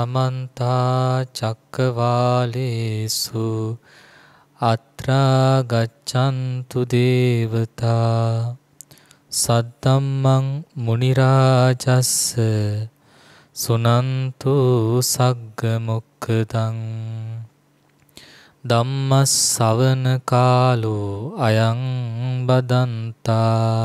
සමන්ත චක්කවාලේසු අත්‍රා ගච්ඡන්තු දේවතා සද්දම්මං මුනි රාජස්ස සුනන්තු සග්ග මොක්කදං ධම්මස්සවන කාලෝ අයං බදන්තා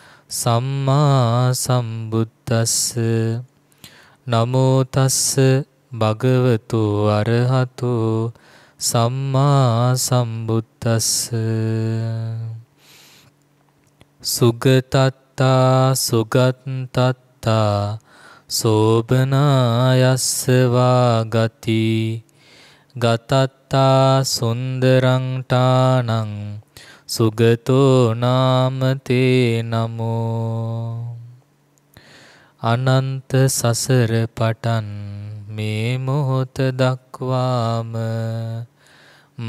සම්මා සම්බුද්දස්ස නමෝ තස්ස භගවතු අරහතු සම්මා සම්බුද්දස්ස සුගතත්තා සුගත්තත්තා සෝභනායස්සවා ගති ගතත්තා සුන්දරංටානං සුගතෝ නාමතේ නමෝ අනන්ත සසර පටන් මේ මොහොත දක්වාම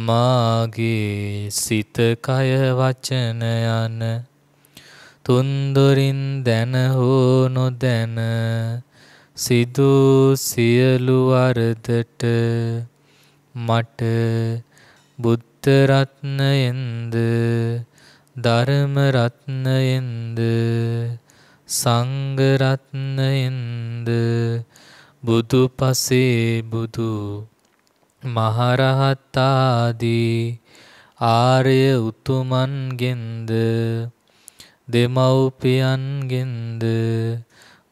මාගේ සිත කය වචන යන තුන්දොරින් දැන හෝ නොදැන සිදු සියලු වරදට මට බුද්ධ චිත්තරත්නයෙන්ද ධර්මරත්නයෙන්ද සංගරත්නයෙන්ද බුදු පසේ බුදු මහරහත්තාදී ආරය උතුමන්ගෙන්ද දෙමව්පියන්ගෙන්ද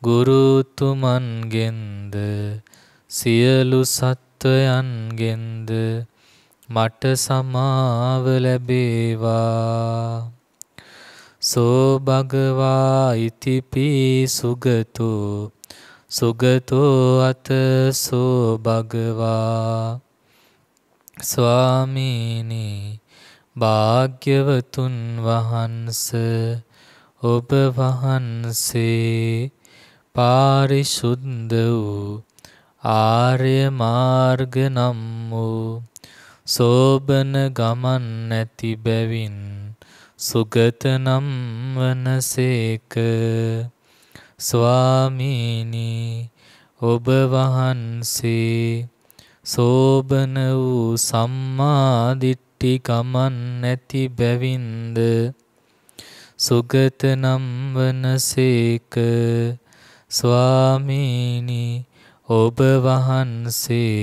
ගුරුතුමන්ගෙන්ද සියලු සත්වයන්ගෙන්ද මට සමාව ලැබේවා සෝ භගවා ඉතිපි සුගතෝ සුගතෝ අත සෝ භගවා ස්වාමීනි භාග්‍යවතුන් වහන්ස ඔබ වහන්සේ පාරිශුද්ධ වූ ආර්ය මාර්ග නම් වූ සෝබන ගමන් නැති බැවින් සුගත නම් වනසේක ස්වාමීනි ඔබ වහන්සේ සෝබන වූ සම්මාදිට්ටි ගමන් නැති බැවින්ද සුගත නම් වනසේක ස්වාමීනි ඔබ වහන්සේ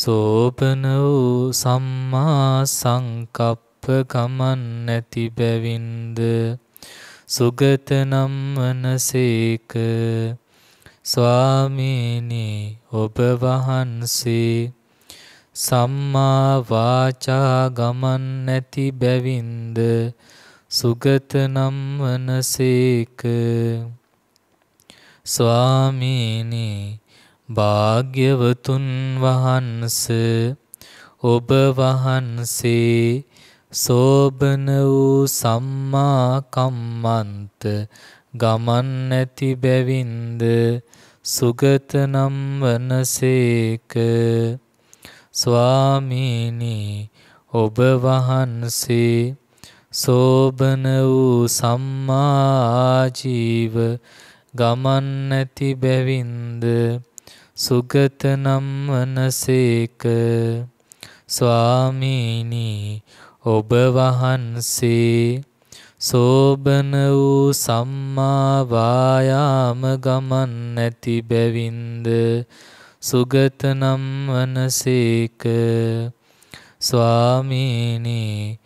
සෝපන වූ සම්මා සංකප්ප ගමන් නැති බැවින්ද සුගත නම් වනසේක ස්වාමීනි ඔබ වහන්සේ සම්මා වාචා ගමන් නැති බැවින්ද සුගත නම් වනසේක ස්වාමීනි භාග්‍යවතුන් වහන්ස ඔබ වහන්සේ සෝබන වූ සම්මා කම්මන්ත ගමන් නැති බැවින්ද සුගත නම් වනසේක ස්වාමීනි ඔබ වහන්සේ සෝබන වූ සම්මාජීව ගමන් නැති බැවින්ද සුගතනම් වනසේක ස්වාමීනී ඔබ වහන්සේ සෝබන වූ සම්මා වායාම ගමන් නැති බැවින්ද සුගතනම් වනසේක ස්වාමීනී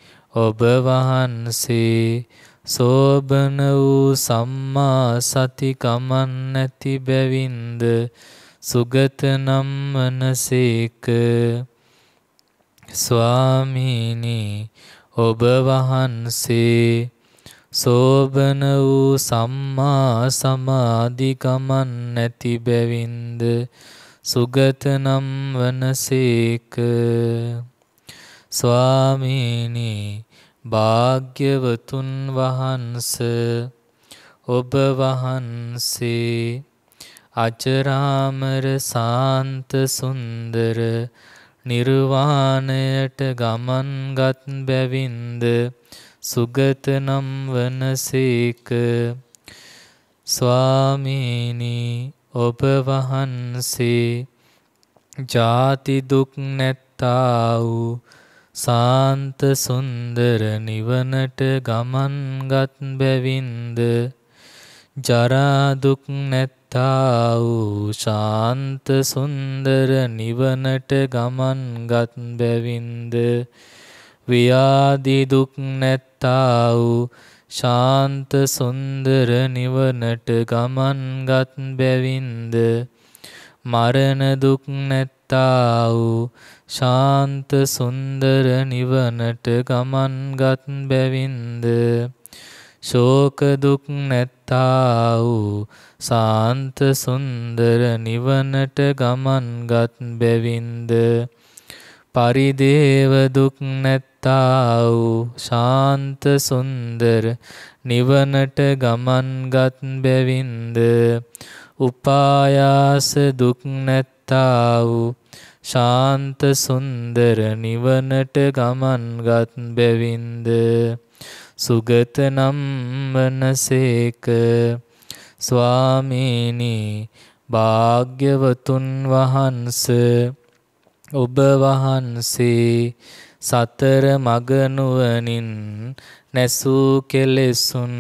ඔබ වහන්සේ සෝබන වූ සම්මා සති ගමන් නැති බැවින්ද සුගතනම් වනසේක ස්වාමීනී ඔබ වහන්සේ සෝබන වූ සම්මා සමාධිකමන් නැති බැවින්ද සුගතනම් වනසේක ස්වාමීනී භාග්‍යවතුන් වහන්ස ඔබ වහන්සේ අජරාමර සාන්ත සුන්දර නිර්වාණයට ගමන්ගත් බැවින්ද සුගත නම් වනසේක ස්වාමීනී ඔබ වහන්සේ ජාති දුක් නැත්තා වූ සාන්ත සුන්දර නිවනට ගමන්ගත් බැවින්ද ජරා දුක් නැත් තා වූ ශාන්ත සුන්දර නිවනට ගමන් ගත් බැවින්ද ව්‍යාධි දුක් නැත්තා වූ ශාන්ත සුන්දර නිවනට ගමන් ගත් බැවින්ද මරණ දුක් නැත්තා වූ ශාන්ත සුන්දර නිවනට ගමන් ගත් බැවින්ද ශෝක දුක් නැත් ගත්තා වූ සාන්ත සුන්දර නිවනට ගමන්ගත් බැවින්ද පරිදේව දුක් නැත්තා වූ ශාන්ත සුන්දර නිවනට ගමන්ගත් බැවින්ද උපායාස දුක් නැත්තා වූ ශාන්ත සුන්දර නිවනට ගමන්ගත් බැවින්ද සුගත නම් වනසේක ස්වාමීනි භාග්‍යවතුන් වහන්ස ඔබ වහන්සේ සතර මග නුවණින් නැසූ කෙලෙසුන්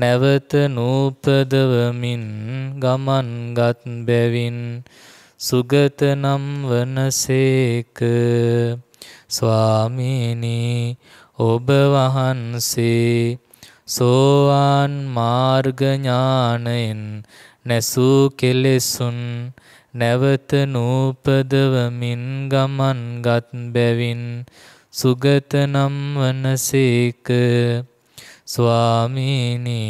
නැවත නූපදවමින් ගමන්ගත් බැවින් සුගත නම් වනසේක ස්වාමීනි ඔබ වහන්සේ සෝවාන් මාර්ග ඥානයෙන් නැසූ කෙලෙසුන් නැවත නූපදවමින් ගමන්ගත් බැවින් සුගත නම් වනසේක ස්වාමීනි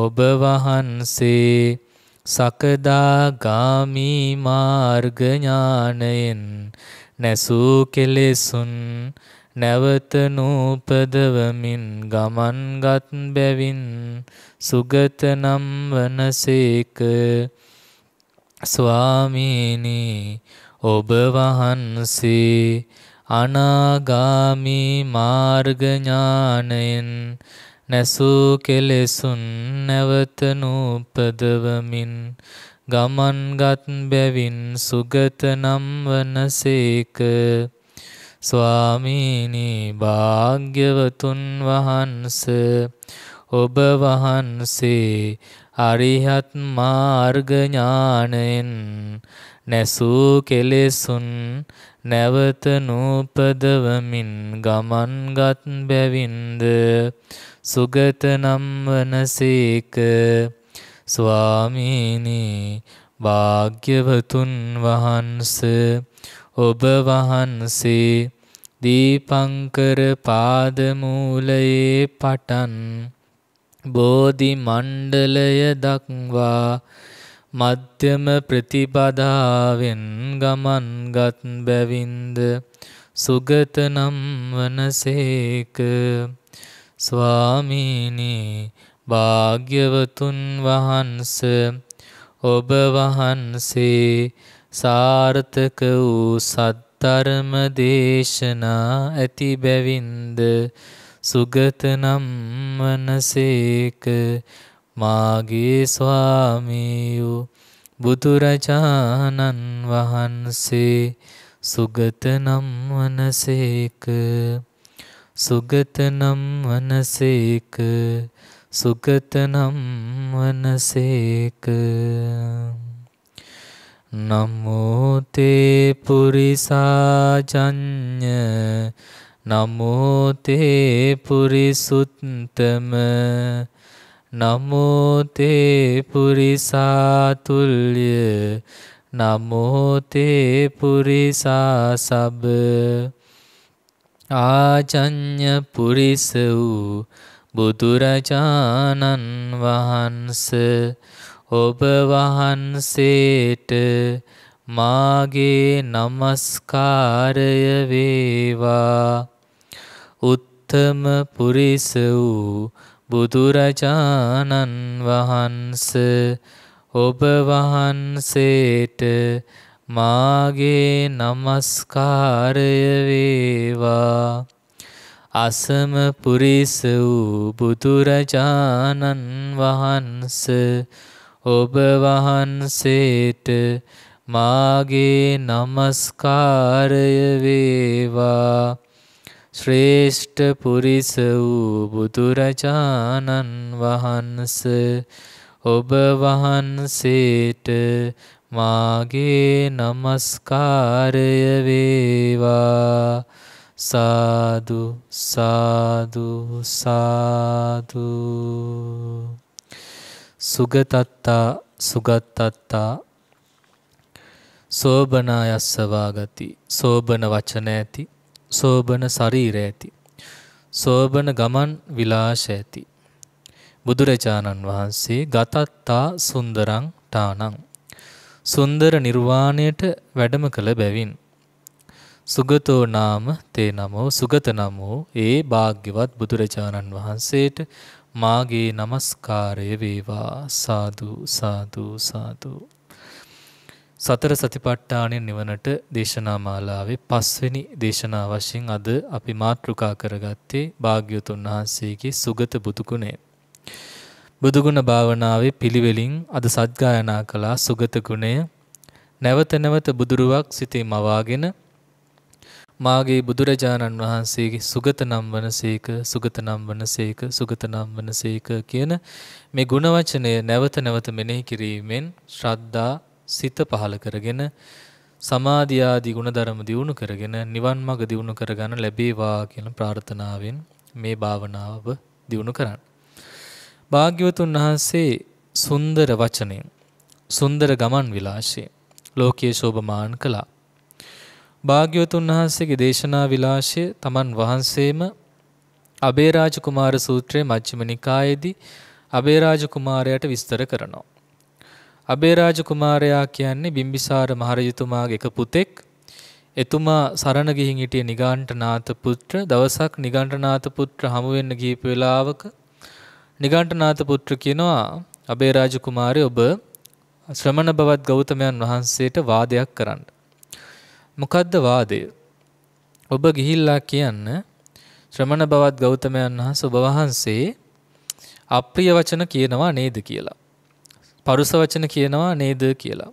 ඔබ වහන්සේ සකදාගාමී මාර්ගඥානයෙන් නැසූ කෙලෙසුන් නැවත නූපදවමින් ගමන්ගත් බැවින් සුගතනම් වනසේක ස්වාමීනී ඔබ වහන්සේ අනාගාමී මාර්ගඥානයෙන් නැසූ කෙලෙසුන් නැවත නූපදවමින් ගමන්ගත් බැවින් සුගතනම් වනසේක ස්වාමීනී භාග්‍යවතුන් වහන්ස ඔබ වහන්සේ අරිහත් මාර්ගඥානයෙන් නැසූ කෙලෙසුන් නැවත නූපදවමින් ගමන්ගත් බැවින්ද සුගත නම් වනසේක ස්වාමීනී භාග්‍යවතුන් වහන්ස ඔබ වහන්සේ දීපංකර පාදමූලයේ පටන් බෝධි මණ්ඩලය දක්වා මධ්‍යම ප්‍රතිපදාවෙන් ගමන්ගත් බැවින්ද සුගත නම් වනසේක ස්වාමීනී භාග්‍යවතුන් වහන්ස ඔබ වහන්සේ සාර්ථක වූ සත් ධර්ම දේශනා ඇති බැවින්ද සුගතනම් වනසේක මාගේ ස්වාමීයු බුදුරජාණන් වහන්සේ සුගතනම් වනසේක සුගතනම් වනසේක සුගතනම් වනසේක නමෝතේ පුරිසාජ්ඥ නමෝතේ පුරිසුත්තම නමෝතේ පුරිසාතුල්ය නමෝතේ පුරිසාසබ ආචඥ පුරිස වූ බුදුරජාණන් වහන්ස ඔබ වහන්සේට මාගේ নমස්කාරය වේවා උත්තම පුරිස වූ බුදුරජාණන් වහන්ස ඔබ වහන්සේට මාගේ নমස්කාරය වේවා අසම පුරිස වූ බුදුරජාණන් වහන්ස ඔබ වහන්සේට මාගේ নমස්කාරය වේවා ශ්‍රේෂ්ඨ පුරිස වූ බුදුරජාණන් වහන්ස ඔබ වහන්සේට මාගේ নমස්කාරය වේවා සාදු සාදු සාදු සුගතත්තා සුගත්තත්තා සෝබනායස්සවා ගති සෝබන වචන ඇති සෝබන ශරීර ඇති සෝබන ගමන් විලාශ ඇති බුදුරජාණන් වහන්සේ ගතත්තා සුන්දරං ටානං සුන්දර නිර්වාණයට වැඩම කළ බැවින් සුගතෝ නාම තේ නමෝ සුගත නමෝ ඒ භාග්‍යවත් බුදුරජාණන් වහන්සේට මාගේ নমස්කාරය වේවා සාදු සාදු සාදු සතර සතිපට්ඨානෙ නිවනට දේශනා මාලාවේ පස්වෙනි දේශනා වශයෙන් අද අපි මාතෘකා කරගත්තේ භාග්‍යවතුන් වහන්සේගේ සුගත බුදුගුණය. බුදුගුණ භාවනාවේ පිළිවෙලින් අද සත්ගායනා කළා සුගත ගුණය. නැවත නැවත බුදුරුවක් සිතේ මවාගෙන මාගේ බුදුරජාණන් වහන්සේගේ සුගත නම් වනසේක සුගත නම් වනසේක සුගත නම් වනසේක කියන මේ ගුණවචනය නැවත නැවත මෙනෙහි කිරීමෙන් ශ්‍රද්ධා සිත පහළ කරගෙන සමාධියාදී ගුණධර්ම දියුණු කරගෙන නිවන් මඟ දියුණු කරගන්න ලැබේවා කියන ප්‍රාර්ථනාවෙන් මේ භාවනාව දියුණු කරන්න. භාග්‍යවතුන් වහන්සේ සුන්දර වචනයෙන් සුන්දර ගමන් විලාශය ලෝකයේ ශෝභමාන කළා. භාග්‍යවතුන් වහන්සේගේ දේශනා විලාශය තමන් වහන්සේම අබේරාජ කුමාර සූත්‍රයේ මජ්ක්‍ධිම නිකායේදී අබේරාජ කුමාරයාට විස්තර කරනවා. අබේරාජ කුමාරයා කියන්නේ බිම්බිසාර මහරජතුමාගේ එක පුතෙක්. එතුමා සරණ ගිහින් හිටිය නිගාණ්ඨනාත පුත්‍ර දවසක් නිගාණ්ඨනාත පුත්‍ර හමු වෙන්න ගිහපු වෙලාවක නිගාණ්ඨනාත පුත්‍ර කියනවා අබේ රාජ කුමාරය ඔබ ශ්‍රමණ බවත් ගෞතමයන් වහන්සේට වාදයක් කරන්න. මොකද්ද වාදය? ඔබ ගිහිල්ලා කියන්න ශ්‍රමණ බවත් ගෞතමයන් වහන්සේ ඔබ වහන්සේ අප්‍රිය වචන කියනවා නේද කියලා. පරුස වචන කියනවා නේද කියලා.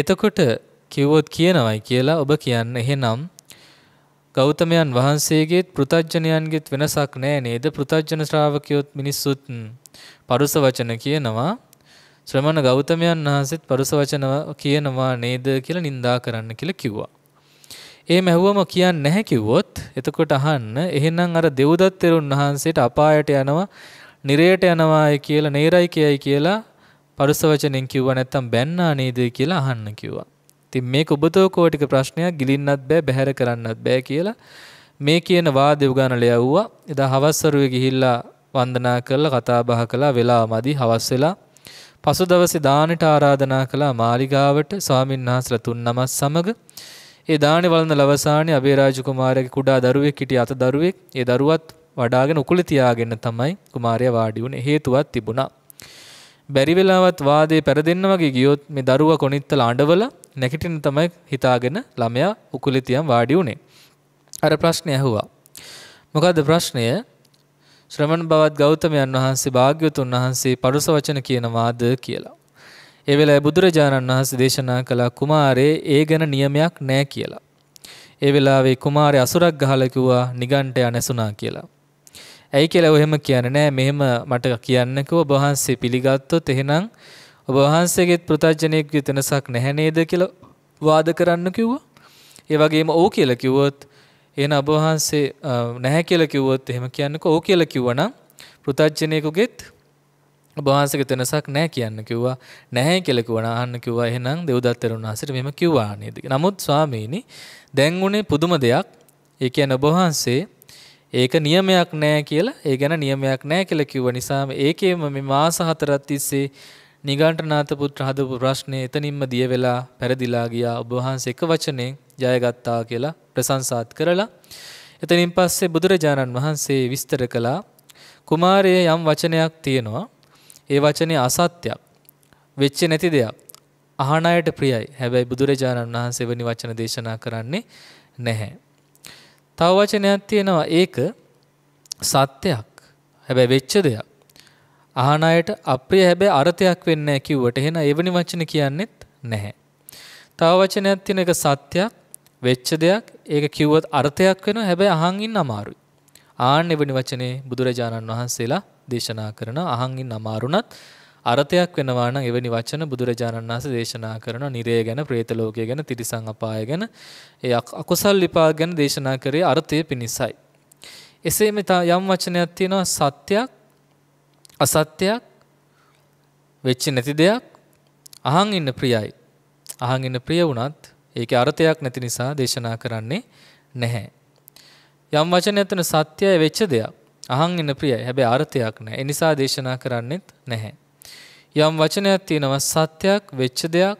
එතකොට කිව්වොත් කියනවයි කියලා ඔබ කියන්න එහෙනම් ගෞතමයන් වහන්සේගේත් පෘතජ්ජනයන්ගේත් වෙනසක් නෑ නේද පෘතජ්ජන ශ්‍රාවකයොත් මිනිස්සුත් පරුස වචන කියනවා ශ්‍රමණ ගෞතමයන් වහන්සේත් පරුස වචන කියනවා නේද කියලා නින්දා කරන්න කියලා කිව්වා. ඒ මැහුවම කියන්නේ නැහැ කිව්වොත් එතකොට අහන්න එහෙනම් අර දෙව්දත් තෙරුන් වහන්සේට අපායට යනවා නිරයට යනවායි කියලා නේරයි කියයි කියලා පරුස වචනෙන් කිව්වා නැත්තම් බැන්නා නේද කියලා අහන්න කිව්වා. ඉතින් මේක ඔබතෝ කෝටික ප්‍රශ්නයක් ගිලින්නත් බෑ බැහැර කරන්නත් බෑ කියලා මේ කියන වාදෙ උගානල යවුවා. එදා හවස්සරුවේ ගිහිල්ලා වන්දනා කරලා කතා බහ කළා වෙලා මදි හවස් වෙලා පසු දවසේ දානෙට ආරාධනා කළා මාලිගාවට ස්වාමීන් වහන්සේලා තුන් නමක් සමග. ඒ දානේ වළඳ ලවසාණේ අබේරාජ කුමාරයාගේ කුඩා දරුවෙක් හිටිය අත දරුවෙක්. ඒ දරුවත් වඩාගෙන උකුලේ තියාගෙන තමයි කුමාරයා වාඩි වුණේ. හේතුවක් තිබුණා. බැරි වෙලාවත් වාදේ පෙරදෙන්න වගේ ගියොත් මේ දරුවා කොනිත්තල අඬවල නැගිටින්න තමයි හිතාගෙන ළමයා උකුලේ තියන් වාඩි වුණේ. අර ප්‍රශ්නේ ඇහුවා. මොකද්ද ප්‍රශ්නය? ශ්‍රමණ බවත් ගෞතමයන් වහන්සේ භාග්‍යවතුන් වහන්සේ පරුස වචන කියනවාද කියලා. ඒ වෙලාවේ බුදුරජාණන් වහන්සේ දේශනා කළ කුමාරේ ඒ ගැන නියමයක් නැහැ කියලා. ඒ වෙලාවේ කුමාරේ අසුරක් ගහලා කිව්වා නිගණ්ඨයා නැසුණා කියලා. ඇයි කියලා ඔහෙම කියන්නේ නැහැ මෙහෙම මට කියන්නකෝ ඔබ වහන්සේ පිළිගත්තොත් එහෙනම් ඔබ වහන්සේගේත් පෘථජ්ජනෙක් වෙනසක් නැහැ නේද කියලා වාද කරන්න කිව්වා. ඒ වගේම ඔව් කියලා කිව්වොත් එන ඔබ වහන්සේ නැහැ කියලා කිව්වොත් එහෙම කියන්නකෝ ඔව් කියලා කිව්වනම් පෘථජ්ජනයෙකුගෙත් ඔබවහන්සේගේ තනසක් නැහැ කියන්න කිව්වා නැහැ කියලා කිව්වන අහන්න කිව්වා එහෙනම් දෙව්දත්තරුණ වහන්සේට මෙහෙම කිව්වා නේද නමුත් ස්වාමීනි දැන් උනේ පුදුම දෙයක් ඒ කියන්නේ ඔබවහන්සේ ඒක නියමයක් නැහැ කියලා ඒ ගැන නියමයක් නැහැ කියලා කිව්ව නිසාම ඒකේම මේ මාස හතරක් තිස්සේ නිගණ්ඨනාත පුත්‍ර හදපු ප්‍රශ්නේ එතනින්ම දිය වෙලා පෙරදිලා ගියා ඔබවහන්සේ එක වචනේ ජයගත්තා කියලා ප්‍රසංසාත් කරලා එතනින් පස්සේ බුදුරජාණන් වහන්සේ විස්තර කළා කුමාරයේ යම් වචනයක් තියෙනවා ඒ වචනේ අසත්‍යයක් වෙච්ච නැති දෙයක් අහන අයට ප්‍රියයි හැබැයි බුදුරජාණන් වහන්සේ වෙනි වචන දේශනා කරන්නේ නැහැ තව වචනයක් තියෙනවා ඒක සත්‍යයක් හැබැයි වෙච්ච දෙයක් අහන අයට අප්‍රිය හැබැයි අර්ථයක් වෙන්නේ නැහැ කිව්වට එහෙනම් එවැනි වචන කියන්නෙත් නැහැ. තව වචනයක් තියෙන එක සත්‍යයක් වෙච්ච දෙයක් ඒක කිව්වත් අර්ථයක් වෙනවා හැබැයි අහන් ඉන්න අමාරුයි. ආන්න එවැනි වචනේ බුදුරජාණන් වහන්සේලා දේශනා කරන අහන් ඉන්න අමාරුණත් අර්ථයක් වෙනවා නම් එවැනි වචන බුදුරජාණන් වහන්සේ දේශනා කරන නිරය ගැන, പ്രേත ලෝකය ගැන, තිරිසන් අපාය ගැන, ඒ අකුසල් විපාක ගැන දේශනා කරේ අර්ථය පිණිසයි. එසේම යම් වචනයක් තියෙනවා සත්‍යයක් අසත්‍යයක් වෙච්ච නැති දෙයක් අහන් ඉන්න ප්‍රියයි. අහන් ඉන්න ප්‍රිය වුණත් ඒකේ අර්ථයක් නැති නිසා දේශනා කරන්නේ නැහැ. යම් වචනයක් තුන සත්‍යය වෙච්ච දෙයක් අහන් ඉන්න ප්‍රියයි. හැබැයි අර්ථයක් නැහැ. ඒ නිසා දේශනා කරන්නෙත් නැහැ. යම් වචනයක් තියෙනවා සත්‍යයක් වෙච්ච දෙයක්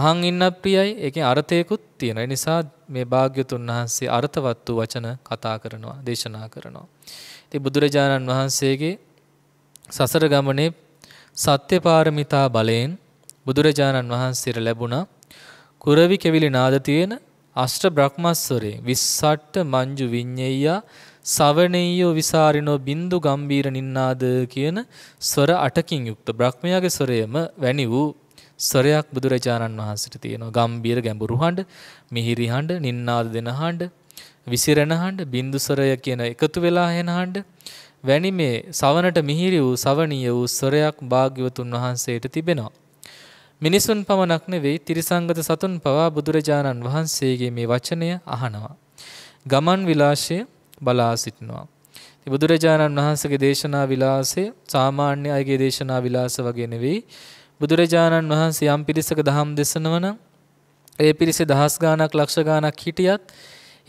අහන් ඉන්න ප්‍රියයි. ඒකේ අර්ථයකුත් තියෙනවා. ඒ නිසා මේ භාග්‍යතුන් වහන්සේ අර්ථවත් වූ වචන කතා කරනවා, දේශනා කරනවා. ඉතින් බුදුරජාණන් වහන්සේගේ සසර ගමනේ සත්‍ය පාරමිතා බලයෙන් බුදුරජාණන් වහන්සේට ලැබුණා කුරවි කෙවිලි නාද තියෙන අෂ්ට බ්‍රහ්මස්වරේ විස්සට්ට මංජු විඤ්ඤෙය්‍යා සවණෙය්‍යෝ විසාරිනෝ බින්දු ගම්බීර නින්නාද කියන ස්වර අටකින් යුක්ත බ්‍රහ්මයාගේ ස්වරයම වැනි වූ ස්වරයක් බුදුරජාණන් වහන්සේට තියෙනවා. ගම්බීර ගැඹුරු හඬ, මිහිරි හඬ, නින්නාද දෙන හඬ, විසිරෙන හඬ, බින්දු ස්වරය කියන එකතු වෙලා එන හඬ වැනි මේ සවනට මිහිරි වූ සවණීය වූ ස්වරයක් භාග්‍යවතුන් වහන්සේට තිබෙනවා. මිනිසුන් පමණක් නෙවෙයි තිරිසංගත සතුන් පවා බුදුරජාණන් වහන්සේගේ මේ වචනය අහනවා. ගමන් විලාශය බලා සිටිනවා. බුදුරජාණන් වහන්සේගේ දේශනා විලාසය සාමාන්‍ය අයගේ දේශනා විලාස වගේ නෙවෙයි. බුදුරජාණන් වහන්සේ යම් පිරිසක දහම් දෙසනවා නම් ඒ පිරිස දහස් ගාණක් ලක්ෂ ගාණක් හිටියත්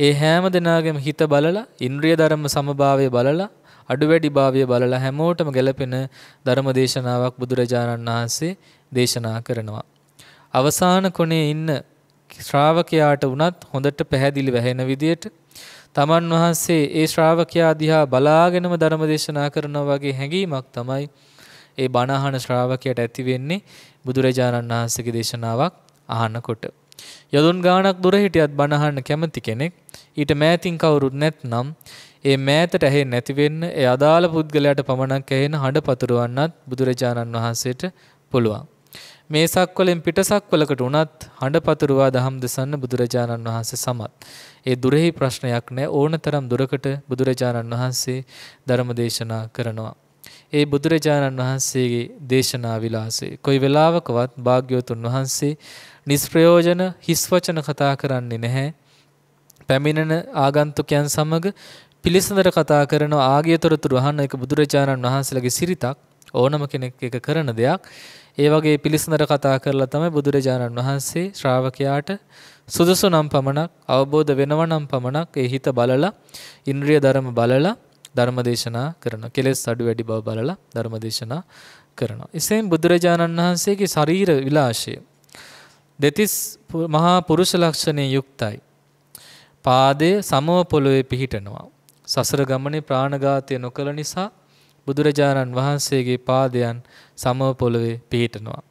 ඒ හැම දෙනාගේම හිත බලලා ඉන්ද්‍රිය ධර්ම සමභාවය බලලා අඩු වැඩි භාවය බලලා හැමෝටම ගැලපෙන ධර්ම දේශනාවක් බුදුරජාණන් වහන්සේ දේශනා කරනවා. අවසාන කොනේ ඉන්න ශ්‍රාවකයාට වුණත් හොඳට පැහැදිලි වැහෙන විදියට තමන් වහන්සේ ඒ ශ්‍රාවකයා දිහා බලාගෙනම ධර්ම දේශනා කරනවා වගේ හැඟීමක් තමයි ඒ බණහන ශ්‍රාවකයට ඇති වෙන්නේ බුදුරජාණන් වහන්සේගේ දේශනාවක් අහනකොට. යොදුන් ගානක් දුර හිටියත් බණහන්න කැමති කෙනෙක් ඊට මෑතින් කවුරුත් නැත්නම් ඒ මෑතට ඇහෙන්නේ නැති වෙන්න ඒ අදාළ පුද්ගලයාට පමණක් ඇහෙන හඬ පතුරවන්නත් බුදුරජාණන් වහන්සේට පුළුවන්. මේ සක්වලෙන් පිටසක්වලකට වුණත් හඬපතුරුවා දහම් දෙසන්න බුදුරජාණන් වහන්සේ සමත්. ඒ දුරෙහි ප්‍රශ්නයක් නෑ ඕනතරම් දුරකට බුදුරජාණන් වහන්සේ ධර්ම දේශනා කරනවා. ඒ බුදුරජාණන් වහන්සේගේ දේශනා විලාසේ කොයි වෙලාවකවත් භාග්‍යවතුන් වහන්සේ නිස්ප්‍රයෝජන හිස් වචන කතා කරන්නේ නැහැ. පැමිණෙන ආගන්තුකයන් සමග පිළිසඳර කතා කරන ආගියතරතුරු අහන්න එක බුදුරජාණන් වහන්සේලගේ සිරිතක් ඕනම කෙනෙක් එක කරන දෙයක් ඒ වගේ පිළිසඳර කතා කරලා තමයි බුදුරජාණන් වහන්සේ ශ්‍රාවකයාට සුදුසු නම් පමණක් අවබෝධ වෙනවා නම් පමණක් ඒ හිත බලලා ඉන්ද්‍රිය ධර්ම බලලා ධර්ම දේශනා කරනවා. කෙලෙස් අඩු වැඩි බව බලලා ධර්ම දේශනා කරනවා. එසේම බුදුරජාණන් වහන්සේගේ ශරීර විලාශය දෙතිස් මහා පුරුෂ ලක්ෂණේ යුක්තයි. පාදයේ සමව පොළොවේ පිහිටනවා. සසර ගමනේ ප්‍රාණඝාතය නොකළ නිසා බුදුරජාණන් වහන්සේගේ පාදයන් සමව පොළවේ පිහිටනවා.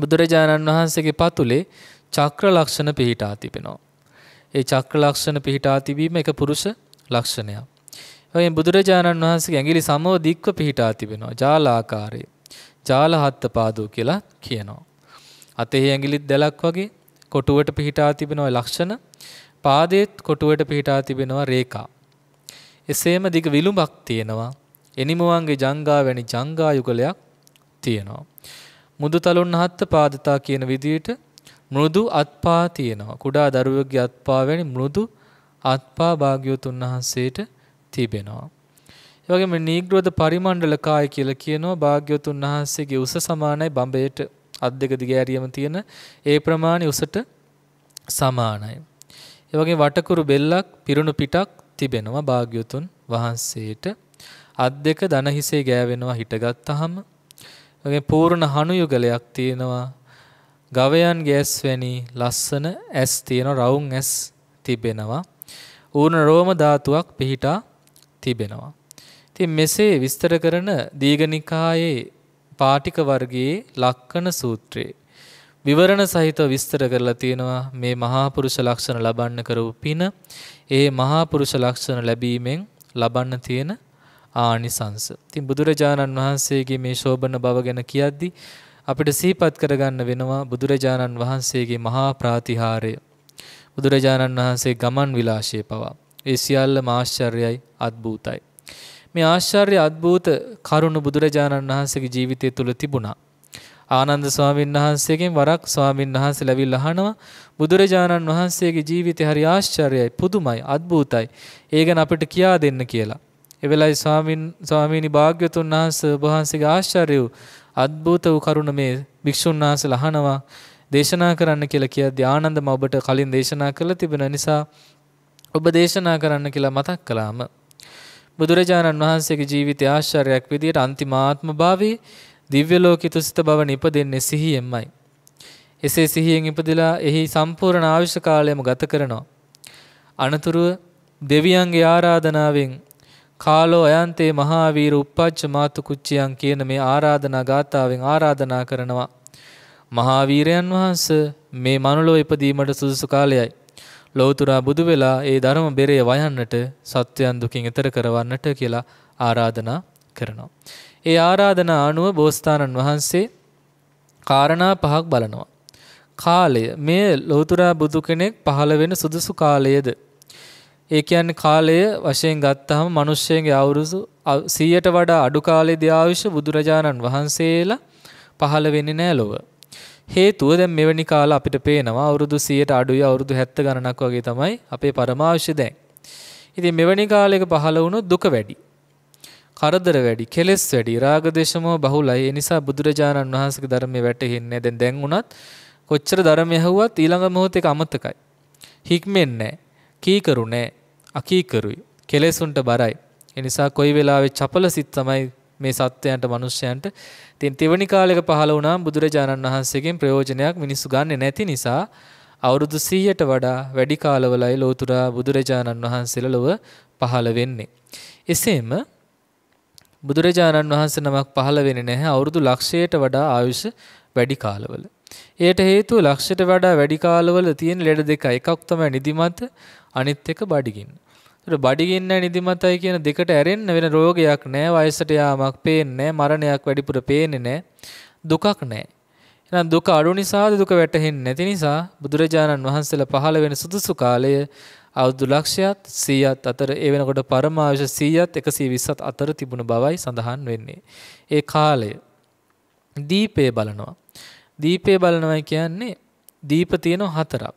බුදුරජාණන් වහන්සේගේ පතුලේ චක්‍ර ලක්ෂණ පිහිටා තිබෙනවා. ඒ චක්‍ර ලක්ෂණ පිහිටා තිබීම එක පුරුෂ ලක්ෂණයක්. ඔය බුදුරජාණන් වහන්සේගේ ඇඟිලි සමව දික්ව පිහිටා තිබෙනවා. ජාලාකාරයේ. ජාල හත්ත පාදෝ කියලා කියනවා. අතේ ඇඟිලිත් දැලක් වගේ කොටුවට පිහිටා තිබෙන ওই ලක්ෂණ පාදයේත් කොටුවට පිහිටා තිබෙනවා රේඛා. එසේම දිග විලුඹක් තියෙනවා. එනිමුවන්ගේ ජංගා වැනි ජංගා යුගලයක් තියෙනවා. මුදු තලුන් හත්ත පාදතා කියන විදියට මෘදු අත්පා තියෙනවා. කුඩා දරුවෙක්ගේ අත්පා වැනි මෘදු අත්පා භාග්‍යවතුන් වහන්සේට තිබෙනවා. ඒ වගේම නීග්‍රෝධ පරිමණ්ඩල කාය කියලා කියනවා භාග්‍යවතුන් වහන්සේගේ උස සමානයි බඹේට අත් දෙක දිග ඇරියම තියෙන ඒ ප්‍රමාණය උසට සමානයි. ඒ වගේ වටකුරු බෙල්ලක් පිරුණු පිටක් තිබෙනවා භාග්‍යවතුන් වහන්සේට අත් දෙක දන හිසේ ගෑවෙනවා හිටගත්තාම වගේ පූර්ණ හනු යුගලයක් තියෙනවා. ගවයන්ගේ ඇස් වැනි ලස්සන ඇස් තියෙන රවුම් ඇස් තිබෙනවා. ඌර්ණ රෝම ධාතුවක් පිහිටා තිබෙනවා. ඉතින් මෙසේ විස්තර කරන දීඝනිකායේ පාටික වර්ගයේ ලක්කන සූත්‍රයේ විවරණ සහිතව විස්තර කරලා තියෙනවා මේ මහා පුරුෂ ලක්ෂණ ලබන්න කරපු පින ඒ මහා පුරුෂ ලක්ෂණ ලැබීමෙන් ලබන්න තියෙන ආනිසංස. ඉතින් බුදුරජාණන් වහන්සේගේ මේ ශෝභන බව ගැන කියද්දී අපිට සිහිපත් කරගන්න වෙනවා බුදුරජාණන් වහන්සේගේ මහා ප්‍රාතිහාරය. බුදුරජාණන් වහන්සේ ගමන් විලාශය පවා. ඒ සියල්ලම ආශ්චර්යයි අද්භූතයි. මේ ආශ්චර්ය අද්භූත කරුණ බුදුරජාණන් වහන්සේගේ ජීවිතය තුළ තිබුණා. ආනන්ද ස්වාමීන් වහන්සේගෙන් වරක් ස්වාමීන් වහන්සේ ලැබිලා අහනවා බුදුරජාණන් වහන්සේගේ ජීවිතය හරි ආශ්චර්යයි පුදුමයි අද්භූතයි ඒ ගැන අපිට කියා දෙන්න කියලා. එවෙලයි ස්වාමීණි භාග්‍යතුන් වහන්ස ඔබහන්සේගේ ආශ්චර්ය වූ අද්භූත වූ කරුණ මේ භික්ෂුන් වහන්සේ ලහනවා දේශනා කරන්න කියලා කියද්දී ආනන්ද මම ඔබට කලින් දේශනා කළ තිබෙන නිසා ඔබ දේශනා කරන්න කියලා මතක් කළාම බුදුරජාණන් වහන්සේගේ ජීවිතය ආශ්චර්යයක් විදියට අන්තිමාත්ම භාවයේ දිව්‍ය ලෝකිතුසිත බව නිපදෙන්නේ සිහියෙන්මයි. එසේ සිහියෙන් ඉපදලා එහි සම්පූර්ණ ආවිෂ කාලයම ගත කරනවා. අනතුරුව දෙවියන්ගේ ආරාධනාවෙන් කාලෝ අයන්තේ මහාවීර උප්පච්ච මාතු කුච්චියන් කියන මේ ආරාධනා ගාථාවෙන් ආරාධනා කරනවා. මහාවීරයන් වහන්ස මේ මනුලෝ ඉපදීමට සුදුසු කාලයයි. ලෝතුරා බුදු වෙලා ඒ ධර්ම බෙරය වයන්නට සත්වයන් දුකින් එතර කරවන්නට කියලා ආරාධනා කරනවා. ඒ ආරාධනා අනුව බෝස්ථානන් වහන්සේ කාරණා පහක් බලනවා. කාලය මේ ලෝතුරා බුදු කෙනෙක් පහළ වෙන සුදුසු කාලයේද ඒ කියන්නේ කාලය වශයෙන් ගත්තහම මිනිස්සෙගේ අවුරුදු 100ට වඩා අඩු කාලෙදී ආවිෂ බුදුරජාණන් වහන්සේලා පහළ වෙන්නේ නෑ ලොව. හේතුව දැන් මෙවැනි කාල අපිට පේනවා අවුරුදු 100ට අඩුයි අවුරුදු 70 ගණනක් වගේ තමයි අපේ පරමාවශ්‍ය දැන්. ඉතින් මෙවැනි කාලයක පහළ වුණොත් දුක වැඩි. කරදර වැඩි, කෙලෙස් වැඩි, රාග දේශමෝ බහුලයි. ඒ නිසා බුදුරජාණන් වහන්සේගේ ධර්මයේ වැටෙන්නේ දැන් දැන් උනත් කොච්චර ධර්මය ඇහුවත් ඊළඟ මොහොතේක අමතකයි. හික්මෙන්නේ නැහැ. කීකරු නෑ අකීකරුයි කෙලෙසුන්ට බරයි. එනිසා කොයි වෙලාවේ චපල සිත් තමයි මේ සත්වයන්ට මනුෂ්‍යයන්ට තින් තෙවනි කාලෙක පහළ වුණාම බුදුරජාණන් වහන්සේගෙන් ප්‍රයෝජනයක් මිනිස්සු ගන්න නැති නිසා අවුරුදු 100ට වඩා වැඩි කාලවලයි ලෝතුරා බුදුරජාණන් වහන්සේලා ලොව පහළ වෙන්නේ. එසේම බුදුරජාණන් වහන්සේ නමක් පහළ වෙන්නේ නැහැ අවුරුදු ලක්ෂයට වඩා ආයුෂ වැඩි කාලවල. ඒට හේතුව ලක්ෂයට වඩා වැඩි කාලවල තියෙන ලෙඩ දෙක එකක් තමයි නිදිමත අනිත් එක බඩගින්න. ඒතර බඩගින්න නිදිමතයි කියන දෙකට ඇරෙන්න වෙන රෝගයක් නැහැ. වයසට යාමක් පේන්නේ මරණයක් වැඩිපුර පේන්නේ නැහැ. දුකක් නැහැ. එහෙනම් දුක අඩු නිසාද දුක වැටහෙන්නේ නැති නිසා බුදුරජාණන් වහන්සේලා පහළ වෙන සුදුසු කාලය අවුරුදු ලක්ෂයත් 100ත් අතර ඒ වෙනකොට පරමාවශ 100ත් 120ත් අතර තිබුණ බවයි සඳහන් වෙන්නේ. ඒ කාලය දීපේ බලනවා. දීපේ බලනවා කියන්නේ දීප තියෙනවා හතරක්.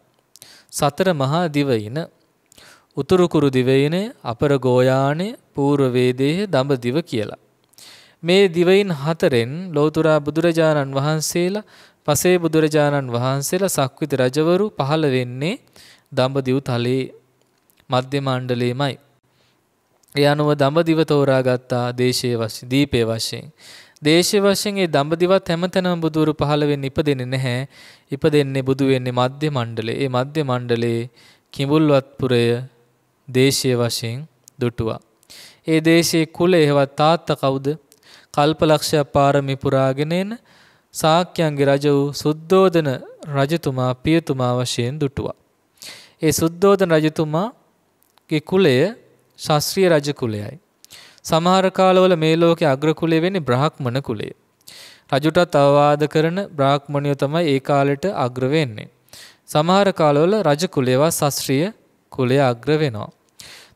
සතර මහා දිවයින උතුරු කුරු දිවයිනේ අපර ගෝයානේ පූර්ව වේදයේ දඹදිව කියලා. මේ දිවයින් හතරෙන් ලෞතර බුදුරජාණන් වහන්සේලා පසේ බුදුරජාණන් වහන්සේලා සක්විති රජවරු පහළ වෙන්නේ දඹදිව තලයේ මධ්‍ය මණ්ඩලයේමයි. ඒ අනුව දඹදිව තෝරාගත්තා දේශයේ වශයෙන් දීපේ වශයෙන් දේශය වශයෙන් ඒ දඹදිවත් හැමතැනම බුදුරු පහළ වෙන්න ඉපදෙන්නේ නැහැ. ඉපදෙන්නේ බුදු වෙන්නේ මධ්‍ය මණ්ඩලේ. ඒ මධ්‍ය මණ්ඩලේ කිඹුල්වත්පුරය දේශය වශයෙන් දුටුවා. ඒ දේශයේ කුල එහෙවත් තාත්තා කවුද? කල්පලක්ෂයක් පාරමි පුරාගෙන එන සාක්‍යයන්ගේ රජ වූ සුද්ධෝදන රජතුමා පියතුමා වශයෙන් දුටුවා. ඒ සුද්ධෝදන රජතුමාගේ කුලය ශාස්ත්‍රීය රජ කුලයයි. සමහර කාලවල මේ ලෝකේ අග්‍ර කුලය වෙන්නේ බ්‍රාහ්මණ කුලය. රජුටත් අවවාද කරන බ්‍රාහ්මණයෝ තමයි ඒ කාලෙට අග්‍ර වෙන්නේ. සමහර කාලවල රජ කුලේවා ශාස්ත්‍රීය කුලය අග්‍ර වෙනවා.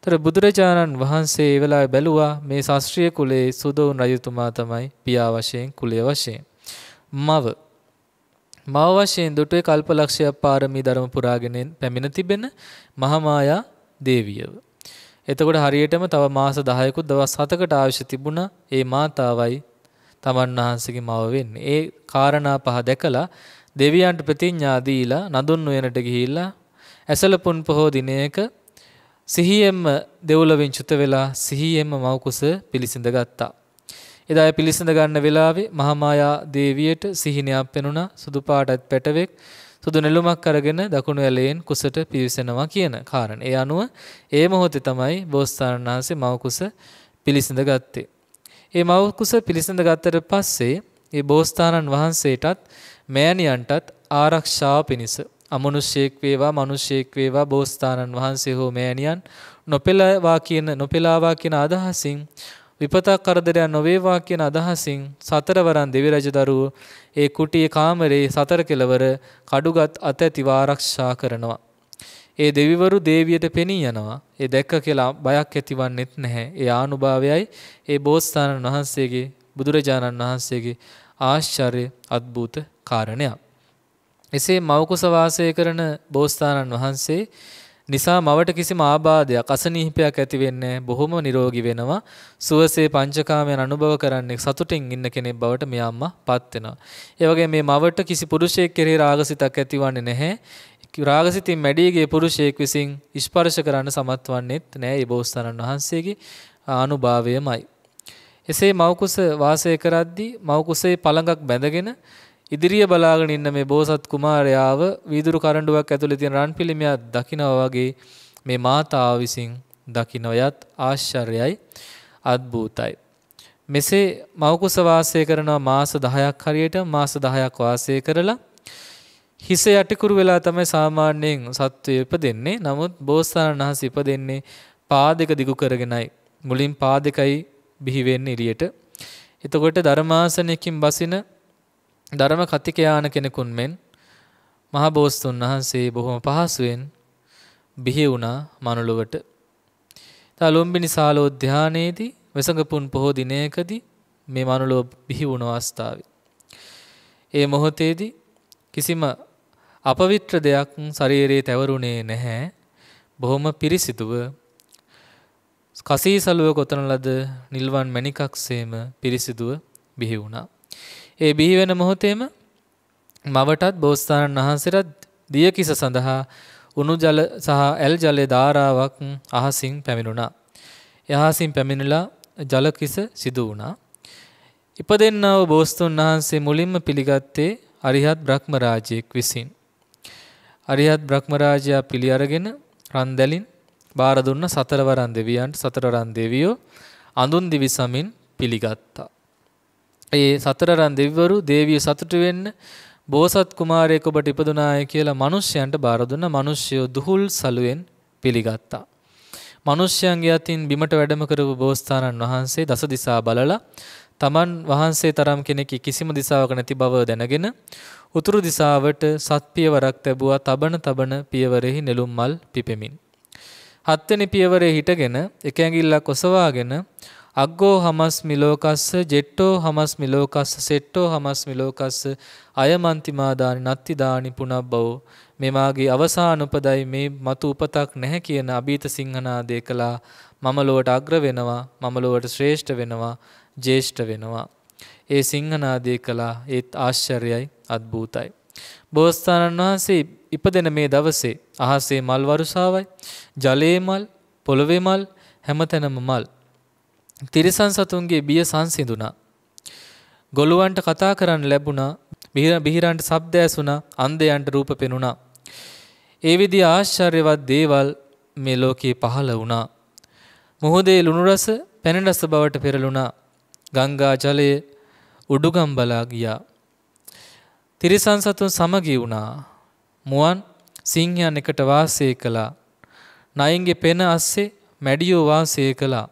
තර බුදුරජාණන් වහන්සේ ඒ වෙලාවේ බැලුවා මේ ශාස්ත්‍රීය කුලයේ සුදොවුන් රජතුමා තමයි පියා වශයෙන් කුලය වශයෙන්. මව මව වශයෙන් දුටුවේ කල්පලක්ෂයක් පාරමී ධර්ම පුරාගෙන පැමිණ තිබෙන මහමායා දේවියව. එතකොට හරියටම තව මාස 10කුත් දවස් 7කට අවශ්‍ය තිබුණා ඒ මාතාවයි තමන් වහන්සේගේ මව වෙන්නේ. ඒ කාරණා පහ දැකලා දෙවියන්ට ප්‍රතිඥා දීලා නඳුන් නුවරට ගිහිල්ලා ඇසලපොන් පොහෝ දිනයක සිහියෙන්ම දෙව්ලොවෙන් චුත වෙලා සිහියෙන්ම මවකුස පිළිසිඳ ගත්තා. එදා පිළිසිඳ ගන්න වෙලාවේ මහමායා දේවියට සිහිනයක් පෙනුණා සුදු පාටත් පැටවෙක් සුදු නෙළුමක් අරගෙන දකුණු ඇලයෙන් කුසට පිවිසෙනවා කියන කාරණේ. ඒ අනුව ඒ මොහොතේ තමයි බෝසතාණන් වහන්සේ මවකුස පිළිසිඳ ගත්තේ. ඒ මවකුස පිළිසිඳ ගත්තට පස්සේ ඒ බෝසතාණන් වහන්සේටත් මෑණියන්ටත් ආරක්ෂාව පිණිස අමනුෂ්‍යෙක් වේවා මිනිසෙක් වේවා බෝසතාණන් වහන්සේ හෝ මෑණියන් නොපෙළවා කියන නොපෙළාවා කියන අදහසින් විපතක් කරදරයක් නොවේවා කියන අදහසින් සතරවරන් දෙවි රජදරුවෝ ඒ කුටියේ කාමරේ සතර කෙලවර කඩුගත් අතැතිව ආරක්ෂා කරනවා. ඒ දෙවිවරු දේවියට පෙනී යනවා. ඒ දැක්ක කියලා බයක් ඇතිවන්නෙත් නැහැ. ඒ ආනුභාවයයි ඒ බෝසතාණන් වහන්සේගේ බුදුරජාණන් වහන්සේගේ ආශ්චර්ය අද්භූත කාරණයක්. මෙසේ මවකුස වාසය කරන බෝසතාණන් වහන්සේ නිසා මවට කිසිම ආබාධයක් අසනීපයක් ඇති වෙන්නේ බොහොම නිරෝගී වෙනවා සුවසේ පංචකාමයන් අනුභව කරන්නේ සතුටින් ඉන්න කෙනෙක් බවට මේ අම්මා පත් වෙනවා. ඒ වගේ මේ මවට කිසි පුරුෂයෙක් කෙරෙහි රාගසිතක් ඇතිවන්නේ නැහැ. රාගසිතින් මැඩී ගිය පුරුෂයෙක් විසින් ස්පර්ශ කරන්න සමත් වන්නේත් නැහැ ඒ බෝසතාණන් වහන්සේගේ ආනුභාවයමයි. එසේ මවකුස වාසය කරද්දී මවකුසේ පළඟක් බැඳගෙන ඉදිරිය බලාගෙන ඉන්න මේ බෝසත් කුමාරයාව වීදුරු කරඬුවක් ඇතුලේ තියෙන රන් පිළිමයක් දකිනවා වගේ මේ මාතාව විසින් දකින්නයත් ආශ්චර්යයි අද්භූතයි. මෙසේ මවකුස වාසය කරනවා මාස 10ක් හරියට මාස 10ක් වාසය කරලා හිස යටිකුරු වෙලා තමයි සාමාන්‍යයෙන් සත්වය ඉපදෙන්නේ. නමුත් බෝසතාණන් වහන්සේ ඉපදෙන්නේ පා දෙක දිගු කරගෙනයි. මුලින් පා දෙකයි බිහි වෙන්නේ එළියට. එතකොට ධර්මාසනයකින් බසින ධර්ම කතිකයාන කෙනෙකුන් මෙන් මහබෝස්තුන් වහන්සේ බොහොම පහසුවෙන් බිහි වුණා මනුලොවට. තලොම්බිනි සාලෝ ධානයේදී වෙසඟපුන් පොහෝ දිනයකදී මේ මනුලෝ බිහි වුණ අවස්ථාවේ. ඒ මොහොතේදී කිසිම අපවිත්‍ර දෙයක් ශරීරයේ තැවරුණේ නැහැ. බොහොම පිරිසිදුව කසී සලුව කොතන ලද නිල්වන් මැණිකක්සේම පිරිසිදුව බිහි වුණා. ඒ බිහි වෙන මොහොතේම මවටත් බෝසතාණන් වහන්සේට දියකිස සඳහා උණු ජල සහ ඇල් ජලයේ ධාරාවක් අහසින් පැමිණුණා. එහාසින් පැමිණිලා ජලකිස සිදු වුණා. ඉපදෙන්නව බෝසතුන් වහන්සේ මුලින්ම පිළිගත්තේ අරිහත් බ්‍රහ්මරාජයෙක් විසින්. අරිහත් බ්‍රහ්මරාජයා පිළි අරගෙන රන්දැලින් බාර දුන්න සතරවරන් දෙවියන්ට සතරවරන් දෙවියෝ අඳුන් දිවිසමින් පිළිගත්තා. ඒ සතරරන් දෙවිවරු දේවිය සතුටු වෙන්න බෝසත් කුමාරයෙක් ඔබට ඉපදුනාය කියලා මිනිස්යන්ට බාර දුන්න මිනිස්සු දුහුල් සලුවෙන් පිළිගත්තා. මිනිස්යන්ගේ අතින් බිමට වැඩම කරපු බෝසතාණන් වහන්සේ දස දිසා බලලා තමන් වහන්සේ තරම් කෙනෙක් කිසිම දිසාවක නැති බව දැනගෙන උතුරු දිසාවට සත්පියවරක් තැබුවා තබන තබන පියවරෙහි නෙළුම් මල් පිපෙමින්. හත්වෙනි පියවරේ හිටගෙන එක ඇඟිල්ලක් ඔසවාගෙන අග්ගෝ හමස්මි ලෝකස්ස ජෙට්ටෝ හමස්මි ලෝකස්ස සෙට්ටෝ හමස්මි ලෝකස්ස අයමන්තිමාදානි නත්තිදානි පුනබ්බව මෙමාගේ අවසාන උපදයි මේ මතු උපතක් නැහැ කියන අභීත සිංහනාදය කළා මම ලොවට අග්‍ර වෙනවා මම ලොවට ශ්‍රේෂ්ඨ වෙනවා ජේෂ්ඨ වෙනවා ඒ සිංහනාදය කළා ඒත් ආශ්චර්යයි අද්භූතයි බෝස්ථානන් වහන්සේ ඉපදෙන මේ දවසේ අහසේ මල් වරුසාවයි ජලයේ මල් පොළවේ මල් හැමතැනම මල් තිරිසන් සතුන්ගේ බිය සංසිඳුණා. ගොළුවන්ට කතා කරන්න ලැබුණා. බිහිරන්ට ශබ්ද ඇසුණා. අන්ධයන්ට රූප පෙනුණා. ඒ විදිහ ආශ්චර්යවත් දේවල් මේ ලෝකේ පහළ වුණා. මොහොතේ ලුණු රස පැන රස බවට පෙරළුණා. ගංගා ජලය උඩුගම් බලා ගියා. තිරිසන් සතුන් සමගී වුණා. මුවන් සිංහයන් එකට වාසය කළා. නයින්ගේ පෙන අස්සේ මැඩියෝ වාසය කළා.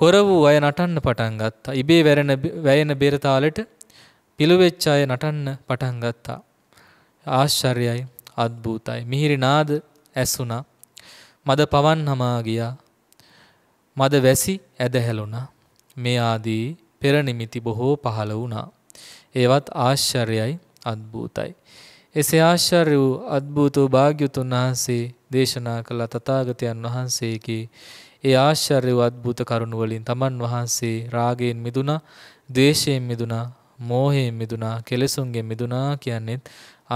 කොර වූ අය නටන්න පටන් ගත්තා. ඉබේ වැරෙන වැයෙන බෙරතාලෙට පිළුවෙච්ච අය නටන්න පටන් ගත්තා. ආශ්චර්යයි අද්භූතයි. මිහිරි නාද ඇසුණා. මද පවන් හමා ගියා. මද වැසි ඇදහැලුණා. මේ ආදී පෙර නිමිති බොහෝ පහළ වුණා. ඒවත් ආශ්චර්යයි අද්භූතයි. එසේ ආශ්චර්ය වූ අද්භූත වූ භාග්‍යතුන් වහන්සේ දේශනා කළ තථාගතයන් වහන්සේගේ ඒ ආශ්චර්යවත් භූත කරුණු වලින් තමන් වහන්සේ රාගයෙන් මිදුණා, ද්වේෂයෙන් මිදුණා, මෝහයෙන් මිදුණා, කෙලෙසුන්ගෙන් මිදුණා කියන්නේත්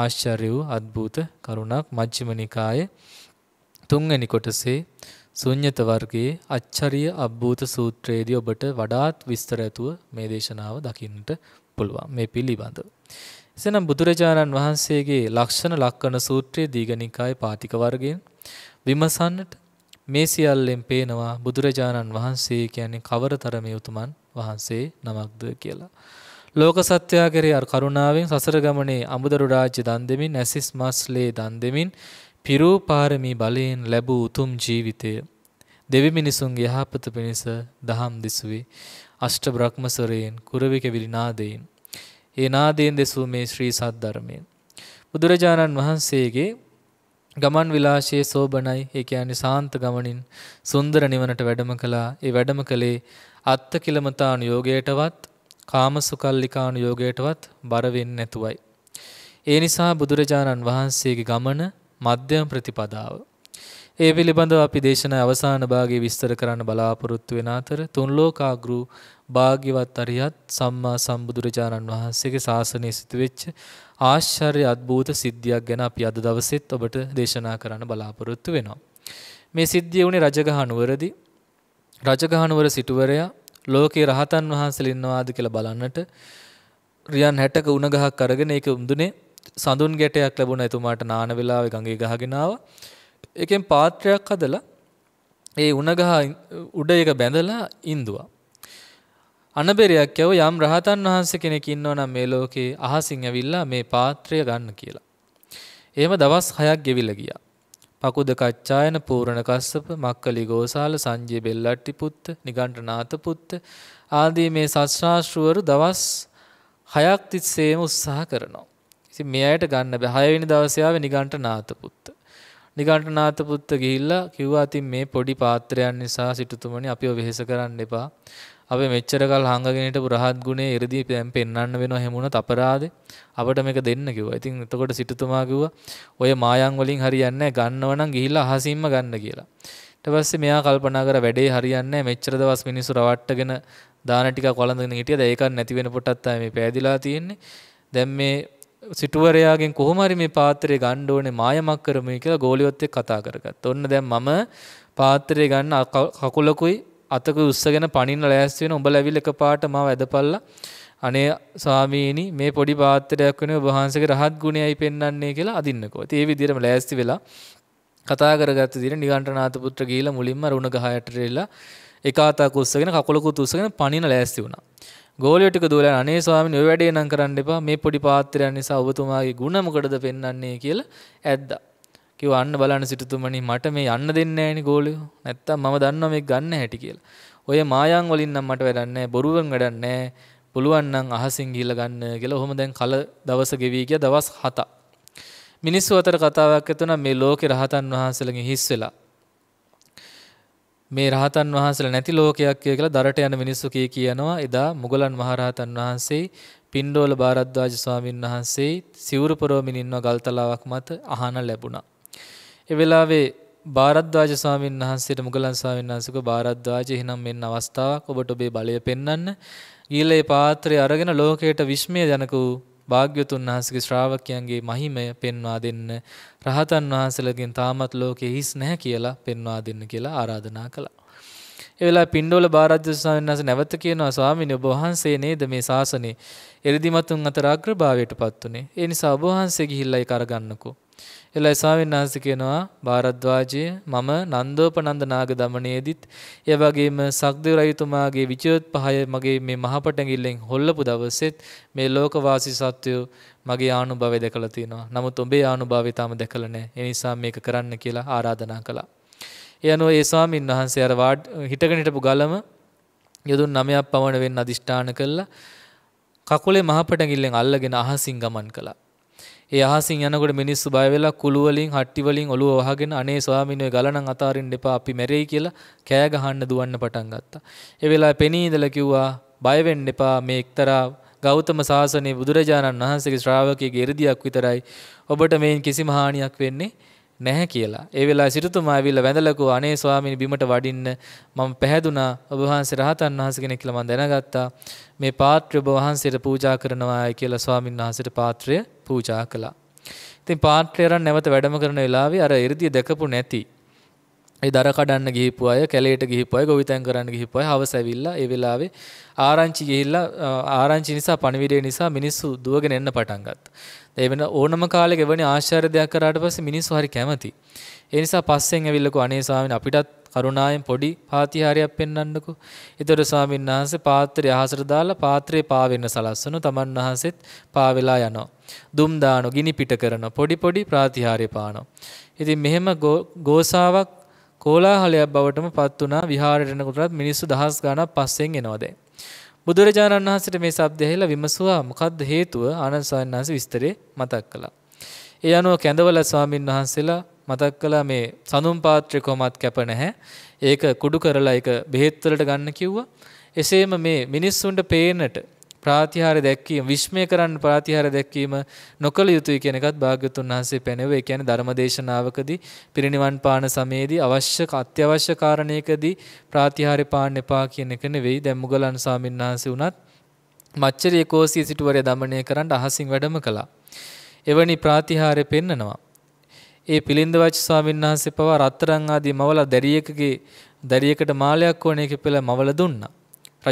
ආශ්චර්ය වූ අద్භූත කරුණක් මජ්ක්‍ධිම නිකායේ තුන්වැනි කොටසේ ශුන්්‍යත වර්ගයේ අච්චරිය අබ්බූත සූත්‍රයේදී ඔබට වඩාත් විස්තර ඇතුව මේ දේශනාව දකින්නට පුළුවන් මේ පිළිබඳව. එසේනම් බුදුරජාණන් වහන්සේගේ ලක්ෂණ ලක්කන සූත්‍රයේ දීඝනිකායේ පාතික වර්ගයෙන් විමසන්නට මේ සියල්ලෙන් පේනවා බුදුරජාණන් වහන්සේ කියන්නේ කවරතරමේ උතුමන් වහන්සේ නමක්ද කියලා. ලෝක සත්‍යයා කෙරේ කරුණාවෙන් සසර ගමනේ අමුදරු රාජ්‍ය දන් දෙමින් ඇසිස් මස්ලේ දන් දෙමින් පිරූ පාරමී බලයෙන් ලැබූ උතුම් ජීවිතය දෙවි මිනිසුන්ගේ යහපත පිණිස දහම් දිසුවේ අෂ්ට බ්‍රහ්මස්වරයෙන් කුරවික විලිනාදයෙන් ඒ නාදයෙන් දෙසූ මේ ශ්‍රී සද්ධර්මයෙන් බුදුරජාණන් වහන්සේගේ ගමන් විලාශයේ සෝබනයි ඒ කියන්නේ සාන්ත ගමනින් සුන්දර නිවනට වැඩම කළා. ඒ වැඩම කළේ අත්තකිලමතාණු යෝගයටවත් කාමසුකල්ලිකාණු යෝගයටවත් බර වෙන්නේ නැතුවයි. ඒ නිසා බුදුරජාණන් වහන්සේගේ ගමන මධ්‍යම ප්‍රතිපදාව. ඒ පිළිබඳව අපි දේශනා අවසාන භාගයේ විස්තර කරන්න බලාපොරොත්තු වෙන අතර තුන් ලෝකාග්‍රු භාග්‍යවත් අරියත් සම්මා සම්බුදුරජාණන් වහන්සේගේ ශාසනය සිට වෙච්ච ආශ්චර්ය අද්භූත සිද්ධියක් ගැන අපි අද දවසෙත් ඔබට දේශනා කරන්න බලාපොරොත්තු වෙනවා. මේ සිද්ධිය වුණේ රජගහ නුවරදී රජගහ නුවර සිටුවරයා ලෝකේ රහතන් වහන්සේලා ඉන්නවාද කියලා බලන්නට රියන් 60ක උණ ගහක් අරගෙන ඒක උඳුනේ සඳුන් ගැටයක් ලැබුණා එතුමාට නාන වෙලාවේ ගඟේ ගහගෙන ආවා. ඒකෙන් පාත්‍රයක් හදලා ඒ උණ ගහ උඩ එක බැඳලා ඉඳුවා. අනබෙරයක් යව යම් රහතන් වහන්සේ කෙනෙක් ඉන්නවා නම් මේ ලෝකේ අහසින් ඇවිල්ලා මේ පාත්‍රය ගන්න කියලා. එහෙම දවස් 6ක් ගෙවිලා ගියා. පකුද කච්චායන පූර්ණ කස්සප මක්කලි ගෝසාල සංජය බෙල්ලට්ටි පුත්ත නිගණ්ඨනාත පුත්ත ආදී මේ සස්්‍රාශ්‍රුවරු දවස් හයක් තිස්සේම උත්සාහ කරනවා. ඉතින් මේ අයට ගන්න බෑ. හයවෙනි දවසේ ආවේ නිගණ්ඨනාත පුත්ත. නිගණ්ඨනාත පුත්ත ගිහිල්ලා කිව්වා ඉතින් මේ පොඩි පාත්‍රයන් නිසා සිටුතුමනි අපිව වෙහෙස කරන්න එපා. අපි මෙච්චර කල් හංගගෙන හිටපු රහත් ගුණේ 이르දී දැන් පෙන්වන්න වෙනවා හැමුණත් අපරාධේ අපිට මේක දෙන්න කිව්වා. ඉතින් එතකොට සිටුතුමා කිව්වා ඔය මායන් වලින් හරියන්නේ නැහැ ගන්නව නම් ගිහිල්ලා අහසින්ම ගන්න කියලා. ඊට පස්සේ මෙයා කල්පනා කර වැඩේ හරියන්නේ නැහැ මෙච්චර දවස් මිනිස්සු රවට්ටගෙන දාන ටිකක් වළඳගෙන හිටියද ඒකත් නැති වෙන පොටත් තමයි මේ පෑදිලා තියෙන්නේ. දැන් මේ සිටුවරයාගෙන් කොහොම හරි මේ පාත්‍රය ගන්න ඕනේ මායමක් කරමු කියලා ගෝලියොත් එක්ක කතා කරගත්තා. ඔන්න දැන් මම පාත්‍රය ගන්න කකුලකුයි අතක උස්සගෙන පණින්න ලෑස්ති වෙන උඹලා ඇවිල්ලා එකපාරට මාව ඇදපල්ලා අනේ ස්වාමීනි මේ පොඩි පාත්‍රයක් වෙන ඔබ වහන්සේගේ රහත් ගුණයයි පෙන්වන්නේ කියලා අදින්නකෝ. ඉතින් ඒ විදිහටම ලෑස්ති වෙලා කතා කරගත්ත දින නිගණ්ඨනාත පුත්‍ර ගිහිලා මුලින්ම රුණ ගහයට ඉරලා එක අතක් උස්සගෙන කකුලකුත් උස්සගෙන පණින ලෑස්ති වුණා. ගෝලිය ටික දුවලා අනේ ස්වාමීනි ඔය වැඩේ නම් කරන්න එපා. මේ පොඩි පාත්‍රයන් නිසා ඔබතුමාගේ ගුණ මොකටද පෙන්වන්නේ කියලා ඇද්දා. කිව්වා අන්න බලන්න සිටුතුමනි මට මේ යන්න දෙන්නේ නැහෙනි ගෝලියෝ. නැත්තම් මම දන්නවා මේක ගන්න හැටි කියලා. ඔය මායම් වලින් නම් මට වැඩක් නැහැ. බොරුවෙන් වැඩක් නැහැ. පුළුවන් නම් අහසින් ගිහිල්ලා ගන්න කියලා. ඔහොම දැන් කල දවස ගෙවි ගියා දවස් 7ක්. මිනිස්සු අතර කතාවක් ඇති වුණා මේ ලෝකේ රහතන් වහන්සේලගෙන් හිස් වෙලා. මේ රහතන් වහන්සේලා නැති ලෝකයක් කියලා දරට යන මිනිස්සු කී කියනවා. එදා මුගලන් මහරහතන් වහන්සේ පින්ඩෝල භාරද්වාජ ස්වාමින් වහන්සේ සිවුරු පරවමින් ඉන්නව ගල්තලාවක් මත අහන ලැබුණා. ඒ වෙලාවේ භාරද්වාජ ස්වාමීන් වහන්සේට මුගලන් ස්වාමීන් වහන්සේක භාරද්වාජ එහෙනම් මෙන්න අවස්ථාවක් ඔබට ඔබේ බලය පෙන්වන්න. ඊළේ පාත්‍රය අරගෙන ලෝකයට විශ්මය ජනක වූ භාග්‍යතුන් වහන්සේගේ ශ්‍රාවකයන්ගේ මහිමය පෙන්වා දෙන්න. රහතන් වහන්සේලගෙන් තාමත් ලෝකෙ හිස් නැහැ කියලා පෙන්වා දෙන්න කියලා ආරාධනා කළා. ඒ වෙලාවේ පින්ඩෝල භාරද්වාජ ස්වාමීන් වහන්සේ නැවත කියනවා ස්වාමීනි ඔබ වහන්සේ නේද මේ ශාසනේ එරිදිමතුන් අතර අග්‍රභාවයටපත් උනේ. ඒ නිසා ඔබ වහන්සේ ගිහිල්ලා ඒක අරගන්නකෝ. එලා ස්වාමීන් වහන්සේ කියනවා භාරද්වාජය මම නන්දෝපනන්ද නාග දමනයේදීත් ඒ වගේම සක්දේව රජතුමාගේ විජයෝත්පහය මගේ මේ මහපටැඟිල්ලෙන් හොල්ලපු දවසෙත් මේ ලෝකවාසී සත්වයෝ මගේ ආනුභවය දැකලා තියෙනවා. නමුත් ඔබේ ආනුභවය තාම දැකලා නැහැ. ඒ නිසා මේක කරන්න කියලා ආරාධනා කළා. ඒ අනුව ඒ ස්වාමින් වහන්සේ අර වාඩ් හිටගෙන හිටපු ගලම යදුන් නමයක් පමණ වෙන්න අදිෂ්ඨාන කළා. කකුලේ මහපටැඟිල්ලෙන් අල්ලගෙන අහසින් ගමන් කළා. ඒ අහසින් යනකොට මිනිස්සු බය වෙලා කුළු වලින් හට්ටි වලින් ඔළුව වහගෙන අනේ ස්වාමීන් වහන්සේ ගලනම් අතාරින්න එපා අපි මැරෙයි කියලා කෑ ගහන්න දුවන්න පටන් ගත්තා. ඒ වෙලාවේ පෙනී ඉඳලා කිව්වා බය වෙන්න එපා මේ එක්තරා ගෞතම සාසනේ බුදුරජාණන් වහන්සේගේ ශ්‍රාවකයෙක්ගේ 이르දියක් විතරයි. ඔබට මේන් කිසිම හානියක් වෙන්නේ නැහැ කියලා. ඒ වෙලාවේ සිටුතුමා ඇවිල්ලා වැඳලකෝ අනේ ස්වාමීනි බිමට වඩින්න මම පහදුනා ඔබ වහන්සේ රහතන් වහන්සේ කෙනෙක් කියලා මම දැනගත්තා. මේ පාත්‍රය ඔබ වහන්සේට පූජා කරනවායි කියලා ස්වාමීන් වහන්සේට පාත්‍රය පූජා කළා. ඉතින් පාත්‍රය අරන් නැවත වැඩම කරන වෙලාවේ අර 이르දිය දැකපු නැති ඒ දර කඩන්න ගිහිපු අය කැලේට ගිහිපු අය ගොවිතැන් කරන්න ගිහිපු අය හවස ඇවිල්ලා ඒ වෙලාවේ ආරංචි ගිහිල්ලා ආරංචි නිසා පණිවිඩය නිසා මිනිස්සු දුවගෙන එන්න පටන් ගත්තා. ඒ වෙන ඕනම කාලෙක එවැනි ආශ්චර්ය දෙයක් කරාට පස්සේ මිනිස්සු හරි කැමති. ඒ නිසා පස්සෙන් ඇවිල්ලකෝ අනේ ස්වාමීන් අපිටත් කරුණාවෙන් පොඩි පාතිහාරයක් පෙන්වන්නකෝ. ඒතර ස්වාමීන් වහන්සේ පාත්‍රය අහසට දාලා පාත්‍රේ පා වෙන්න සලස්සන තමන් වහන්සේත් පා වෙලා යනවා. දුම් දානවා, ගිනි පිට කරනවා, පොඩි පොඩි ප්‍රාතිහාර්ය පානවා. ඉතින් මෙහෙම ගෝසාවක් කෝලාහලයක් බවටම පත් වුණා විහාරයට එනකොටත් මිනිස්සු දහස් ගණක් පස්සෙන් එනවා දැන්. බුදුරජාණන් වහන්සේට මේ શબ્ද ඇහිලා විමසුවා මොකද්ද හේතුව ආනන්ද ස්වාමීන් වහන්සේ විස්තරේ මතක් කළා. ඒ අනුව කැඳවල ස්වාමින් වහන්සේලා මතක් කළා මේ සඳුන් පාත්‍රය කොහොමත් කැප නැහැ. ඒක කුඩු කරලා ඒක බෙහෙත් වලට ගන්න කිව්වා. එසේම මේ මිනිස්සුන්ට පේනට ප්‍රාතිහාර දැක්වීම විශ්මය කරන්න ප්‍රාතිහාර දැක්වීම නොකළ යුතුයි කියන එකත් භාග්‍යතුන් වහන්සේ පැනෙව. ඒ කියන්නේ ධර්මදේශනාවකදී පිරිණිවන් පාන සමයේදී අවශ්‍ය අත්‍යවශ්‍ය කාරණයකදී ප්‍රාතිහාරය පාන්න එපා කියන එක නෙවෙයි. දැන් මුගලන් ස්වාමීන් වහන්සේ උනත් මච්චරිය කෝසිය සිටුවරය දමනය කරන්න අහසින් වැඩම කළා. එවැනි ප්‍රාතිහාරය පෙන්නනවා. ඒ පිළින්දවච් ස්වාමීන් වහන්සේ පවා රත්තරන් ආදී මවලා දැරියකගේ දැරියකට මාලයක් ඕනේ කියලා මවල දුන්නා.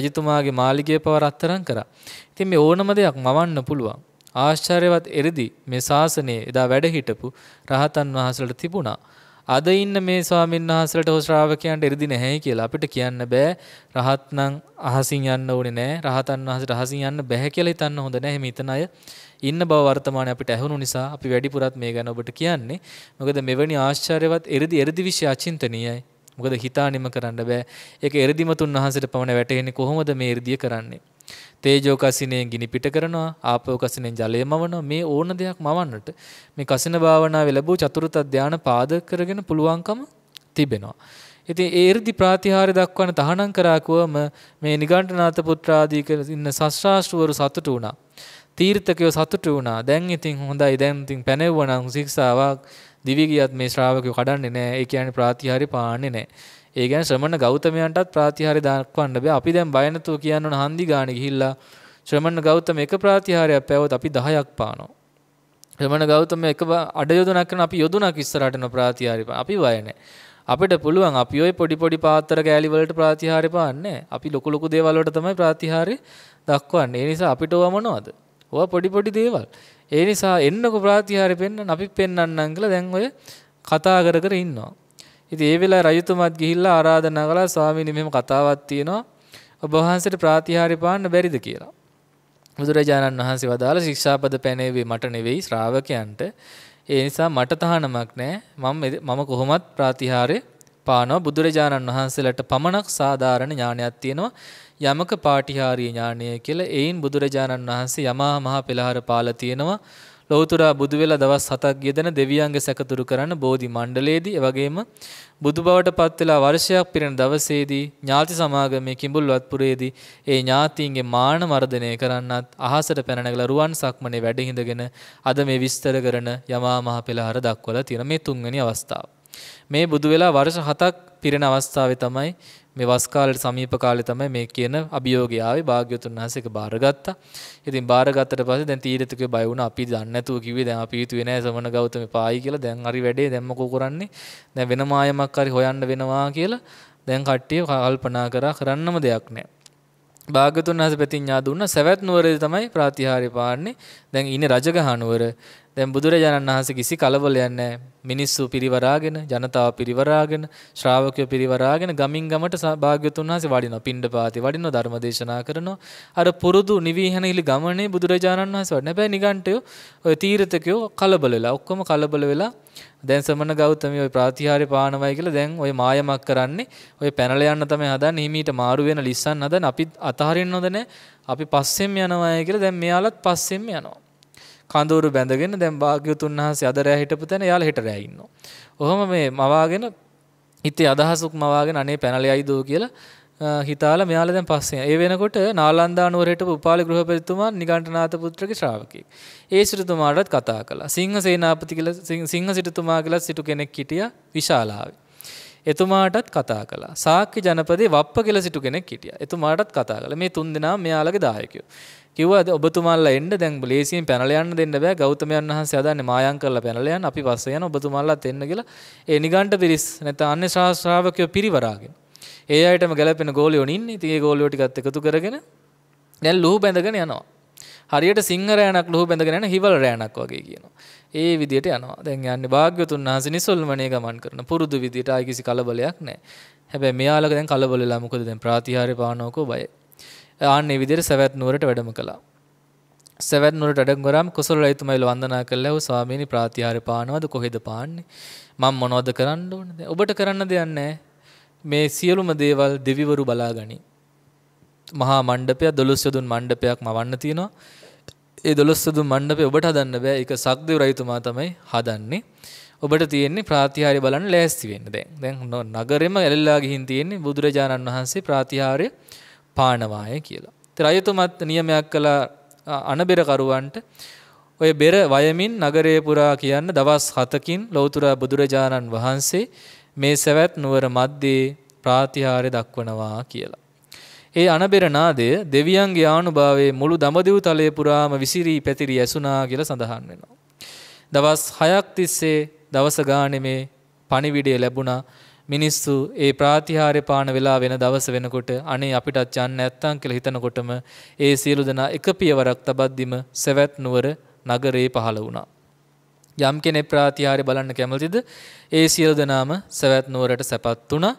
රජතුමාගේ මාලිගය පව රත්තරන් කරා. ඉතින් මේ ඕනම දෙයක් මවන්න පුළුවන්. ආශ්චර්යවත් එරිදි මේ ශාසනයේ එදා වැඩ හිටපු රහතන් වහන්සේලට තිබුණා. අද ඉන්න මේ ස්වාමීන් වහන්සේලට හෝ ශ්‍රාවකයන්ට එරිදි නැහැ කියලා අපිට කියන්න බෑ. රහත්නම් අහසින් යන්න ඕනේ නෑ. රහතන් වහන්සේට අහසින් යන්න බෑ කියලා හිතන්න හොඳ නෑ. එහෙම හිතන අය ඉන්න බව වර්තමානයේ අපිට ඇහුණු නිසා අපි වැඩිපුරත් මේ ගැන ඔබට කියන්නේ. මොකද මෙවැනි ආශ්චර්යවත් එරිදි එරිදි විශ්ය අචින්තනීයයි. මොකද හිතානිම කරන්න බෑ. ඒක එරිදිමතුන් වහන්සේට පමණ වැටෙන්නේ කොහොමද මේ එරිදිය කරන්නේ? තේජෝ කසිනෙන් ගිනි පිට කරනවා, ආපෝ කසිනෙන් ජලය මවනවා. මේ ඕන දෙයක් මවන්නට මේ කසින භාවනාවේ ලැබූ චතුර්ථ ධානය පාදක කරගෙන පුළුවන්කම තිබෙනවා. ඉතින් ඒ 이르දි ප්‍රාතිහාර්ය දක්වන තහනම් කරාකුවම මේ නිගණ්ඨනාත පුත්‍රාදී කියලා ඉන්න ශාස්ත්‍රාෂ්ටවරු සතුටු වුණා. තීර්ථකයෝ සතුටු වුණා. දැන් ඉතින් හොඳයි. දැන් ඉතින් පැනෙවුවා නම් ශික්ෂාවක් දිවි ගියත් මේ ශ්‍රාවකයෝ කඩන්නේ නැහැ. ඒ කියන්නේ ප්‍රාතිහාරය පාන්නේ නැහැ. ඒ කියන්නේ ශ්‍රමණ ගෞතමයන්ටත් ප්‍රාතිහාරය දක්වන්න බෑ. අපි දැන් බය නැතුව කියන්න ඕන හන්දි ගාන ගිහිල්ලා ශ්‍රමණ ගෞතම එක ප්‍රාතිහාරයක් පැවොත් අපි 10ක් පානවා. ශ්‍රමණ ගෞතම එක අඩ යොදුනක් කරන අපි යොදුනක් ඉස්සරහට යන ප්‍රාතිහාරය අපි බය නැහැ. අපිට පුළුවන් අපි ওই පොඩි පොඩි පාත්‍ර කෑලි වලට ප්‍රාතිහාරය පාන්නේ අපි ලොකු ලොකු දේවල් වලට තමයි ප්‍රාතිහාරය දක්වන්නේ ඒ නිසා අපිට ඕවා මොනවද? ඕවා පොඩි පොඩි දේවල්. ඒ නිසා එන්නකො ප්‍රාතිහාර්ය පෙන්වන්න අපි පෙන්වන්නම් කියලා දැන් ඔය කතා කර කර ඉන්නවා. ඉතින් ඒ වෙලාවේ රජතුමත් ගිහිල්ලා ආරාධනා කළා ස්වාමීනි මෙහෙම කතාවක් තියෙනවා ඔබ වහන්සේට ප්‍රාතිහාර්ය පාන්න බැරිද කියලා. බුදුරජාණන් වහන්සේ වදාළ ශික්ෂාපද පැනේවේ මට නෙවෙයි ශ්‍රාවකයන්ට. ඒ නිසා මට තහනමක් නැහැ. මම මම කොහොමත් ප්‍රාතිහාර්ය පානවා බුදුරජාණන් වහන්සේලට පමණක් සාධාරණ ඥානයක් තියෙනවා. යමක පාටිහාරී ඥානය කියලා එයින් බුදුරජාණන් වහන්සේ යමා මහ පෙළහර පාලා තියෙනවා. ලෞතුරා බුදු වෙලා දවස් 7ක් ගෙදෙන දෙවියන්ගේ සැකතුරු කරන බෝධි මණ්ඩලයේදී එවැගේම බුදු බවට පත් වෙලා වර්ෂයක් පිරෙන දවසේදී ඥාති සමාගමේ කිඹුල්වත්පුරයේදී ඒ ඥාතීන්ගේ මාන මර්ධනය කරන්නත් අහසට පැන නැගලා රුවන් සක්මනේ වැඩ හිඳගෙන අද මේ විස්තර කරන යමා මහ පෙළහර දක්වලා තියෙන මේ තුන්වෙනි අවස්ථාව. මේ බුදු වෙලා වර්ෂ 7ක් පිරෙන අවස්ථාවේ තමයි මේ වස් කාලයට සමීප කාලේ තමයි මේ කියන අභියෝගය ආවේ භාග්‍යවතුන් වහන්සේ ඒක බාරගත්තා. ඉතින් බාරගත්තට පස්සේ දැන් තීරිතකේ බය වුණා. අපි දන්නේ නැතුව කිව්වේ දැන් අපි හිතුවේ නෑ සමන ගෞතම පායි කියලා. දැන් හරි වැඩේ දැන් මොකෝ කරන්නේ? දැන් වෙන මායමක් හරි හොයන්න වෙනවා කියලා දැන් කට්ටිය කල්පනා කරා කරන්නම දෙයක් නෑ. භාගතුන් වහන්සේ ප්‍රතිඥා දුන්න සවැත් නුවරේ තමයි ප්‍රාතිහාර්ය පාන්නේ. දැන් ඉන්නේ රජගහ නුවර. දැන් බුදුරජාණන් වහන්සේ කිසි කලබලයක් නැහැ. මිනිස්සු පිරිවරාගෙන, ජනතාව පිරිවරාගෙන, ශ්‍රාවකයෝ පිරිවරාගෙන ගමින් ගමට භාග්‍යතුන් වහන්සේ වඩිනවා. පිණ්ඩපාතේ වඩිනවා, ධර්ම දේශනා කරනවා. අර පුරුදු නිවිහෙනහිලි ගමනේ බුදුරජාණන් වහන්සේ වඩින. හැබැයි නිගණ්ඨයෝ ඔය තීර්ථකයෝ කලබල වෙලා, ඔක්කොම කලබල වෙලා දැන් සමන ගෞතම ඔය ප්‍රාතිහාර්ය පානවයි කියලා දැන් ඔය මායමක් කරන්නේ ඔය පැනල යන්න තමයි හදන්නේ හිමීට මාරු වෙන ලිස්සන් හදන අපි අතහරින්න හොඳ නැහැ අපි පස්සෙන් යනවායි කියලා දැන් මෙයාලත් පස්සෙන් යනවා කඳවුරු බැඳගෙන දැන් භාග්‍යවතුන් වහන්සේ අද රෑ හිටපු තැන එයාලා හිට රෑ ඉන්නවා ඔහොම මේ මවාගෙන හිතේ අදහසක් මවාගෙන අනේ පැනල යයිදෝ කියලා හිතාල මෙයාල දැන් පස්සේ. ඒ වෙනකොට නාලන්දානුවරට උපාලි ගෘහපතිතුමා නිගණ්ඨනාත පුත්‍රගේ ශ්‍රාවකයෙක්. ඒ සිටුතුමාටත් කතා කළා. සිංහ සේනාපති කියලා සිංහ සිටුතුමා කියලා සිටු කෙනෙක් හිටියා විශාලාවේ. එතුමාටත් කතා කළා. සාක්‍ය ජනපදයේ වප්ප කියලා සිටු කෙනෙක් හිටියා. එතුමාටත් කතා කළා. මේ තුන් දෙනා මෙයාලගේ දායකයෝ. කිව්වා ඔබතුමාලා එන්න දැන් ලේසියෙන් පැනලා යන්න දෙන්න බෑ. ගෞතමයන් වහන්සේ හදාන්නේ මායම් කරලා පැනලා යන්න. අපි පස්සේ යන ඔබතුමාලාත් එන්න කියලා ඒ නිගණ්ඨ පිරිස් නැත්නම් අන්‍ය ශ්‍රාවකයෝ පිරිවරාගෙන ඒ අයටම ගැලපෙන ගෝලියෝ ඉන්නේ. ඉතින් ඒ ගෝලියෝ ටිකත් එකතු කරගෙන දැන් ලුහු බැඳගෙන යනවා. හරියට සිංහ රෑනක් ලුහු බැඳගෙන යන හිවල රෑනක් වගේ කියනවා. ඒ විදිහට යනවා. දැන් යන්නේ භාග්‍යතුන් වහන්සේ නිසල්මණේ ගමන් කරන පුරුදු විදිහට ආයි කිසි කලබලයක් නැහැ. හැබැයි මෙයාලක දැන් කලබල වෙලා මොකද දැන් ප්‍රාතිහාර්ය පානෝකෝ බයයි. ආන්නේ විදිහට සවැත් නුවරට වැඩම කළා. සවැත් නුවරට වැඩම කරාම කුසල රයිතුමයිල වන්දනා කළා. "ඔව් ස්වාමීනි ප්‍රාතිහාර්ය පානවද කොහෙද පාන්නේ? මම මොනවද කරන්න ඕනද? ඔබට කරන්න දෙයක් නැහැ." මේ සියලුම දේවල් දෙවිවරු බලා ගනි. මහා මණ්ඩපය දොළොස්සදුන් මණ්ඩපයක් මවන්න තියෙනවා. ඒ දොළොස්සදුන් මණ්ඩපය ඔබට හදන්න බෑ. ඒක සක්දේව රජතුමා තමයි හදන්නේ. ඔබට තියෙන්නේ ප්‍රාතිහාර්ය බලන්න ලෑස්ති වෙන්න දැන්. දැන් නගරෙම ඇලලා ගිහින් තියෙන්නේ බුදුරජාණන් වහන්සේ ප්‍රාතිහාර්ය පානවාය කියලා. ඉතින් රජතුමත් නියමයක් කළා අනබෙර කරුවන්ට ඔය බෙර වයමින් නගරේ පුරා කියන්න දවස් 7කින් ලෞතර බුදුරජාණන් වහන්සේ මේ සැවැත් නුවර මැද්දේ ප්‍රාතිහාර්ය දක්වනවා කියලා. ඒ අනබෙර නාදය දෙවියන්ගේ ආනුභාවයේ මුළු දඹදිව් තලය පුරාම විසිරී පැතිරී ඇසුණා කියලා සඳහන් වෙනවා. දවස් 6ක් තිස්සේ දවස ගානේ මේ පණිවිඩය ලැබුණා. මිනිස්සු ඒ ප්‍රාතිහාර්ය පාන වෙලා වෙන දවස වෙනකොට අනේ අපිටත් යන්න නැත්තම් කියලා හිතනකොටම ඒ සියලු දෙනා එක පියවරක් තබද්දිම සවැත් නුවර නගරේ පහළ වුණා. යම් කෙනෙක් ප්‍රාතිහාර්ය බලන්න කැමතිද ඒ සියලු දෙනාම සවැත් නුවරට සැපත් වුණා.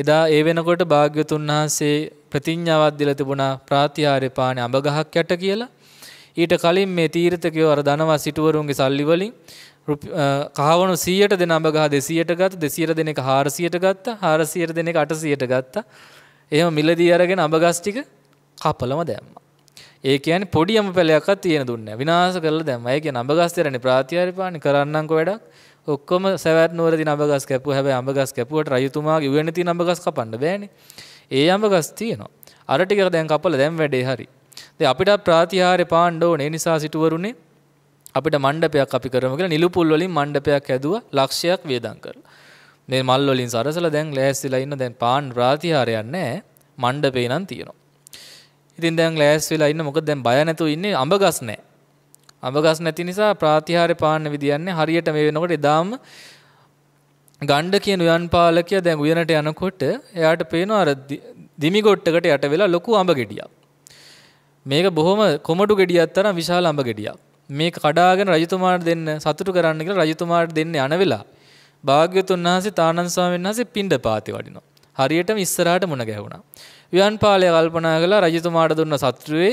එදා ඒ වෙනකොට භාග්‍යතුන් වහන්සේ ප්‍රතිඥාවක් දීලා තිබුණා ප්‍රාතිහාර්ය පානේ අඹ ගහක් යට කියලා. ඊට කලින් මේ තීර්ථකයෝ අර ධනවත් සිටුවරුන්ගේ සල්ලි වලින් කහවණු 100ට දෙන අඹ ගහ 200ට ගත්ත 200 දෙන එක 400ට ගත්තා 400 දෙන එක 800ට ගත්තා. එහෙම මිලදී අරගෙන අඹ ගස් ටික කපලම දැම්මා. ඒ කියන්නේ පොඩි අඹපැලයක්වත් තියෙන දුන්නේ නැහැ. විනාශ කරලා දැම්මා. ඒ කියන්නේ අඹගස්තරනේ ප්‍රාතිහාර්යපාණි කරන්නම්කෝ වැඩක්. ඔක්කොම සවැත් නුවර තියෙන අඹගස් කැපුවා. හැබැයි අඹගස් කැපුවට රජතුමාගේ උයනේ තියෙන අඹගස් කපන්න බෑනේ. ඒ අඹගස් තියෙනවා. අර ටික දැන් කපලා දැන් වැඩේ හරි. දැන් අපිට ප්‍රාතිහාර්ය පාණ්ඩ ඕනේ. ඒ නිසා සිටුවරුනේ අපිට මණ්ඩපයක් අපි කරමු කියලා නිලුපුල් වලින් මණ්ඩපයක් හැදුවා. ලක්ෂයක් වේදම් කරලා. මේ මල් වලින් සරසලා දැන් ලෑස්තිලා ඉන්න දැන් පාන් ප්‍රාතිහාරයක් නැහැ. මණ්ඩපේ නම් තියෙනවා. ඉතින් දැන් ලෑස් වෙලා ඉන්න මොකද දැන් බය නැතුව ඉන්නේ අඹ ගස් නැහැ. අඹ ගස් නැති නිසා ප්‍රාතිහාර්ය පාන්න විදියන්නේ හරියට මේ වෙනකොට එදාම ගණ්ඩ කියන උයන් පාලකයා දැන් උයනට යනකොට එයාට පේනවා අර දිමිගොට්ටකට යට වෙලා ලොකු අඹ ගෙඩියක්. මේක බොහොම කොමඩු ගෙඩියක් තරම් විශාල අඹ ගෙඩියක්. මේක කඩාගෙන රජතුමාට දෙන්න සතුටු කරන්න කියලා රජතුමාට දෙන්න යන වෙලා භාග්‍යතුන් වහන්සේ තානන් ස්වාමීන් වහන්සේ පිණ්ඩපාතේ වඩිනවා. හරියටම ඉස්සරහට මුණ ගැහුණා. ව්‍යන්පාලය කල්පනා කළා රජතුමාට දුන්න සත්‍රුවේ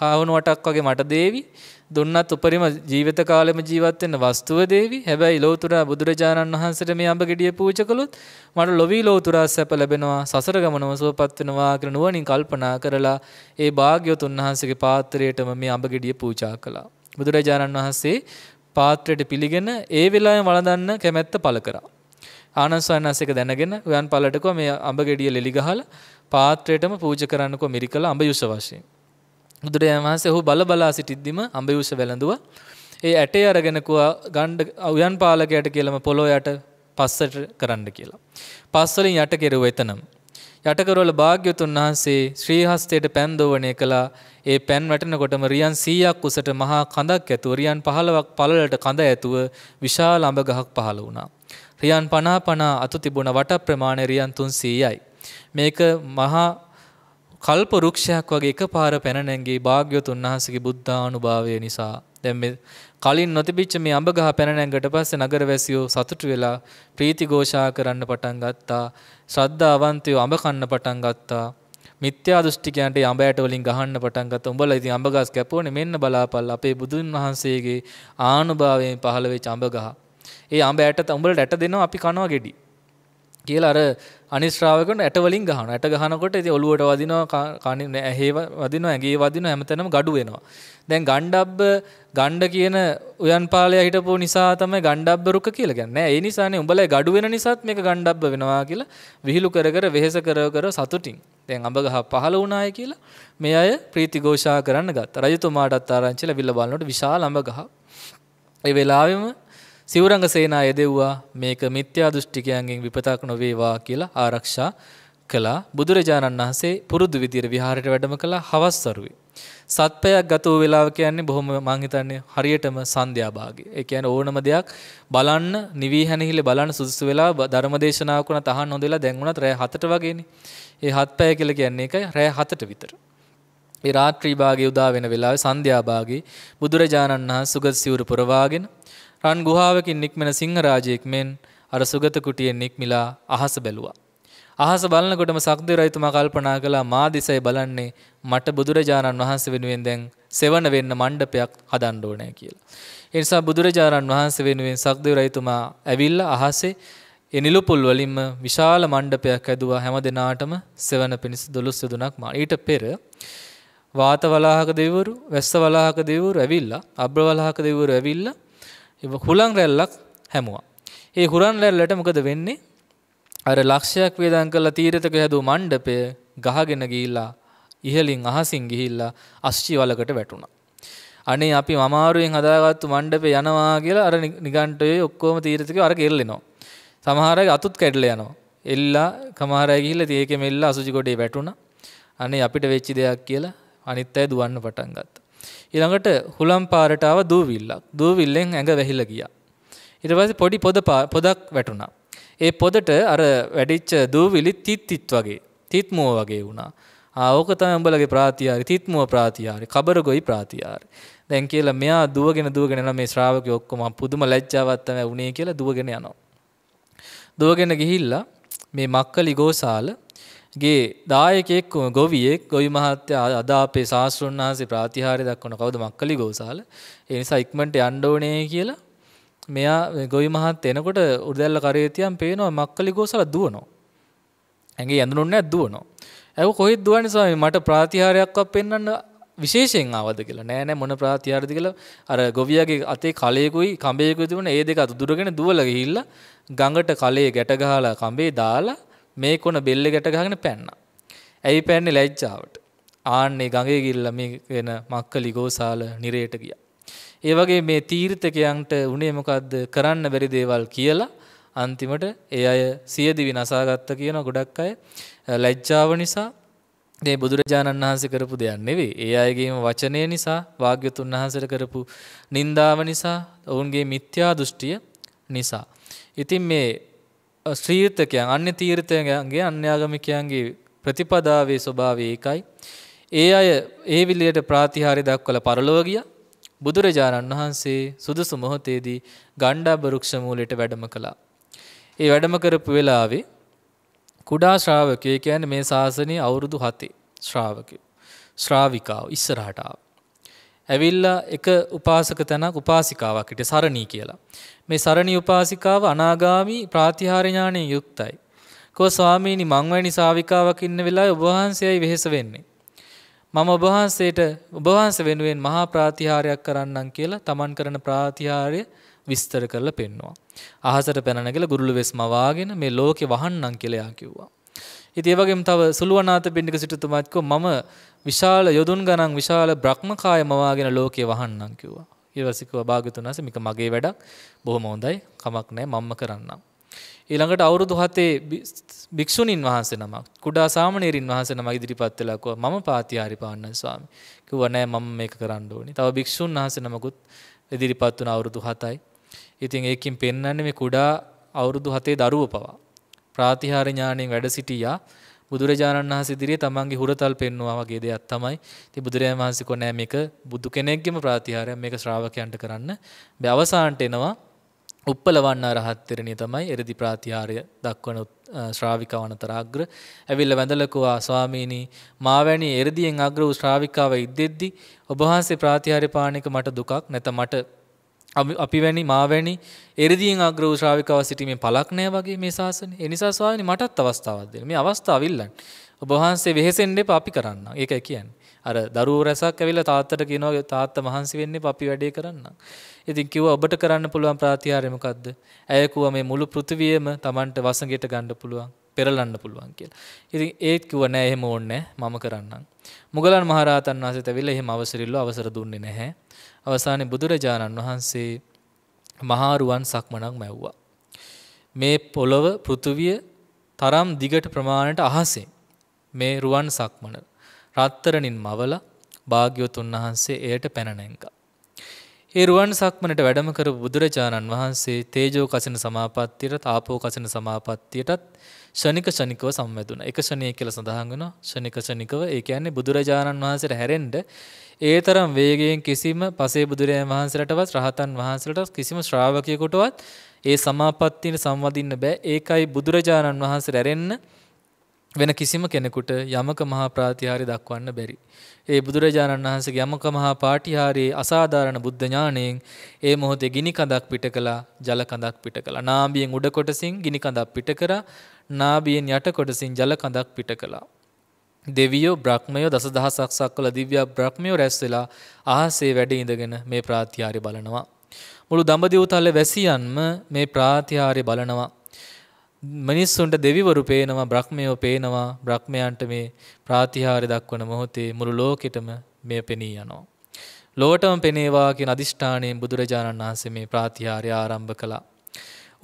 කාවණු වටක් වගේ මට දේවි දුන්නත් උපරිම ජීවිත කාලෙම ජීවත් වෙන්න වස්තුව දේවි හැබැයි ලෝතුරා බුදුරජාණන් වහන්සේට මේ අඹ ගෙඩිය පූජා කළොත් මට ලොවි ලෝතුරා සැප ලැබෙනවා සසර ගමනම සුවපත් වෙනවා කියලා නුවණින් කල්පනා කරලා ඒ භාග්‍යවතුන් වහන්සේගේ පාත්‍රයටම මේ අඹ ගෙඩිය පූජා කළා බුදුරජාණන් වහන්සේ පාත්‍රයට පිළිගෙන ඒ වෙලාවේ වළඳන්න කැමැත්ත පළ කරා ආනන්ද සයන්ස් එක දැනගෙන උයන් පළටකෝ මේ අඹ ගෙඩිය ලෙලි ගහලා පාත්‍රයටම පූජ කරන්නකො මිරිකල අඹයුෂ වශයෙන්. බුදුරජාණන් වහන්සේ ඔහු බල බලා සිටිද්දිම අඹයුෂ වැළඳුවා. ඒ ඇටේ අරගෙන කුවා ගණ්ඩ උයන් පාලකයට කියලම පොළොව යට පස්සට කරන්න කියලා. පස් වලින් යට කෙරුව එතනම. යට කරවල භාග්‍යතුන් වහන්සේ ශ්‍රී හස්තයට පෑන් දෝවණය කළා. ඒ පෑන් වැටෙනකොටම රියන් 100ක් උසට මහා කඳක් ඇතුව රියන් 15ක් පළලට කඳ ඇතුව විශාල අඹ ගහක් පහළ වුණා. රියන් 50 50 අතු තිබුණ වට ප්‍රමාණය රියන් 300යි. මේක මහා කල්ප වෘක්ෂයක් වගේ එකපාර පැන නැංගේ භාග්‍යවතුන් වහන්සේගේ බුද්ධානුභාවය නිසා දැන් මේ කලින් නොතිබිච්ච මේ අඹ ගහ පැන නැංගට පස්සේ නගරවැසියෝ සතුටු වෙලා ප්‍රීති ഘോഷා කරන්න පටන් ගත්තා ශ්‍රද්ධාවන්තයෝ අඹ කන්න පටන් ගත්තා මිත්‍යා දෘෂ්ටිකයන්ට අඹ ඇට වලින් ගහන්න පටන් ගත්තා උඹලා ඉතින් අඹ ගස් කැපුවනේ මෙන්න බලාපල්ලා අපේ බුදුන් වහන්සේගේ ආනුභාවයෙන් පහළ වෙච්ච අඹ ගහ ඒ අඹ ඇට උඹලට ඇට දෙනවා අපි කනවා ගෙඩි කියලා අර අනිශ්‍රාවකන ඇට වලින් ගහන ඇට ගහනකොට ඉතින් ඔළුවට වදිනවා කණින් ඇහේ වදිනවා ඇඟේ වදිනවා හැමතැනම gadu වෙනවා දැන් ගණ්ඩබ්බ ගණ්ඩ කියන උයන්පාලයා හිටපු නිසා තමයි ගණ්ඩබ්බ රුක කියලා කියන්නේ ඒ නිසානේ උඹලා gadu වෙන නිසාත් මේක ගණ්ඩබ්බ වෙනවා කියලා විහිළු කර කර වෙහෙස කර කර සතුටින් දැන් අඹ ගහ පහළ වුණාය කියලා මේ අය ප්‍රීති ഘോഷා කරන්න ගත්තා රජතුමාටත් ආරංචිලා විල්ල බලනකොට විශාල අඹ ගහ ඒ වෙලාවෙම සිවුරංග සේනා යදෙව්වා මේක මිත්‍යා දෘෂ්ටිකයන්ගෙන් විපතක් නොවේවා කියලා ආරක්ෂා කළා. බුදුරජාණන් වහන්සේ පුරුදු විදියට විහාරයට වැඩම කළා හවස්වරුවේ. සත්පයක් ගත වූ වෙලාව කියන්නේ බොහොම මං හිතන්නේ හරියටම සන්ධ්‍යාභාගය. ඒ කියන්නේ ඕනම දෙයක් බලන්න නිවි හැනහිලි බලන්න සුදුසු වෙලාව ධර්මදේශනාවක් වුණත් අහන්න හොඳ වෙලා දැන් වුණත් රෑ 7ට වගේනේ. ඒ හත්පය කියලා කියන්නේ ඒකයි රෑ 7ට විතර. ඒ රාත්‍රී භාගයේ උදා වෙන වෙලාවේ සන්ධ්‍යාභාගයේ බුදුරජාණන් වහන්සේ සුගත සිවුරු පුරවාගෙන රන් ගුහාවකින් නික්මෙන සිංහරාජයෙක් මෙන් අර සුගත කුටියෙන් නික්මිලා අහස බැලුවා. අහස බලනකොටම සක්දේ රජතුමා කල්පනා කළා මා දිසයි බලන්නේ මට බුදුරජාණන් වහන්සේ වෙනුවෙන් දැන් සෙවණ වෙන්න මණ්ඩපයක් හදන්න ඕනේ කියලා. ඒ නිසා බුදුරජාණන් වහන්සේ වෙනුවෙන් සක්දේ රජතුමා ඇවිල්ලා අහසේ ඒ නිලුපුල් වලින්ම විශාල මණ්ඩපයක් ඇදුවා හැම දිනාටම සෙවණ පිණිස දොළොස් යදුණක් මා. ඊට පෙර වාත වලාහක දෙවිවරු, වැස්ස වලාහක දෙවිවරු ඇවිල්ලා, අබ්‍ර වලාහක දෙවිවරු ඇවිල්ලා හුලං රැල්ලක් හැමුවා. ඒ හුරන් රැල්ලට මොකද වෙන්නේ? අර ලක්ෂයක් වේදන් කරලා තීරතක හැදූ මණ්ඩපය ගහගෙන ගිහිල්ලා ඉහලින් අහසින් ගිහිල්ලා අස්චි වලකට වැටුණා. අනේ අපි අමාරුවෙන් හදාගත්තු මණ්ඩපේ යනවා කියලා අර නිගණ්ඨයෝ ඔක්කොම තීරතකේ අර කෙල්ලෙනවා. සමහර අය අතුත් කැඩලා යනවා. එල්ලා කමහර අය ගිහිල්ලා ඒකෙම එල්ලා අසුචි ගොඩේ වැටුණා. අනේ අපිට වෙච්ච දෙයක් කියලා අනිත් අය දුවන්න පටන් ගත්තා. ඊළඟට හුලම් පාරට ආව දූවිල්ලක්. දූවිල්ලෙන් ඇඟ වැහිලා ගියා. ඊට පස්සේ පොඩි පොද පොදක් වැටුණා. ඒ පොදට අර වැඩිච්ච දූවිලි තිත් තිත් වගේ, තිත්මුව වගේ වුණා. ආ ඕක තමයි උඹලගේ ප්‍රාතිහාරි, තිත්මුව ප්‍රාතිහාරි, කබරගොයි ප්‍රාතිහාරි. දැන් කියලා මෙයා දුවගෙන දුවගෙන යනවා මේ ශ්‍රාවකයෝ ඔක්කොම පුදුම ලැජ්ජාවක් තමයි වුණේ කියලා දුවගෙන යනවා. දුවගෙන ගිහිල්ලා මේ මක්කලි ගෝසාල ගේ දායකෙක් ගොවියෙක් ගොවි මහත්තය අද අපේ ශාස්තෘන් වහන්සේ ප්‍රාතිහාරය දක්වන කවද මක්කලි ගෝසාල ඒ නිසා ඉක්මට අන්්ඩෝනය කියලා මෙයා ගොවි මහත් එනකොට උදැල්ල කරේතියන් පේනවා මක්කලි ගෝසල දුවනෝ ඇගේ ඇඳුනුන්න ඇදුවනෝ ඇව කොහෙත් දුවනිසාම මට ප්‍රාතිහාරයක් පෙන්න්න විශේෂෙන් ආවද කියලා නෑනෑ මොන ප්‍රාතිහාරදි කියලා අර ගොවියගේ අතේ කලයකුයි කම්බයකුයි තිබුණ ඒ දෙක අතු දුරගෙන දුවලග හිල්ල ගඟට කලේ ගැටගහලා කම්බේ දාලා මේ කොන බෙල්ල ගැට ගහගෙන පැන්නා. ඇයි පැන්නේ ලැජ්ජාවට. ආන්නේ ගඟේ ගිල්ලා මේ වෙන මක්කලි ගෝසාල නිරේට ගියා. ඒ වගේ මේ තීර්ථකයන්ට උනේ මොකද්ද කරන්න බැරි දේවල් කියලා අන්තිමට ඒ අය සියදිවි නසාගත්ත කියන ගොඩක් අය ලැජ්ජාව නිසා මේ බුදුරජාණන් වහන්සේ කරපු දෙයක් නෙවෙයි. ඒ අයගේම වචනය නිසා වාග්යතුන් වහන්සේට කරපු නින්දාව නිසා ඔවුන්ගේ මිත්‍යා දෘෂ්ටිය නිසා. ඉතින් මේ ශ්‍රීර්ථකයන් අන්‍ය තීර්ථයන්ගේ අන්‍යාගමිකයන්ගේ ප්‍රතිපදාවේ ස්වභාවය ඒකයි. ඒ අය ඒ විලියට ප්‍රාතිහාරය දක්වල පරලොව ගියා. බුදුරජාණන් වහන්සේ සුදුසු මොහොතේදී ගණ්ඩාබ වෘක්ෂ මූලයට වැඩම කළා. ඒ වැඩම කරපු වෙලාවේ කුඩා ශ්‍රාවකයෝ කියන්නේ මේ ශාසනයේ අවුරුදු 7 ශ්‍රාවකයෝ ශ්‍රාවිකාව ඉස්සරහට ආවා. ඇවිල්ලා එක උපාසක තැනක් උපාසිකාවක් හිටිය සරණී කියලා. මේ සරණී උපාසිකාව අනාගාමි ප්‍රාතිහාර ඥාණයෙන් යුක්තයි. කෝ ස්වාමීනි මං වැනි ශාවිකාවක් ඉන්න වෙලාවේ ඔබ වහන්සේයි වෙහෙස වෙන්නේ. මම ඔබ වහන්සේට ඔබ වහන්සේ වෙනුවෙන් මහා ප්‍රාතිහාරයක් කරන්නම් කියලා තමන් කරන ප්‍රාතිහාරය විස්තර කරලා පෙන්නවා. අහසට පැන නැගලා ගුරුළු වෙස් මවාගෙන මේ ලෝකේ වහන්නම් කියලා කිව්වා. ඉතින් ඒ වගේම තව සුළුවනාත බින්දික සිටුතුමාත් කිව්වා මම විශාල යොදුන් ගණන් විශාල බ්‍රහ්මකාය මවාගෙන ලෝකේ වහන්නම් කිව්වා. ඊවසිකව භාග්‍යතුන් වහන්සේ මේක මගේ වැඩක්. බොහොම හොඳයි. කමක් නැහැ මම්ම කරන්නම්. ඊළඟට අවුරුදු හතේ භික්‍ෂුණින් වහන්සේ නමක් කුඩා සාමනීරින් වහන්සේ නමක් ඉදිරිපත් වෙලාකෝ මම පාතිහාරි පාන්නයි ස්වාමි. කිව්වා නෑ මම මේක කරන්න ඕනේ. තව භික්ෂුන් වහන්සේ නමකුත් ඉදිරිපත් වුණ අවුරුදු 7යි. ඉතින් ඒකෙන් පෙන්වන්නේ මේ කුඩා අවුරුදු 7 දරුවෝ පවා ප්‍රාතිහාර ඥාණයෙන් වැඩ සිටියා බුදුරජාණන් වහන්සේ ඉදිරියේ තමන්ගේ හුරතල් පෙන්වනවා වගේ දෙයක් තමයි. ඉතින් බුදුරජාණන් වහන්සේ කො නෑ මේක බුදු කෙනෙක්ගේම ප්‍රාතිහාරයක් මේක ශ්‍රාවකයන්ට කරන්න. බෑ අවසානට එනවා උප්පලවන්න රහත්තරණිය තමයි එරදි ප්‍රාතිහාරය දක්වන ශ්‍රාවිකාවනතරාග්‍ර ඇවිල්ල වැඳලකවා ස්වාමීනී මාවැනි එරදියෙන් අග්‍ර වූ ශ්‍රාවිකාව ඉද්දෙද්දි ඔබවහන්සේ ප්‍රාතිහාරය පානක මට දුකක් නැත මට අපි වැනි මාවැනි එරදිින් අග්‍රව ශ්‍රාවිකාව සිටීමේ පලක්නය වගේ මේ ශාසන එනිසා ස්වාමනි මටත් අවස්ථාවක්ද මේ අවස්ථාවවිල්ලන් ඔබහන්සේ වෙහෙසෙන්ඩෙ අපි කරන්න ඒක කියන් අර දරු රැසක් ඇවිල තාත්තට කියනව තාත්ත මහන්සි වෙන්නේ අපි වැඩේ කරන්න. ඉතින් කිව්ව ඔබට කරන්න පුළුවන් ප්‍රාතිහාරමකක්ද ඇයකුව මේ මුළු පෘතිවියම තමන්ට වසගේට ගණ්ඩ පුළුවන් පෙරලන්න පුළුවන් කියලා. ඉතින් ඒත් කිව නෑ එහෙම ඕන්නෑ මම කරන්න. මුගලන් මහරහතන් වහසේ ඇවිල්ල එහෙම අවසරිල්ල අවසර දුන්නේ නැහැ. අවසානයේ බුදුරජාණන් වහන්සේ මහාරුවන් සක්මනක් මැව්වා. මේ පොළොව පෘථුවිය තරම් දිගට ප්‍රමාණයට අහසේ මේ රුවන් සක්මන රත්තරණින් මවල භාග්‍යවතුන් වහන්සේ එයට පැනනැංග. ඒ රුවන් සක්මනට වැඩම කර බුදුරජාණන් වහන්සේ තේජෝ කසින සමාපත්තියට තාපෝ කසින සමාපත්තියටත් ෂණික ෂණිකව සම්වැදුන. එක ෂණය කියලා සඳහන් වෙනවා. ෂණික ෂණිකව ඒ කියන්නේ බුදුරජාණන් වහන්සේට හැරෙන්න ඒතරම් වේගයෙන් කිසිම පසේ බුදුරජාණන් වහන්සේටවත් රහතන් වහන්සේටවත් කිසිම ශ්‍රාවකයෙකුටවත් ඒ සමාපත්තියන සම්වදින්න බෑ. ඒකයි බුදුරජාණන් වහන්සේ රැරෙන්න වෙන කිසිම කෙනෙකුට යමක මහා ප්‍රාතිහාර්ය දක්වන්න බැරි. ඒ බුදුරජාණන් වහන්සේගේ යමක මහා පාටිහාරයේ අසාධාරණ බුද්ධ ඥාණයෙන් ඒ මොහොතේ ගිනි කඳක් පිට කළා, ජල කඳක් පිට කළා. නාභියෙන් උඩ කොටසින් ගිනි කඳක් පිට කරා, නාභියෙන් යට කොටසින් ජල කඳක් පිට කළා. දෙවියෝ බ්‍රහ්මයෝ දසදහසක් සක්වල දිව්‍ය බ්‍රහ්මයෝ රැස් වෙලා අහසේ වැඩ ඉඳගෙන මේ ප්‍රාතිහාර්ය බලනවා. මුළු දඹදිව තල වැසියන්ම මේ ප්‍රාතිහාර්ය බලනවා. මිනිස්සුන්ට දෙවිවරු පේනවා බ්‍රහ්මයෝ පේනවා බ්‍රහ්මයන්ට මේ ප්‍රාතිහාර්ය දක්වන මොහොතේ මුළු ලෝකෙටම මේ පෙනී යනවා. ලෝකටම පෙනේවා කියන අදිෂ්ඨාණයෙන් බුදුරජාණන් වහන්සේ මේ ප්‍රාතිහාර්ය ආරම්භ කළා.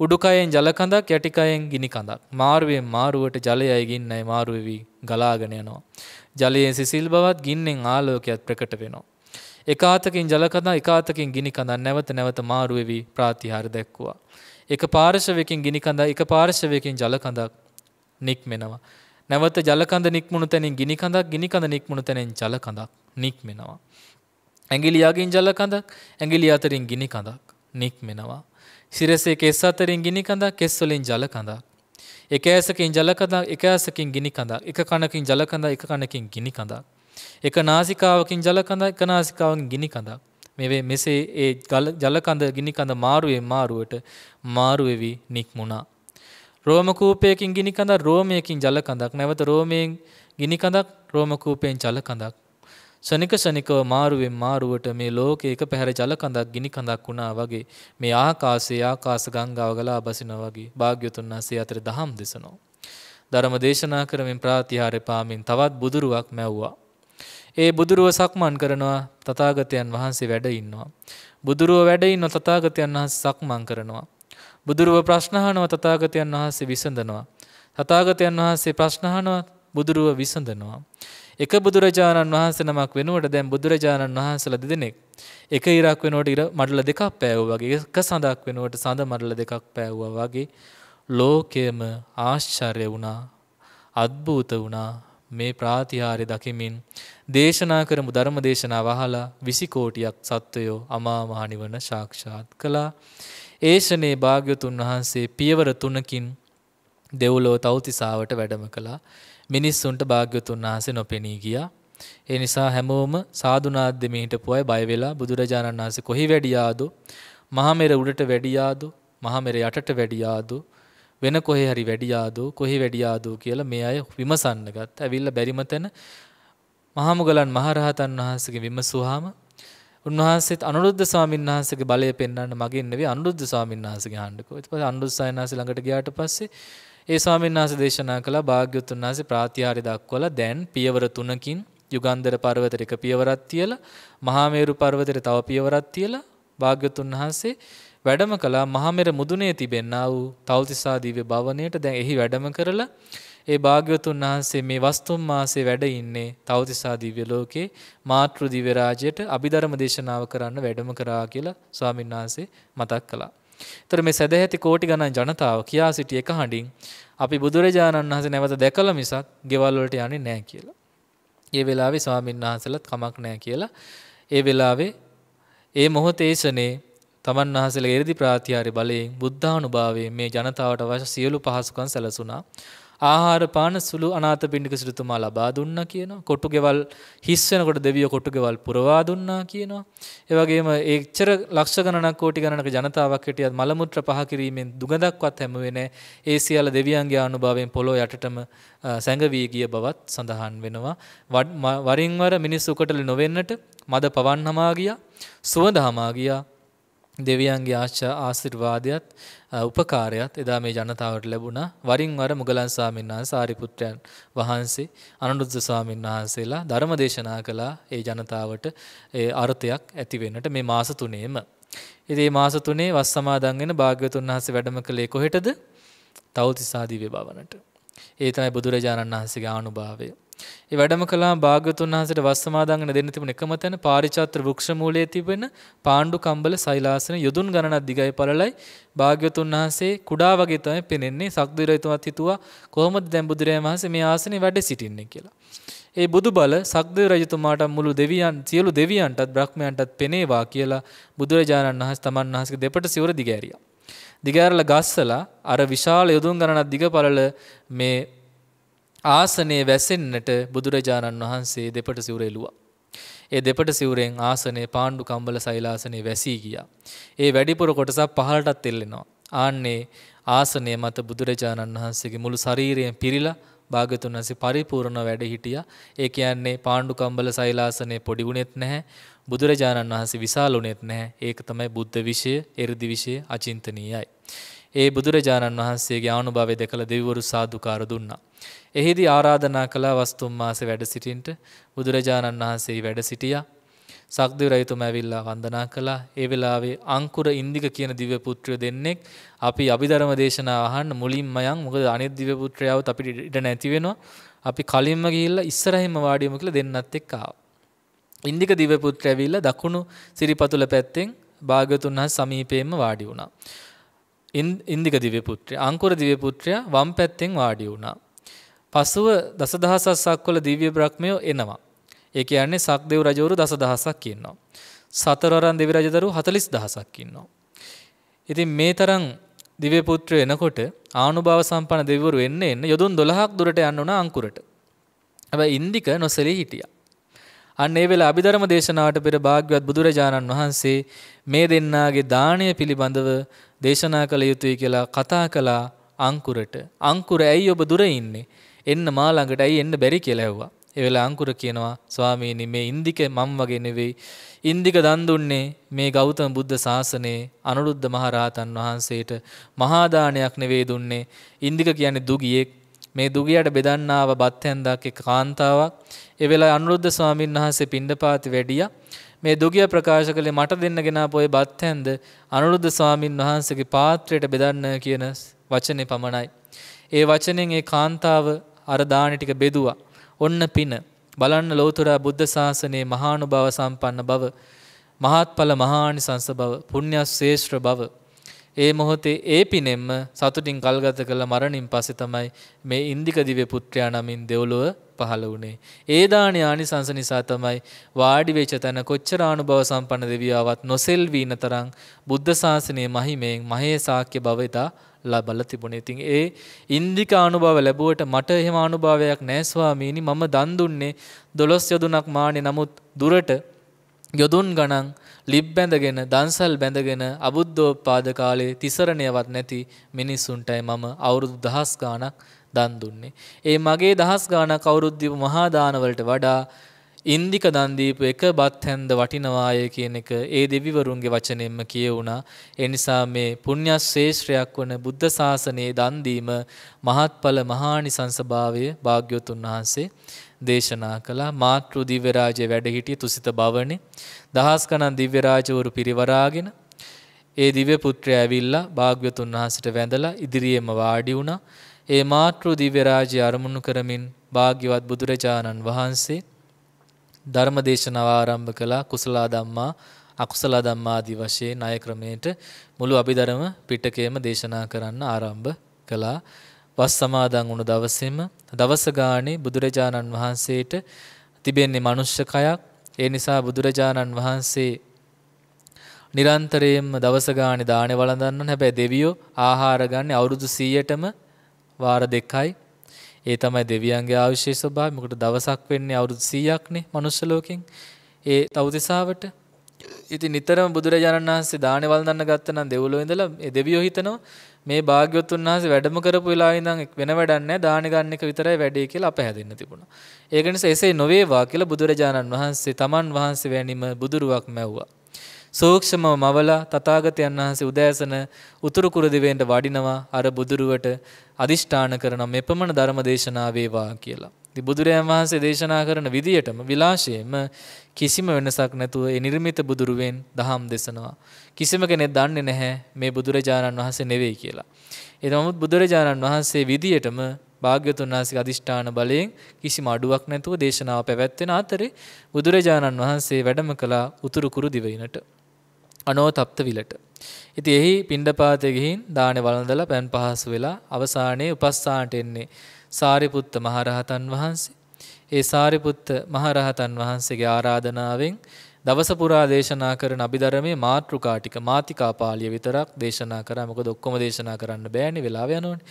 උඩුකයෙන් ජලකඳක් යටිකයෙන් ගිනි කඳක්. මාරුවෙන් මාරුවට ජලය අයගින්නයි මාරුවෙවි ගලාගෙන යනවා. ජලයේ සිසිල් බවත් ගින්නෙන් ආලෝකයක් ප්‍රකට වෙනවා. එකාතකින් ජලකඳ එකාතකින් ගිනි කඳක් නැවත නැවත මාරුවෙවි ප්‍රාතිහාර දැක්වුවා. එක පාර්ශවයකින් ගිනි කඳක් එක පාර්ශවයකින් ජලකඳක් නික්මෙනවා. නැවත ජලකඳ නික්මුණු තැනින් ගිනි කඳක් ගිනි කඳ නික්මුණු තැනින් ජලකඳක් නික්මෙනවා. ඇඟිලි යකින් ජලකඳක් ඇඟිලි අතරින් ගිනි කඳක් නික්මෙනවා. සිරසේ කෙස් අතරින් ගිනි කඳක්, කෙස් වලින් ජල කඳක්. එක ඇසකින් ජල කඳක්, එක ඇසකින් ගිනි කඳක්, එක කනකින් ජල කඳක්, එක කනකින් ගිනි කඳක්. එක නාසිකාවකින් ජල කඳක්, එක නාසිකාවකින් ගිනි කඳක්. මේ මෙසේ ඒ ජල කඳ ගිනි කඳ මාරුවේ මාරුවට මාරු වෙවි නික්මුණා. රෝම කූපයකින් ගිනි කඳක්, රෝමයකින් ජල කඳක්, නැවත රෝමයෙන් ගිනි කඳක්, රෝම කූපයෙන් ජල කඳක්. සනික සනිකව මාරුවෙන් මාරුවට මේ ලෝකේ එක පැහැර ජල කඳක් ගිනි කඳක් වුණා වගේ මේ ආකාශයේ ආකාශ ගංගාව ගලා බසිනා වගේ භාග්‍යතුන් වහන්සේ අතර දහම් දෙසනවා. ධර්ම දේශනා කරමින් ප්‍රාතිහාර්ය පාමින් තවත් බුදුරුවක් මැව්වා. ඒ බුදුරුව සක්මන් කරනවා තථාගතයන් වහන්සේ වැඩ ඉන්නවා. බුදුරුව වැඩ ඉන්න තථාගතයන් වහන්සේ සක්මන් කරනවා. බුදුරුව ප්‍රශ්න අහනවා තථාගතයන් වහන්සේ විසඳනවා. තථාගතයන් වහන්සේ ප්‍රශ්න අහනවා බුදුරුව විසඳනවා. එක බුදුරජාණන් වහන්සේ නමක් වෙනුවට දැන් බුදුරජාණන් වහන්සේලා දෙදෙනෙක් එක ඉරක් වෙනුවට ඉර මඩල දෙකක් පෑවුවා වගේ එක සඳක් වෙනුවට සඳ මඩල දෙකක් පෑවුවා වගේ ලෝකයම ආශ්චර්ය වුණා අද්භූත වුණා මේ ප්‍රාතිහාර්ය දකිමින් දේශනා කරමු ධර්ම දේශනා වහලා 20 කෝටියක් සත්වයෝ අමා මහ නිවන සාක්ෂාත් කළා. ඒෂනේ භාග්‍යතුන් වහන්සේ පියවර තුනකින් දෙව්ලොව තවතිසාවට වැඩම කළා. මිනිස්සුන්ට භාග්‍යතුන් වහන්සේ නොපෙනී ගියා. ඒ නිසා හැමෝම සාදුනාද්ද මෙහිටපු අය බය වෙලා බුදුරජාණන් වහන්සේ කොහි වැඩියාද? මහමෙර උඩට වැඩියාද? මහමෙර යටට වැඩියාද? වෙන කොහේ හරි වැඩියාද? කොහි වැඩියාද කියලා මේ අය විමසන්න ගත්තා. ඇවිල්ලා බැරිම තැන මහමුගලන් මහරහතන් වහන්සේගෙන් විමසුවාම උන්වහන්සේත් අනුරුද්ධ ස්වාමීන් වහන්සේගේ බලය පෙන්වන්න මගින් නෙවෙයි අනුරුද්ධ ස්වාමීන් වහන්සේගේ අහන්නකෝ. ඊට පස්සේ අනුරුද්ධ ස්වාමීන් වහන්සේ ළඟට ගියාට පස්සේ ඒ ස්වාමීන් වහන්සේ දේශනා කළා භාග්‍යවතුන් වහන්සේ ප්‍රාතිහාර්ය දක්වලා දැන් පියවර තුනකින් යුගන්ධර පර්වතයට එක පියවරක් තියලා මහා මේරු පර්වතයට තව පියවරක් තියලා භාග්‍යවතුන් වහන්සේ වැඩම කළා මහා මෙර මුදුනේ තිබෙනා වූ තවතිසා දිව්‍ය භවණයට දැන් එහි වැඩම කරලා ඒ භාග්‍යවතුන් වහන්සේ මේ වස්තුම් මාසේ වැඩ ඉන්නේ තවතිසා දිව්‍ය ලෝකේ මාතෘ දිව්‍ය රාජ්‍යයට අභිධර්ම දේශනාව කරන්න වැඩම කරා කියලා ස්වාමීන් වහන්සේ මතක් කළා. ඒතර මේ සදැහැති කෝටි ගණන් ජනතාව කියා සිටි එක හඬින් අපි බුදුරජාණන් වහන්සේ නැවත දැකලා මිසක් ගෙවල් වලට යන්නේ නැහැ කියලා. ඒ වෙලාවේ ස්වාමීන් වහන්සේලත් කමක් නැහැ කියලා ඒ වෙලාවේ ඒ මොහොතේසනේ තමන් වහන්සේලා 이르දි ප්‍රාතිහාර්ය බලයෙන් බුද්ධානුභාවයෙන් මේ ජනතාවට අවශ්‍ය සියලු පහසුකම් සැලසුණා. ආහාර පාන සුළු අනාථ පිණ්ඩික සිටුතුමා ලබා දුන්නා කියනවා. කොටු ගෙවල් හිස් වෙනකොට දෙවියෝ කොටු ගෙවල් පුරවා දුන්නා කියනවා. ඒ වගේම ඒච්චර ලක්ෂ ගණනක් කෝටි ගණනක ජනතාවක් හිටියත් මල මුත්‍ර පහ කිරීමෙන් දුගඳක්වත් හැමුවේ නැහැ. ඒ සියල්ල දෙවියන්ගේ අනුභවයෙන් පොළොව යටටම සැඟවී ගිය බවත් සඳහන් වෙනවා. වරින් වර මිනිස්සු උකටලි නොවෙන්නට මද පවන් හමා ගියා. සුවඳ හමා ගියා. දෙවියන්ගේ ආශ්චා ආශිර්වාදයත් උපකාරයත් එදා මේ ජනතාවට ලැබුණා වරින් වර මුගලන් ස්වාමීන් වහන්සේ සාරිපුත්‍රයන් වහන්සේ අනුරුද්ධ ස්වාමීන් වහන්සේලා ධර්ම දේශනා කළා ඒ ජනතාවට ඒ අර්ථයක් ඇති වෙන්නට මේ මාස තුනේම. ඉතින් මේ මාස තුනේ වස් සමාදන් වෙන භාග්‍යවතුන් වහන්සේ වැඩම කළේ කොහෙටද? තවුතිසාදී වේබවනට. ඒ තමයි බුදුරජාණන් වහන්සේගේ ආනුභාවය. ඒ වැඩම කළා භාග්‍යතුන් වහන්සේට වස්සමාදාංගන දෙන්න තිබුණ එකම තැන පාරිචාත්‍ර වෘක්ෂ මූලයේ තිබෙන පාණ්ඩු කම්බල සෛලාසන යොදුන් ගණනක් දිගයි පළලයි භාග්‍යතුන් වහන්සේ කුඩා වගේ තමයි පෙනෙන්නේ සක්දිරයතුමත් හිතුවා කොහොමද දැන් බුදුරජාණන් වහන්සේ මේ ආසනේ වැඩ සිටින්නේ කියලා. ඒ බුදු බල සක්දේව රජතුමාට මුළු දෙවියන් සියලු දෙවියන්ටත් බ්‍රහ්මයන්ටත් පෙනේවා කියලා බුදුරජාණන් වහන්සේ තමන් වහන්සේගේ දෙපට සිවුර දිගෑරියා. දිගෑරලා ගස්සලා අර විශාල යොදුන් ගණනක් දිග පළල මේ ආසනයේ වැසෙන්නට බුදුරජාණන් වහන්සේ දෙපට සිවුර එළුවා. ඒ දෙපට සිවුරෙන් ආසනයේ පාණ්ඩු කම්බල සෛලාසනයේ වැසී ගියා. ඒ වැඩිපුර කොටසක් පහළටත් එල්ලෙනවා. ආන්නේ ආසනය මත බුදුරජාණන් වහන්සේගේ මුළු ශරීරයෙන් පිරිලා භාගතුන් වහන්සේ පරිපූර්ණ වැඩ හිටියා. ඒ කියන්නේ පාණ්ඩු කම්බල සෛලාසනයේ පොඩි වුණෙත් නැහැ. බුදුරජාණන් වහන්සේ විශාල වුණෙත් නැහැ. ඒක තමයි බුද්ධ විෂය, එ르දි විෂය අචින්තනීයයි. ඒ බුදුරජාණන් වහන්සේගේ ආනුභාවය දැකලා දෙවිවරු සාදුකාර දුන්නා. එහිදී ආරාධනා කළා වස්තුම්මාස වැඩ සිටින්ට බුදුරජාණන් වහන්සේ වැඩ සිටියා. සක්දෙව් රජතුමා ඇවිල්ලා වන්දනා කළා. ඒ වෙලාවේ අංකුර ඉන්දික කියන දිව්‍ය පුත්‍රයෝ දෙන්නෙක් අපි අභිධර්ම දේශනාව අහන්න මුලින්ම යන් මොකද අනිත් දිව්‍ය පුත්‍රයවුත් අපිට ඉඩ නැති වෙනවා. අපි කලින්ම ගිහිල්ලා ඉස්සරහින්ම වාඩිවමු කියලා දෙන්නත් එක්ක ආවා. ඉන්දික දිව්‍ය පුත්‍රය ඇවිල්ලා දකුණු සිරිපතුල පැත්තෙන් භාග්‍යතුන් හස් සමීපයෙන්ම වාඩි වුණා. ඉන්දික දිව්‍ය පුත්‍රය අංකුර දිව්‍ය පුත්‍රයා වම් පැත්තෙන් වාඩි වුණා. පසුව දසදහසක් සක්වල දිව්‍ය බ්‍රහ්මයෝ එනවා. ඒ කියන්නේ සක්දේව් රජවරු දසදහසක් ඉන්නවා. සතරවරන් දෙවි රජදරු 40000ක් ඉන්නවා. ඉතින් මේ තරම් දිව්‍ය පුත්‍රයෝ එනකොට ආනුභාව සම්පන්න දෙවිවරු එන්න එන්න යොදුන් 12ක් දුරට යන්න උනා අංකුරට. හැබැයි ඉන්දික නොසලී හිටියා. අන්න ඒ වෙලාව අභිධර්ම දේශනාවට පෙර භාග්‍යවත් බුදුරජාණන් වහන්සේ මේ දෙන්නාගේ දාණය පිළිබඳව දේශනා කළ යුතුයි කියලා කතා කළා අංකුරට. අංකුර ඇයි ඔබ දුර ඉන්නේ? එන්න මා ළඟට ඇයි එන්න බැරි කියලා ඇහුවා. ඒ වෙලාව අංකුර කියනවා ස්වාමීනි මේ ඉන්දික මම් වගේ නෙවෙයි. ඉන්දික දන් දුන්නේ මේ ගෞතම බුද්ධ ශාසනයේ අනුරුද්ධ මහරහතන් වහන්සේට මහා දානයක් නෙවෙයි දුන්නේ. ඉන්දික කියන්නේ දුගියෙක්. මේ දුගියට බෙදන්න ආව බත් හැන්දක් එක්ක කාන්තාවක්. ඒ වෙලාවේ අනුරුද්ධ ස්වාමීන් වහන්සේ පින්ඩපාති වැඩියා. මේ දුගිය ප්‍රකාශ කළේ මට දෙන්න ගෙනාපු ওই බත් හැන්ද අනුරුද්ධ ස්වාමින් වහන්සේගේ පාත්‍රයට බෙදන්න කියන වචනේ පමණයි. ඒ වචනෙන් ඒ කාන්තාව අර දාණි ටික බෙදුවා. ඔන්න පින. බලන්න ලෝතර බුද්ධ ශාසනයේ මහානුභාව සම්පන්න බව, මහත්ඵල මහානිසංස බව, පුණ්‍යශේෂ්ඨ බව. ඒ මොහොතේ ඒ පිනෙම්ම සතුටින් කල්ගත කළ මරණින් පස්සේ තමයි මේ ඉන්දික දිව්‍ය පුත්‍රයා නමින් දෙව්ලොව පහළ වුණේ. ඒ දානේ ආනිසංස නිසා තමයි වාඩි වෙච්ච තැන කොච්චර අනුභව සම්පන්න දෙවියාවත් නොසෙල්වීන තරම් බුද්ධ ශාසනයේ මහිමයෙන් මහේ සාක්‍ය භවිතා ලබල තිබුණේ. ඉතින් ඒ ඉන්දික අනුභව ලැබුවට මට එහෙම අනුභවයක් නැහැ ස්වාමීනි. මම දන් දුන්නේ 12 යොදුනක් මානේ. නමුත් දුරට යොදුන් ගණන් ලිප් බැඳගෙන දන්සල් බැඳගෙන අබුද්ධෝත්පාද කාලේ තිසරණයවත් නැති මිනිස්සුන්ටයි මම අවුරුදු දහස් ගාණක් දන් දුන්නේ. ඒ මගේ දහස් ගාණක් අවුරුද්දේ මහා දානවලට වඩා ඉන්දික දන් දීපු එක බත් හැන්ද වටිනවාය කියන එක ඒ දෙවිවරුන්ගේ වචනෙන්ම කියවුණා. ඒ නිසා මේ පුණ්‍යශේෂ්ත්‍රයක් වන බුද්ධ ශාසනයේ දන් දීම මහත්ඵල මහානිසංසභාවයේ භාග්‍යවතුන් වහන්සේ දේශනා කළා මාතෘ දිව්‍ය රාජ්‍ය වැඩ හිටිය තුසිත බවනේ දහස් ගණන් දිව්‍ය රාජවරු පිරිවරාගෙන ඒ දිව්‍ය පුත්‍රයා ඇවිල්ලා භාග්‍යවතුන් වහන්සේට වැඳලා ඉදිරියේම වාඩි වුණා ඒ මාතෘ දිව්‍ය රාජ්‍ය අරමුණු කරමින් භාග්‍යවත් බුදුරජාණන් වහන්සේ ධර්ම දේශනාව ආරම්භ කළා කුසල ධම්මා අකුසල ධම්මා ආදී වශයෙන් ණය ක්‍රමයට මුළු අභිධර්ම පිටකයම දේශනා කරන්න ආරම්භ කළා. වස් සමාදන් වුණු දවසේම දවස ගානේ බුදුරජාණන් වහන්සේට තිබෙන්නේ මනුෂ්‍ය කයක්. ඒ නිසා බුදුරජාණන් වහන්සේ නිරන්තරයෙන්ම දවස ගානේ දාණේ වළඳන්න හැබැයි දෙවියෝ ආහාර ගන්න අවුරුදු 100ටම වාර දෙකයි ඒ තමයි දෙවියන්ගේ ආවිශේෂ ස්වභාවය. මොකට දවසක් වෙන්නේ අවුරුදු 100ක්නේ මනුස්ස ලෝකෙන්. ඒ තවතිසාවට ඉතින් නිතරම බුදුරජාණන් වහන්සේ දානේ වළඳන්න ගත්ත නම් දෙව්ලොව ඉඳලා ඒ දෙවියෝ හිතනවා මේ භාග්‍යවතුන් වහන්සේ වැඩම කරපු වෙලාවේ ඉඳන් වෙන වැඩක් නැහැ දානේ ගන්න එක විතරයි වැඩේ කියලා අප හැදෙන්න තිබුණා. ඒක නිසා එසේ නොවේවා කියලා බුදුරජාණන් වහන්සේ තමන් වහන්සේ වැනිම බුදුරුවක් මැව්වා. සූක්ෂමව මවලා තථාගතයන් වහන්සේ උදෑසන උතුරු කුරුදිවේන්ට වඩිනවා අර බුදුරුවට අදිෂ්ඨාන කරන මෙපමණ ධර්ම දේශනා වේවා කියලා. ඉතින් බුදුරයන් වහන්සේ දේශනා කරන විදියටම විලාශයෙන්ම කිසිම වෙනසක් නැතුව ඒ නිර්මිත බුදුරුවෙන් දහම් දෙසනවා. කිසිම කෙනෙක් දන්නේ නැහැ මේ බුදුරජාණන් වහන්සේ නෙවෙයි කියලා. ඒ නමුත් බුදුරජාණන් වහන්සේ විදියටම භාග්‍යතුන් වහන්සේගේ අදිෂ්ඨාන බලයෙන් කිසිම අඩුවක් නැතුව දේශනාව පැවැත්වෙන අතරේ බුදුරජාණන් වහන්සේ වැඩම කළ උතුරු කුරු දිවයිනට අනෝතප්ත විලට. ඉතින් එහි පිණ්ඩපාතේ ගිහින් දානේ වළඳලා පෑන් පහසු වෙලා අවසානයේ උපස්ථානට එන්නේ සාරිපුත්ත මහරහතන් වහන්සේ. ඒ සාරිපුත්ත මහරහතන් වහන්සේගේ ආරාධනාවෙන් දවස පුරා දේශනා කරන අභිධර්මයේ මාත්‍රිකා ටික මාතිකා පාළිය විතරක් දේශනා කරා. මොකද ඔක්කොම දේශනා කරන්න බෑනේ වෙලාව යනෝනේ.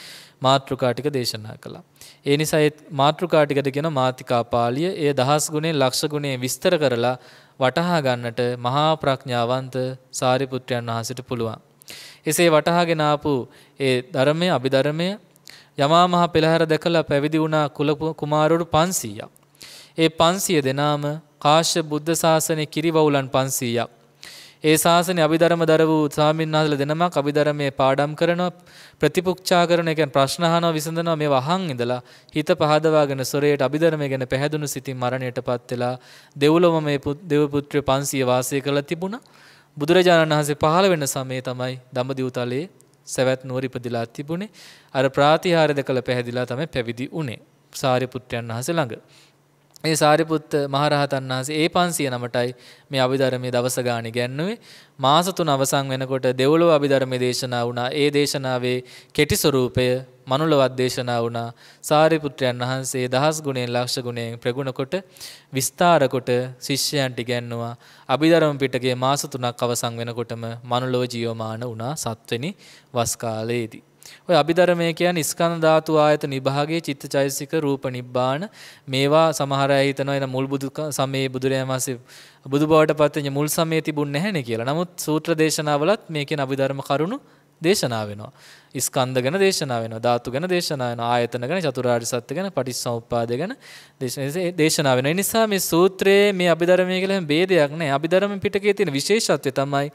මාත්‍රිකා ටික දේශනා කළා. ඒ නිසා ඒ මාත්‍රිකා ටිකට කියන මාතිකා පාළිය ඒ දහස් ගුණෙන් ලක්ෂ ගුණෙන් විස්තර කරලා වටහා ගන්නට මහා ප්‍රඥාවන්ත සාරිපුත්‍රයන් වහන්සේට පුළුවන්. එසේ වටහාගෙන ආපු ඒ ධර්මයේ අභිධර්මයේ යමා මහ පෙළහැර දැකලා පැවිදි වුණා කුල කුමාරවරු 500ක්. ඒ 500 දෙනාම කාශ්‍ය බුද්ධ ශාසනයේ කිරිවවුලන් 500ක්. ඒ ශාසනය අභිධර්ම දර වූ ස්වාමින්වහන්සේලා දෙනමක් අභිධර්මයේ පාඩම් කරනවා ප්‍රතිපුක්ෂා කරන එකෙන් ප්‍රශ්න අහනවා විසඳනවා මේ වහන් ඉඳලා හිත පහදවාගෙන සොරේට අභිධර්මය ගැන පැහැදුණු සිතින් මරණයටපත් වෙලා දෙව්ලොවම මේ දෙව් පුත්‍රය 500 වාසය කරලා තිබුණා බුදුරජාණන් වහන්සේ පහළ වෙන සමයේ තමයි දඹදිව්තලයේ සවැත් නුවර ඉපදිලා තිබුණේ අර ප්‍රාතිහාර්ය දෙකල පැහැදිලා තමයි පැවිදි වුණේ සාරිපුත්‍රයන් වහන්සේ ළඟ ඒ සාරිපුත්ත මහරහතන් වහන්සේ ඒ 500 නමටයි මේ අභිධර්මයේ දවස ගාණි ගැන්නුවේ මාස 3 අවසන් වෙනකොට දෙවොලව අභිධර්මයේ දේශනා වුණා ඒ දේශනාවේ කෙටි ස්වරූපය මනුලවත් දේශනා වුණා සාරිපුත්‍රයන් වහන්සේ දහස් ගුණයෙන් ලක්ෂ ගුණයෙන් ප්‍රගුණ කොට විස්තර කොට ශිෂ්‍යයන්ට ඉගැන්නුවා අභිධර්ම පිටකයේ මාස 3ක් අවසන් වෙනකොටම මනුලව ජීවමාන වුණා සත්වෙනි වස් කාලයේදී ඔය අභිධර්මය කියන්නේ ස්කන්ධ ධාතු ආයත නිභාගයේ චිත්තචෛසික රූප නිබ්බාන මේවා සමහර අය හිතනවා එන මුල් බුදු සමයේ බුදුරජාණන් වහන්සේ බුදු බවට පත් වෙන මුල් සමයේ තිබුණ නැහැ නේ කියලා. නමුත් සූත්‍ර දේශනාවලත් මේකෙන් අභිධර්ම කරුණු දේශනා වෙනවා. ස්කන්ධ ගැන දේශනා වෙනවා. ධාතු ගැන දේශනා වෙනවා. ආයතන ගැන, චතුරාර්ය සත්‍ය ගැන, පටිච්චසමුප්පාද ගැන දේශනා වෙනවා. ඒ නිසා මේ සූත්‍රයේ මේ අභිධර්මයේ කියලා බේදයක් නැහැ. අභිධර්ම පිටකයේ තියෙන විශේෂත්වය තමයි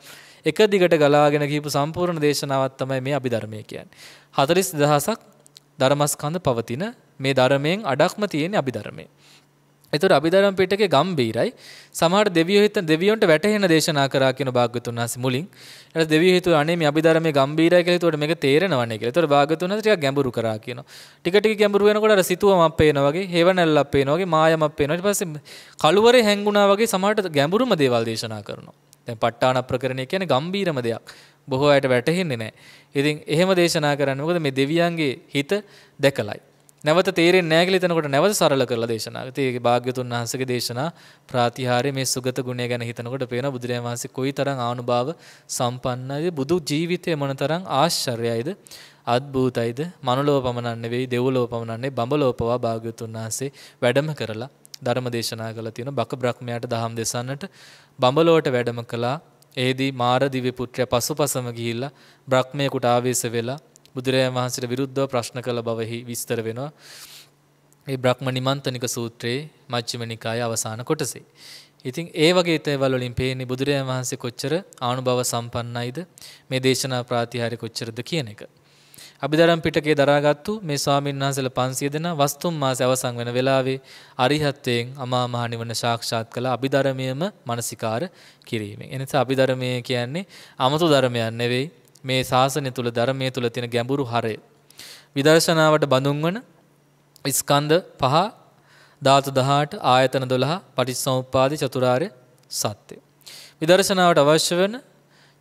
එක දිගට ගලාගෙන කියපු සම්පූර්ණ දේශනාවක් තමයි මේ අභිධර්මය කියන්නේ. 40000ක් ධර්මස්කන්ධ පවතින මේ ධර්මයෙන් අඩක්ම තියෙන අභිධර්මය. එතකොට අභිධර්ම පිටකේ ගම්බීරයි සමහර දෙවියෝ හිතන දෙවියොන්ට වැටහෙන දේශනා කරා කියන භාග්‍යතුන් වහන්සේ මුලින් ඊට දෙවියෝ හිතුවා අනේ මේ අභිධර්මයේ ගම්බීරයි කියලා හිතුවට මේක තේරෙනවනේ කියලා. එතකොට භාග්‍යතුන් වහන්සේ ටිකක් ගැඹුරු කරා කියනවා. ටික ටික ගැඹුරු වෙනකොට අර සිතුවමක් පේනවා වගේ, හේවණල්ලක් පේනවා වගේ, මායමක් පේනවා. ඊට පස්සේ කළුවරේ හැංගුණා වගේ සමහරට ගැඹුරුම දේවල් දේශනා කරනවා. දැන් ප ဋ ාණ ප්‍රකරණය කියන්නේ ගම්බීරම දෙයක්. බොහෝ අයට වැටහෙන්නේ නැහැ. ඉතින් එහෙම දේශනා කරන්න. මොකද මේ දෙවියන්ගේ හිත දැකලයි. නැවත තේරෙන්නේ නැහැ කියලා එතනකොට නැවත සරල කරලා දේශනා කරා. ඒකේ භාග්‍යතුන් වහන්සේගේ දේශනා ප්‍රාතිහාර්ය මේ සුගත ගුණය ගැන හිතනකොට පේන බුදුරජාණන් වහන්සේ කොයිතරම් ආනුභාව සම්පන්නයිද බුදු ජීවිතය මොනතරම් ආශ්චර්යයිද අද්භූතයිද මනුලොව පමණක් නෙවෙයි දෙව්ලොව පමණක් නෙවෙයි බඹලොව පවා භාග්‍යතුන් වහන්සේ වැඩම කරලා ධර්ම දේශනා කළ තියෙන බක බ්‍රහ්මයාට දහම් දෙසන්නට බඹලොවට වැඩම කළා. එෙහිදී මාර දිව්‍ය පුත්‍රයා පසුපසම ගිහිල්ලා බ්‍රහ්මයාට ආවේශ වෙලා බුදුරජාණන් වහන්සේට විරුද්ධව ප්‍රශ්න කළ බවෙහි විස්තර වෙනවා. ඒ බ්‍රහ්ම නිමන්තනික සූත්‍රයේ මජ්ක්‍ධිම නිකායේ අවසාන කොටසේ. ඉතින් ඒ වගේ තේවල් වලින් පේන්නේ බුදුරජාණන් වහන්සේ කොච්චර ආනුභව සම්පන්නයිද මේ දේශනා ප්‍රාතිහාර්ය කොච්චරද කියන එක. අභිධර්ම පිටකේ දරාගත්තු මේ ස්වාමීන් වහන්සේලා 500 දෙනා වස්තුම් මාස අවසන් වෙන වෙලාවේ අරිහත්යෙන් අමා මහ නිවන සාක්ෂාත් කළ අභිධර්මයේම මානසිකාර කිරීමෙන්. එනිසා අභිධර්මය කියන්නේ අමතු ධර්මයක් නෙවෙයි මේ ශාසනය තුල ධර්මයේ තුල තියෙන ගැඹුරු හරය. විදර්ශනාවට බඳුන් වන ස්කන්ධ පහ ධාතු 18 ආයතන 12 පටිච්චසමුප්පාද චතුරාර්ය සත්‍ය. විදර්ශනාවට අවශ්‍ය වන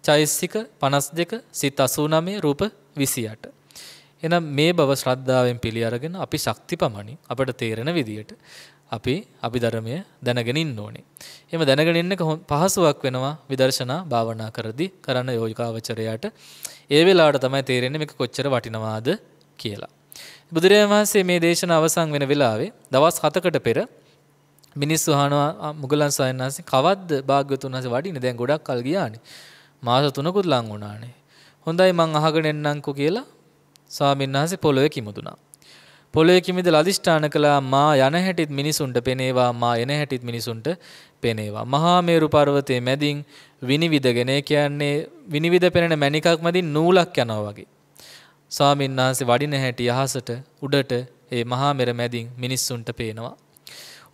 චෛසික 52 සිත 89 රූප 28 එහෙනම් මේ බව ශ්‍රද්ධාවෙන් පිළි අරගෙන අපි ශක්ති පමණින් අපට තේරෙන විදියට අපි අපි ධර්මය දැනගෙන ඉන්න ඕනේ. එහෙම දැනගෙන ඉන්න පහසුවක් වෙනවා විදර්ශනා භාවනා කරදී කරන යෝගිකාවචරයාට. ඒ වෙලාවට තමයි තේරෙන්නේ මේක කොච්චර වටිනවාද කියලා. බුදුරජාණන් වහන්සේ මේ දේශන අවසන් වෙන වෙලාවේ දවස් 7කට පෙර මිනිස්සු අහනවා මුගලන් සයන් වහන්සේ කවද්ද භාග්‍යවතුන් වහන්සේ වඩින්නේ දැන් ගොඩක් කල් ගියානේ මාස 3කුත් ලං වුණානේ හොඳයි මං අහගෙන එන්නම්කෝ කියලා ස්වාමීන් වහන්සේ පොළොවේ කිමුදුනා. පොළොවේ කිමිදලා අදිෂ්ඨාන කළා මා යන හැටිත් මිනිසුන්ට පෙනේවා මා එන හැටිත් මිනිසුන්ට පෙනේවා. මහා මේරු පර්වතයේ මැදින් විනිවිදගෙන කියන්නේ විනිවිද පෙනෙන මණිකක් මැදින් නූලක් යනවා වගේ. ස්වාමීන් වහන්සේ වඩින හැටි අහසට උඩට ඒ මහා මෙර මැදින් මිනිස්සුන්ට පේනවා.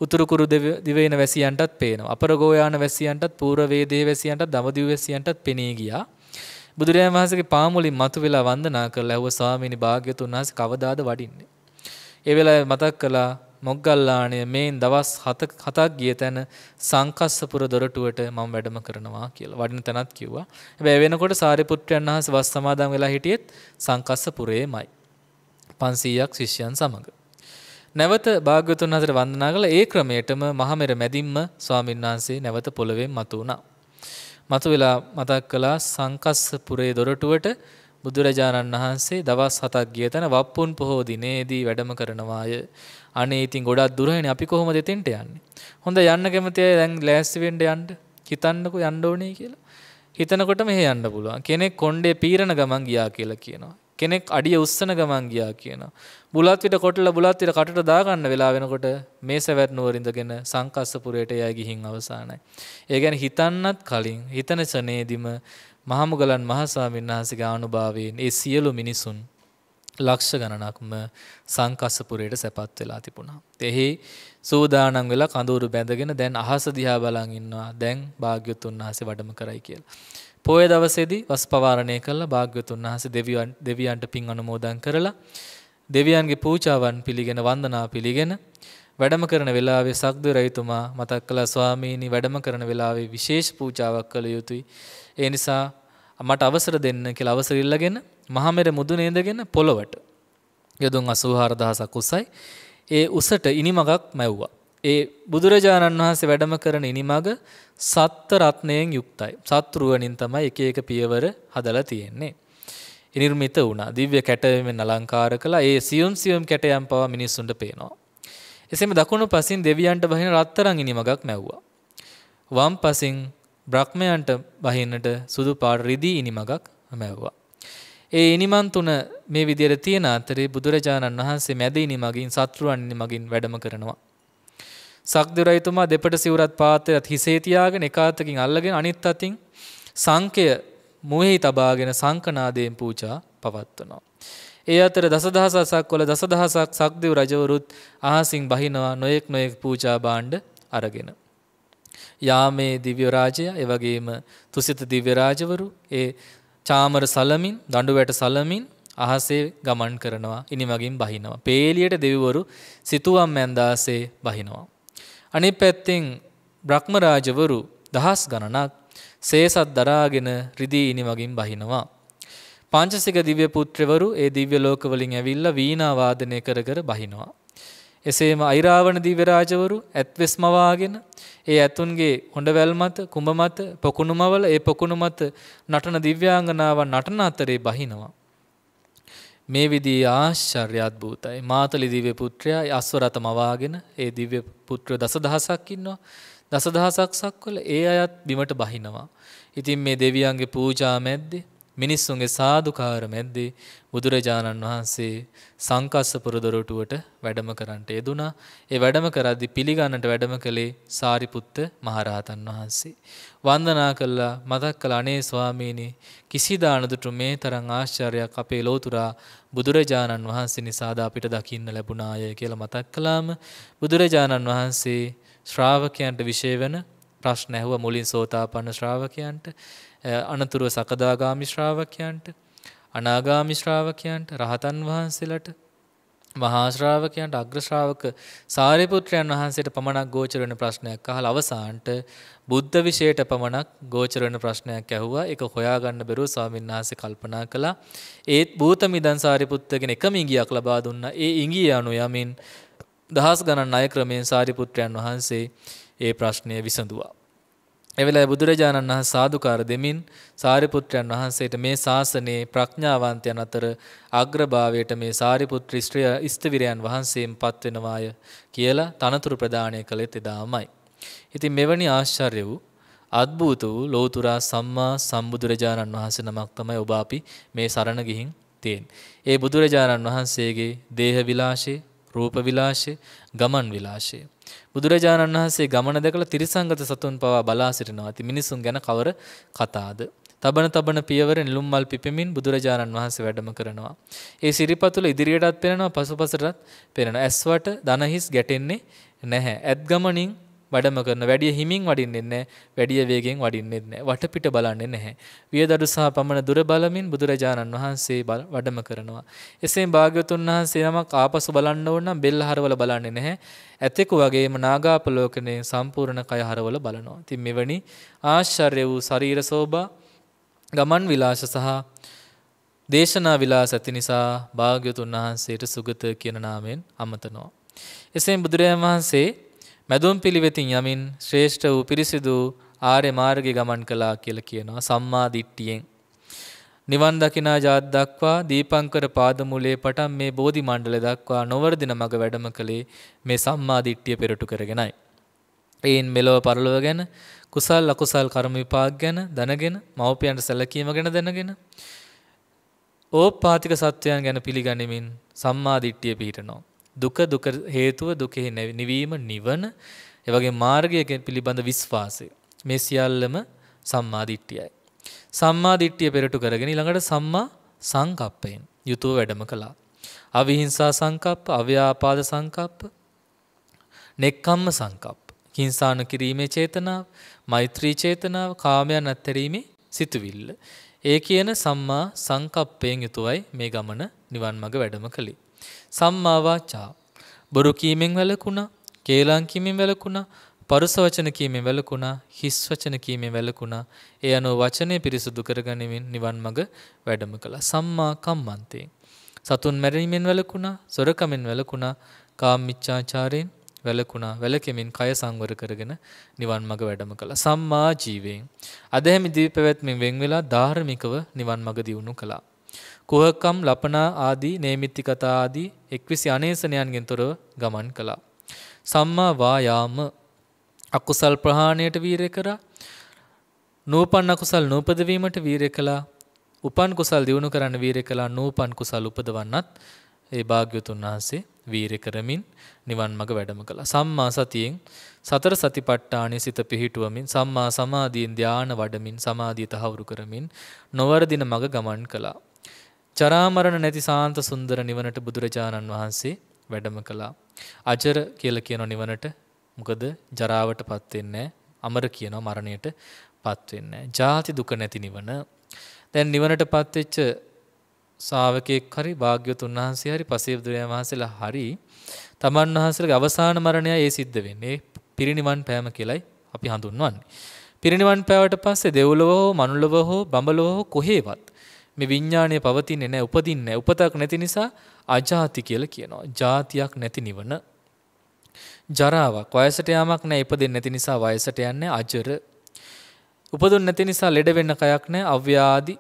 උතුරුකුරු දිවයින වැසියන්ටත් පේනවා. අපර ගෝයාන වැසියන්ටත් පූර්ව වේදේ වැසියන්ටත් දමදිව වැසියන්ටත් පෙනී ගියා. බුදුරජාණන් වහන්සේගේ පාමුලින් මතුවෙලා වන්දනා කරලා ඇහුව ස්වාමීනි භාග්‍යතුන් වහන්සේ කවදාද වඩින්නේ. ඒ වෙලාවේ මතක් කළා මොග්ගල්ලාණය මේන් දවස් 7ක් 7ක් ගිය තැන සංකස්සපුර දොරටුවට මම වැඩම කරනවා කියලා වඩින තැනත් කිව්වා. හැබැයි වෙනකොට සාරිපුත්‍රයන් වහන්සේ වස් සමාදන් වෙලා හිටියෙත් සංකස්සපුරේමයි. 500ක් ශිෂ්‍යයන් සමග. නැවත භාග්‍යවතුන් වහන්සේට වන්දනා කළ ඒ ක්‍රමයටම මහමෙර මැදින්ම ස්වාමීන් වහන්සේ නැවත පොළවේ මතු වුණා. මතුවෙලා මතක් කළා සංකස්සපුරේ දොරටුවට බුදුරජාණන් වහන්සේ දවස් හතක් ගිය තැන වප්පුන් පොහෝ දිනේදී වැඩම කරනවාය. අනේ ඉතින් ගොඩක් දුරයිනේ අපි කොහොමද එතෙන්ට යන්නේ? හොඳ යන්න කැමති අය දැන් ලෑස්ති වෙන්න යන්න හිතන්නකෝ යන්න ඕනේ කියලා. හිතනකොට මෙහෙ යන්න පුළුවන්. කෙනෙක් කොණ්ඩේ පීරන ගමන් ගියා කියලා කියනවා. කෙනෙක් අඩිය උස්සන ගමන් ගියා කියනවා. බුලත් විට කොටල බුලත් විට කටට දාගන්න වෙලා වෙනකොට මේසවැත් නුවර ඉඳගෙන සංකස්සපුරයට එයා ගිහින් අවසానයි. ඒ කියන්නේ හිතන්නත් කලින් හිතන සනේදිම මහමුගලන් මහස්වාමීන් වහන්සේගේ ආනුභාවයෙන් ඒ සියලු මිනිසුන් ලක්ෂ ගණනක්ම සංකස්සපුරයට සැපත් වෙලා තිබුණා. එහි සූදානම් වෙලා කඳුරු බැඳගෙන දැන් අහස දිහා බලන් ඉන්නවා. දැන් භාග්‍යතුන් වහන්සේ වැඩම කරයි කියලා. පොය දවසේදී වස් පවාරණය කළා භාග්‍යතුන් වහන්සේ දෙවියන් දෙවියන්ට පින් අනුමෝදන් කරලා දෙවියන්ගේ පූජාවන් පිළිගෙන වන්දනා පිළිගෙන වැඩම කරන වෙලාවේ සක්දු රැයිතුමා මතක් කළා ස්වාමීනි වැඩම කරන වෙලාවේ විශේෂ පූජාවක් කළ යුතුයි. ඒ නිසා මට අවසර දෙන්න කියලා අවසර ඉල්ලගෙන මහමෙර මුදුනේ ඉඳගෙන පොළවට යොදුන් 84000ක් උසයි. ඒ උසට ඉනිමගක් මැව්වා. ඒ බුදුරජාණන් වහන්සේ වැඩම කරන ඉනිමග සත්ත්‍ර රත්ණයෙන් යුක්තයි. සත්ත්‍රුවණින් තමයි එක එක පියවර හදලා තියෙන්නේ. නිර්මිත වුණා. දිව්‍ය කැටයමෙන් අලංකාර කළා. ඒ සියුම් සියුම් කැටයම් පවා මිනිස්සුන්ට පේනවා. එසේම දකුණු පසින් දෙවියන්ට බහින රත්තරන් ඉනිමගක් මැව්වා. වම් පසින් බ්‍රහ්මයන්ට බහින්නට සුදු පාට රිදී ඉනිමගක් මැව්වා. ඒ ඉනිමන් තුන මේ විදියට තියෙන අතරේ බුදුරජාණන් වහන්සේ මැද ඉනිමගින් සත්‍රුවන් ඉනිමගින් වැඩම කරනවා. සක්දුරයිතුමා දෙපට සිවුරත් පාත්‍රයත් හිසේ තියාගෙන එකාතකින් අල්ලගෙන අනිත් අතින් සංකය මුවෙහි තබාගෙන සංකනාදයෙන් පූජා පවත්වනවා. ඒ අතර දසදහසක් වල දසදහසක් සක්දෙව් රජවරුත් අහසින් බහිනවා නොයෙක් නොයෙක් පූජා භාණ්ඩ අරගෙන. යාමේ දිව්‍ය රාජය ඒ වගේම තුසිත දිව්‍ය රාජවරු ඒ චාමර සලමින් දඬුවැට සලමින් අහසේ ගමන් කරනවා ඉනිමගින් බහිනවා. පේලියට දෙවිවරු සිතුවම් මැන්දාසේ බහිනවා. අනිත් පැත්තෙන් බ්‍රහ්ම රාජවරු දහස් ගණනක් සේසත් දරාගෙන රිදී ඉනි වගින් බහිනවා. පංචසික දිව්‍ය පුත්‍රවරු ඒ දිව්‍ය ලෝක වලින් ඇවිල්ලා වීණා වාදනය කර කර බහිනවා. එසේම අයිරාවණ දිව්‍ය රාජවරු ඇත්වස් මවාගෙන ඒ ඇතුන්ගේ හොඬවැල් මත කුඹ මත පොකුණු මවල ඒ පොකුණු මත නටන දිව්‍යාංගනාවන් නටන අතරේ බහිනවා. මේ විදී ආශ්චර්ය අද්භූතයි. මාතලි දිව්‍ය පුත්‍රයා අස්වරත මවාගෙන ඒ දිව්‍ය පුත්‍ර දසදහසක් ඉන්නවා. දසදහසක් සක්වල ඒ අයත් බිමට බහිනවා. ඉතින් මේ දෙවියන්ගේ පූජා මැද්දේ මිනිස්සුන්ගේ සාදුකාර මැද්දේ බුදුරජාණන් වහන්සේ සංකස්සපුර දොරටුවට වැඩම කරන්නට යෙදුනා. ඒ වැඩම කරද්දී පිළිගන්නට වැඩම කළේ සාරිපුත්ත මහරහතන් වහන්සේ. වන්දනා කළා මතක් කළ අනේ ස්වාමීනි කිසිදා නදුටු මේ තරම් ආශ්චර්යයක් අපේ ලෝතුරා බුදුරජාණන් වහන්සේ නිසා අපිට දකින්න ලැබුණාය කියලා මතක් කළාම බුදුරජාණන් වහන්සේ ශ්‍රාවකයන්ට විශේ වෙන ප්‍රශ්න ඇහුව මුලින් සෝතාපන්න ශ්‍රාවකයන්ට අනතුරුව සකදාගාමි ශ්‍රාවකයන්ට අනාගාමි ශ්‍රාවකයන්ට රහතන් වහන්සේලට මහා ශ්‍රාවකයන්ට අග්‍ර ශ්‍රාවක සාරිපුත්‍රයන් වහන්සේට පමණක් ගෝචර වෙන ප්‍රශ්නයක් අහලා අවසානට බුද්ධ විෂයට පමණක් ගෝචර වෙන ප්‍රශ්නයක් ඇහුවා. ඒක හොයාගන්න බැරුව ස්වාමීන් වහන්සේ කල්පනා කළා. ඒත් භූත මිදන් සාරිපුත්ත කියන එකම ඉඟියක් ලබා දුන්නා. ඒ ඉඟිය අනුව යමින් දහස් ගණන් අය ක්‍රමයෙන් සාරිපුත්‍රයන් වහන්සේ ඒ ප්‍රශ්නය විසඳුවා. එවෙලයි බුදුරජාණන් වහන්සේ සාදුකාර දෙමින් සාරිපුත්‍රයන් වහන්සේට මේ ශාසනයේ ප්‍රඥාවන්තයන් අතර අග්‍රභාවයට මේ සාරිපුත්‍ර ස්ත්‍රිය ස්තවිරයන් වහන්සේම පත්වෙනවාය කියලා තනතුරු ප්‍රදානය කළෙත් එදාමයි. ඉතින් මෙවැනි ආශ්චර්ය වූ අද්භූත වූ ලෝතුරා සම්මා සම්බුදුරජාණන් වහන්සේ නමක් තමයි ඔබ අපි මේ සරණ ගිහින් තියෙන්නේ. ඒ බුදුරජාණන් වහන්සේගේ දේහ විලාශේ රූප විලාශය, ගමන් විලාශය. බුදුරජාණන් වහන්සේ ගමන දැකලා තිරිසංගත සතුන් පවා බලා සිටිනවා. ඉතින් මිනිසුන් ගැන කවර කතාද? තබන තබන පියවර නිලුම් මල් පිපෙමින් බුදුරජාණන් වහන්සේ වැඩම කරනවා. ඒ සිරිපතුල ඉදිරියටත් පෙනෙනවා, පසුපසටත් පෙනෙනවා. ඇස්වට දනහිස් ගැටෙන්නේ නැහැ. ඇත් ගමනින් වැඩම කරන වැඩිය හිමින් වඩින්නේ නැහැ වැඩිය වේගෙන් වඩින්නේ නැහැ වටපිට බලන්නේ නැහැ වියදඩු සහ පමණ දුර බලමින් බුදුරජාණන් වහන්සේ වැඩම කරනවා එසේ භාග්‍යවතුන් වහන්සේ නමක් ආපසු බලන්න ඕන නම් බෙල්ල හරවල බලන්නේ නැහැ ඇතෙකු වගේම නාගාපලෝකනේ සම්පූර්ණ කය හරවල බලනවා ඉතින් මෙවැනි ආශ්චර්ය වූ ශරීර සෝභා ගමන් විලාස සහ දේශනා විලාස ඇති නිසා භාග්‍යවතුන් වහන්සේට සුගත කියන නාමයෙන් අමතනවා එසේම බුදුරජාණන් වහන්සේ මැදුම් පිළිවෙතින් යමින් ශ්‍රේෂ්ඨ වූ පිරිසිදු ආර්ය මාර්ගය ගමන් කළා කියලා කියනවා සම්මා දිට්ඨියෙන්. නිවන් දකිනා ජාත් දක්වා දීපංකර පාදමූලයේ පටන් මේ බෝධි මණ්ඩල දක්වා නොවර්ධින මඟ වැඩම කළේ මේ සම්මා දිට්ඨිය පෙරටු කරගෙනයි. එයින් මෙලොව පරලොව ගැන කුසල් අකුසල් කර්ම විපාක ගැන දැනගෙන මව්පියන්ට සැලකීම ගැන දැනගෙන ඕපපාතික සත්වයන් ගැන පිළිගනිමින් සම්මා දිට්ඨිය පිහිටනවා. දුක දුක හේතුව දුකෙහි නිවීම නිවන ඒ වගේ මාර්ගය පිළිබඳ විශ්වාසය මේ සියල්ලම සම්මා දිට්ඨියයි සම්මා දිට්ඨිය පෙරටු කරගෙන ඊළඟට සම්මා සංකප්පයෙන් යුතුව වැඩම කළා අවිහිංසා සංකප්ප අව්‍යාපාද සංකප්ප නෙක්ඛම්ම සංකප්ප හිංසා නොකිරීමේ චේතනාව මෛත්‍රී චේතනාව කාමයන් අත්හැරීමේ සිතුවිල්ල ඒ කියන සම්මා සංකප්පයෙන් යුතුවයි මේ ගමන නිවන් මඟ වැඩම කළේ සම්මා වාචා බොරු කීමෙන් වැළකුණා, කේලම් කීමෙන් වැළකුණා, පරුස වචන කීමෙන් වැළකුණා, හිස් වචන කීමෙන් වැළකුණා. ඒ අනුව වචනය පිරිසුදු කරගැනීමෙන් නිවන් මඟ වැඩම කළා. සම්මා කම්මන්තේ සතුන් මැරීමෙන් වැළකුණා, සොරකමෙන් වැළකුණා, කාමමිච්ඡාචාරයෙන් වැළකුණා වැළකෙමින් කය සංවර කරගෙන නිවන් මඟ වැඩම කළා සම්මා ජීවයෙන් අදහැමි දිවි පැවැත්මෙන් වෙන් වෙලා ධාර්මිකව නිවන් මඟ දියුණු කළා කුහකම් ලපනා ආදී නේමිති කතා ආදී එක්විසි අනේසනයන්ගෙන් තොරව ගමන් කළා. සම්මා වායාම අකුසල් ප්‍රහාණයට වීරය කරා. නූපන් අකුසල් නූපද වීමට වීරය කළා. උපන් කුසල් දිනු කරන්න වීරය කළා. නූපන් කුසල් උපදවන්නත් ඒ භාග්‍යතුන් වහන්සේ වීරය කරමින් නිවන් මඟ වැඩම කළා. සම්මා සතියෙන් සතර සතිපට්ඨානෙ සිත පිහිටුවමින් සම්මා සමාධියෙන් ධාන වඩමින් සමාධිය තහවුරු කරමින් නොවරදින මඟ ගමන් කළා. චරාමරණ නැති සාන්ත සුන්දර නිවනට බුදුරජාණන් වහන්සේ වැඩම කළා. අජර කියලා කියන නිවනට මොකද ජරාවට පත් වෙන්නේ අමර කියනවා මරණයට පත් වෙන්නේ ජාති දුක නැති නිවන. දැන් නිවනට පත් වෙච්ච ශාවකෙක් හරි භාග්‍යවතුන් වහන්සේ හරි පසේබුදුරජාණන් වහන්සේලා හරි තමන් වහන්සේලගේ අවසාන මරණය ඒ සිද්ධ වෙන්නේ. පිරිනිවන් පෑම කියලයි අපි හඳුන්වන්නේ. පිරිනිවන් පෑවට පස්සේ දෙව්ලොව හෝ මනුලොව හෝ බඹලොව හෝ කොහේවත් මේ විඥාණය පවතින්නේ නැහැ, උපදින්නේ නැහැ. උපතක් නැති නිසා අජාති කියලා කියනවා. ජාතියක් නැති නිවන. ජරාවක්, වයසට යාමක් නැහැ, ඉපදෙන්නේ නැති නිසා වයසට යන්නේ අජර. උපදුන් නැති නිසා ලෙඩ වෙන්න කයක් නැහැ, අව්‍යාදි.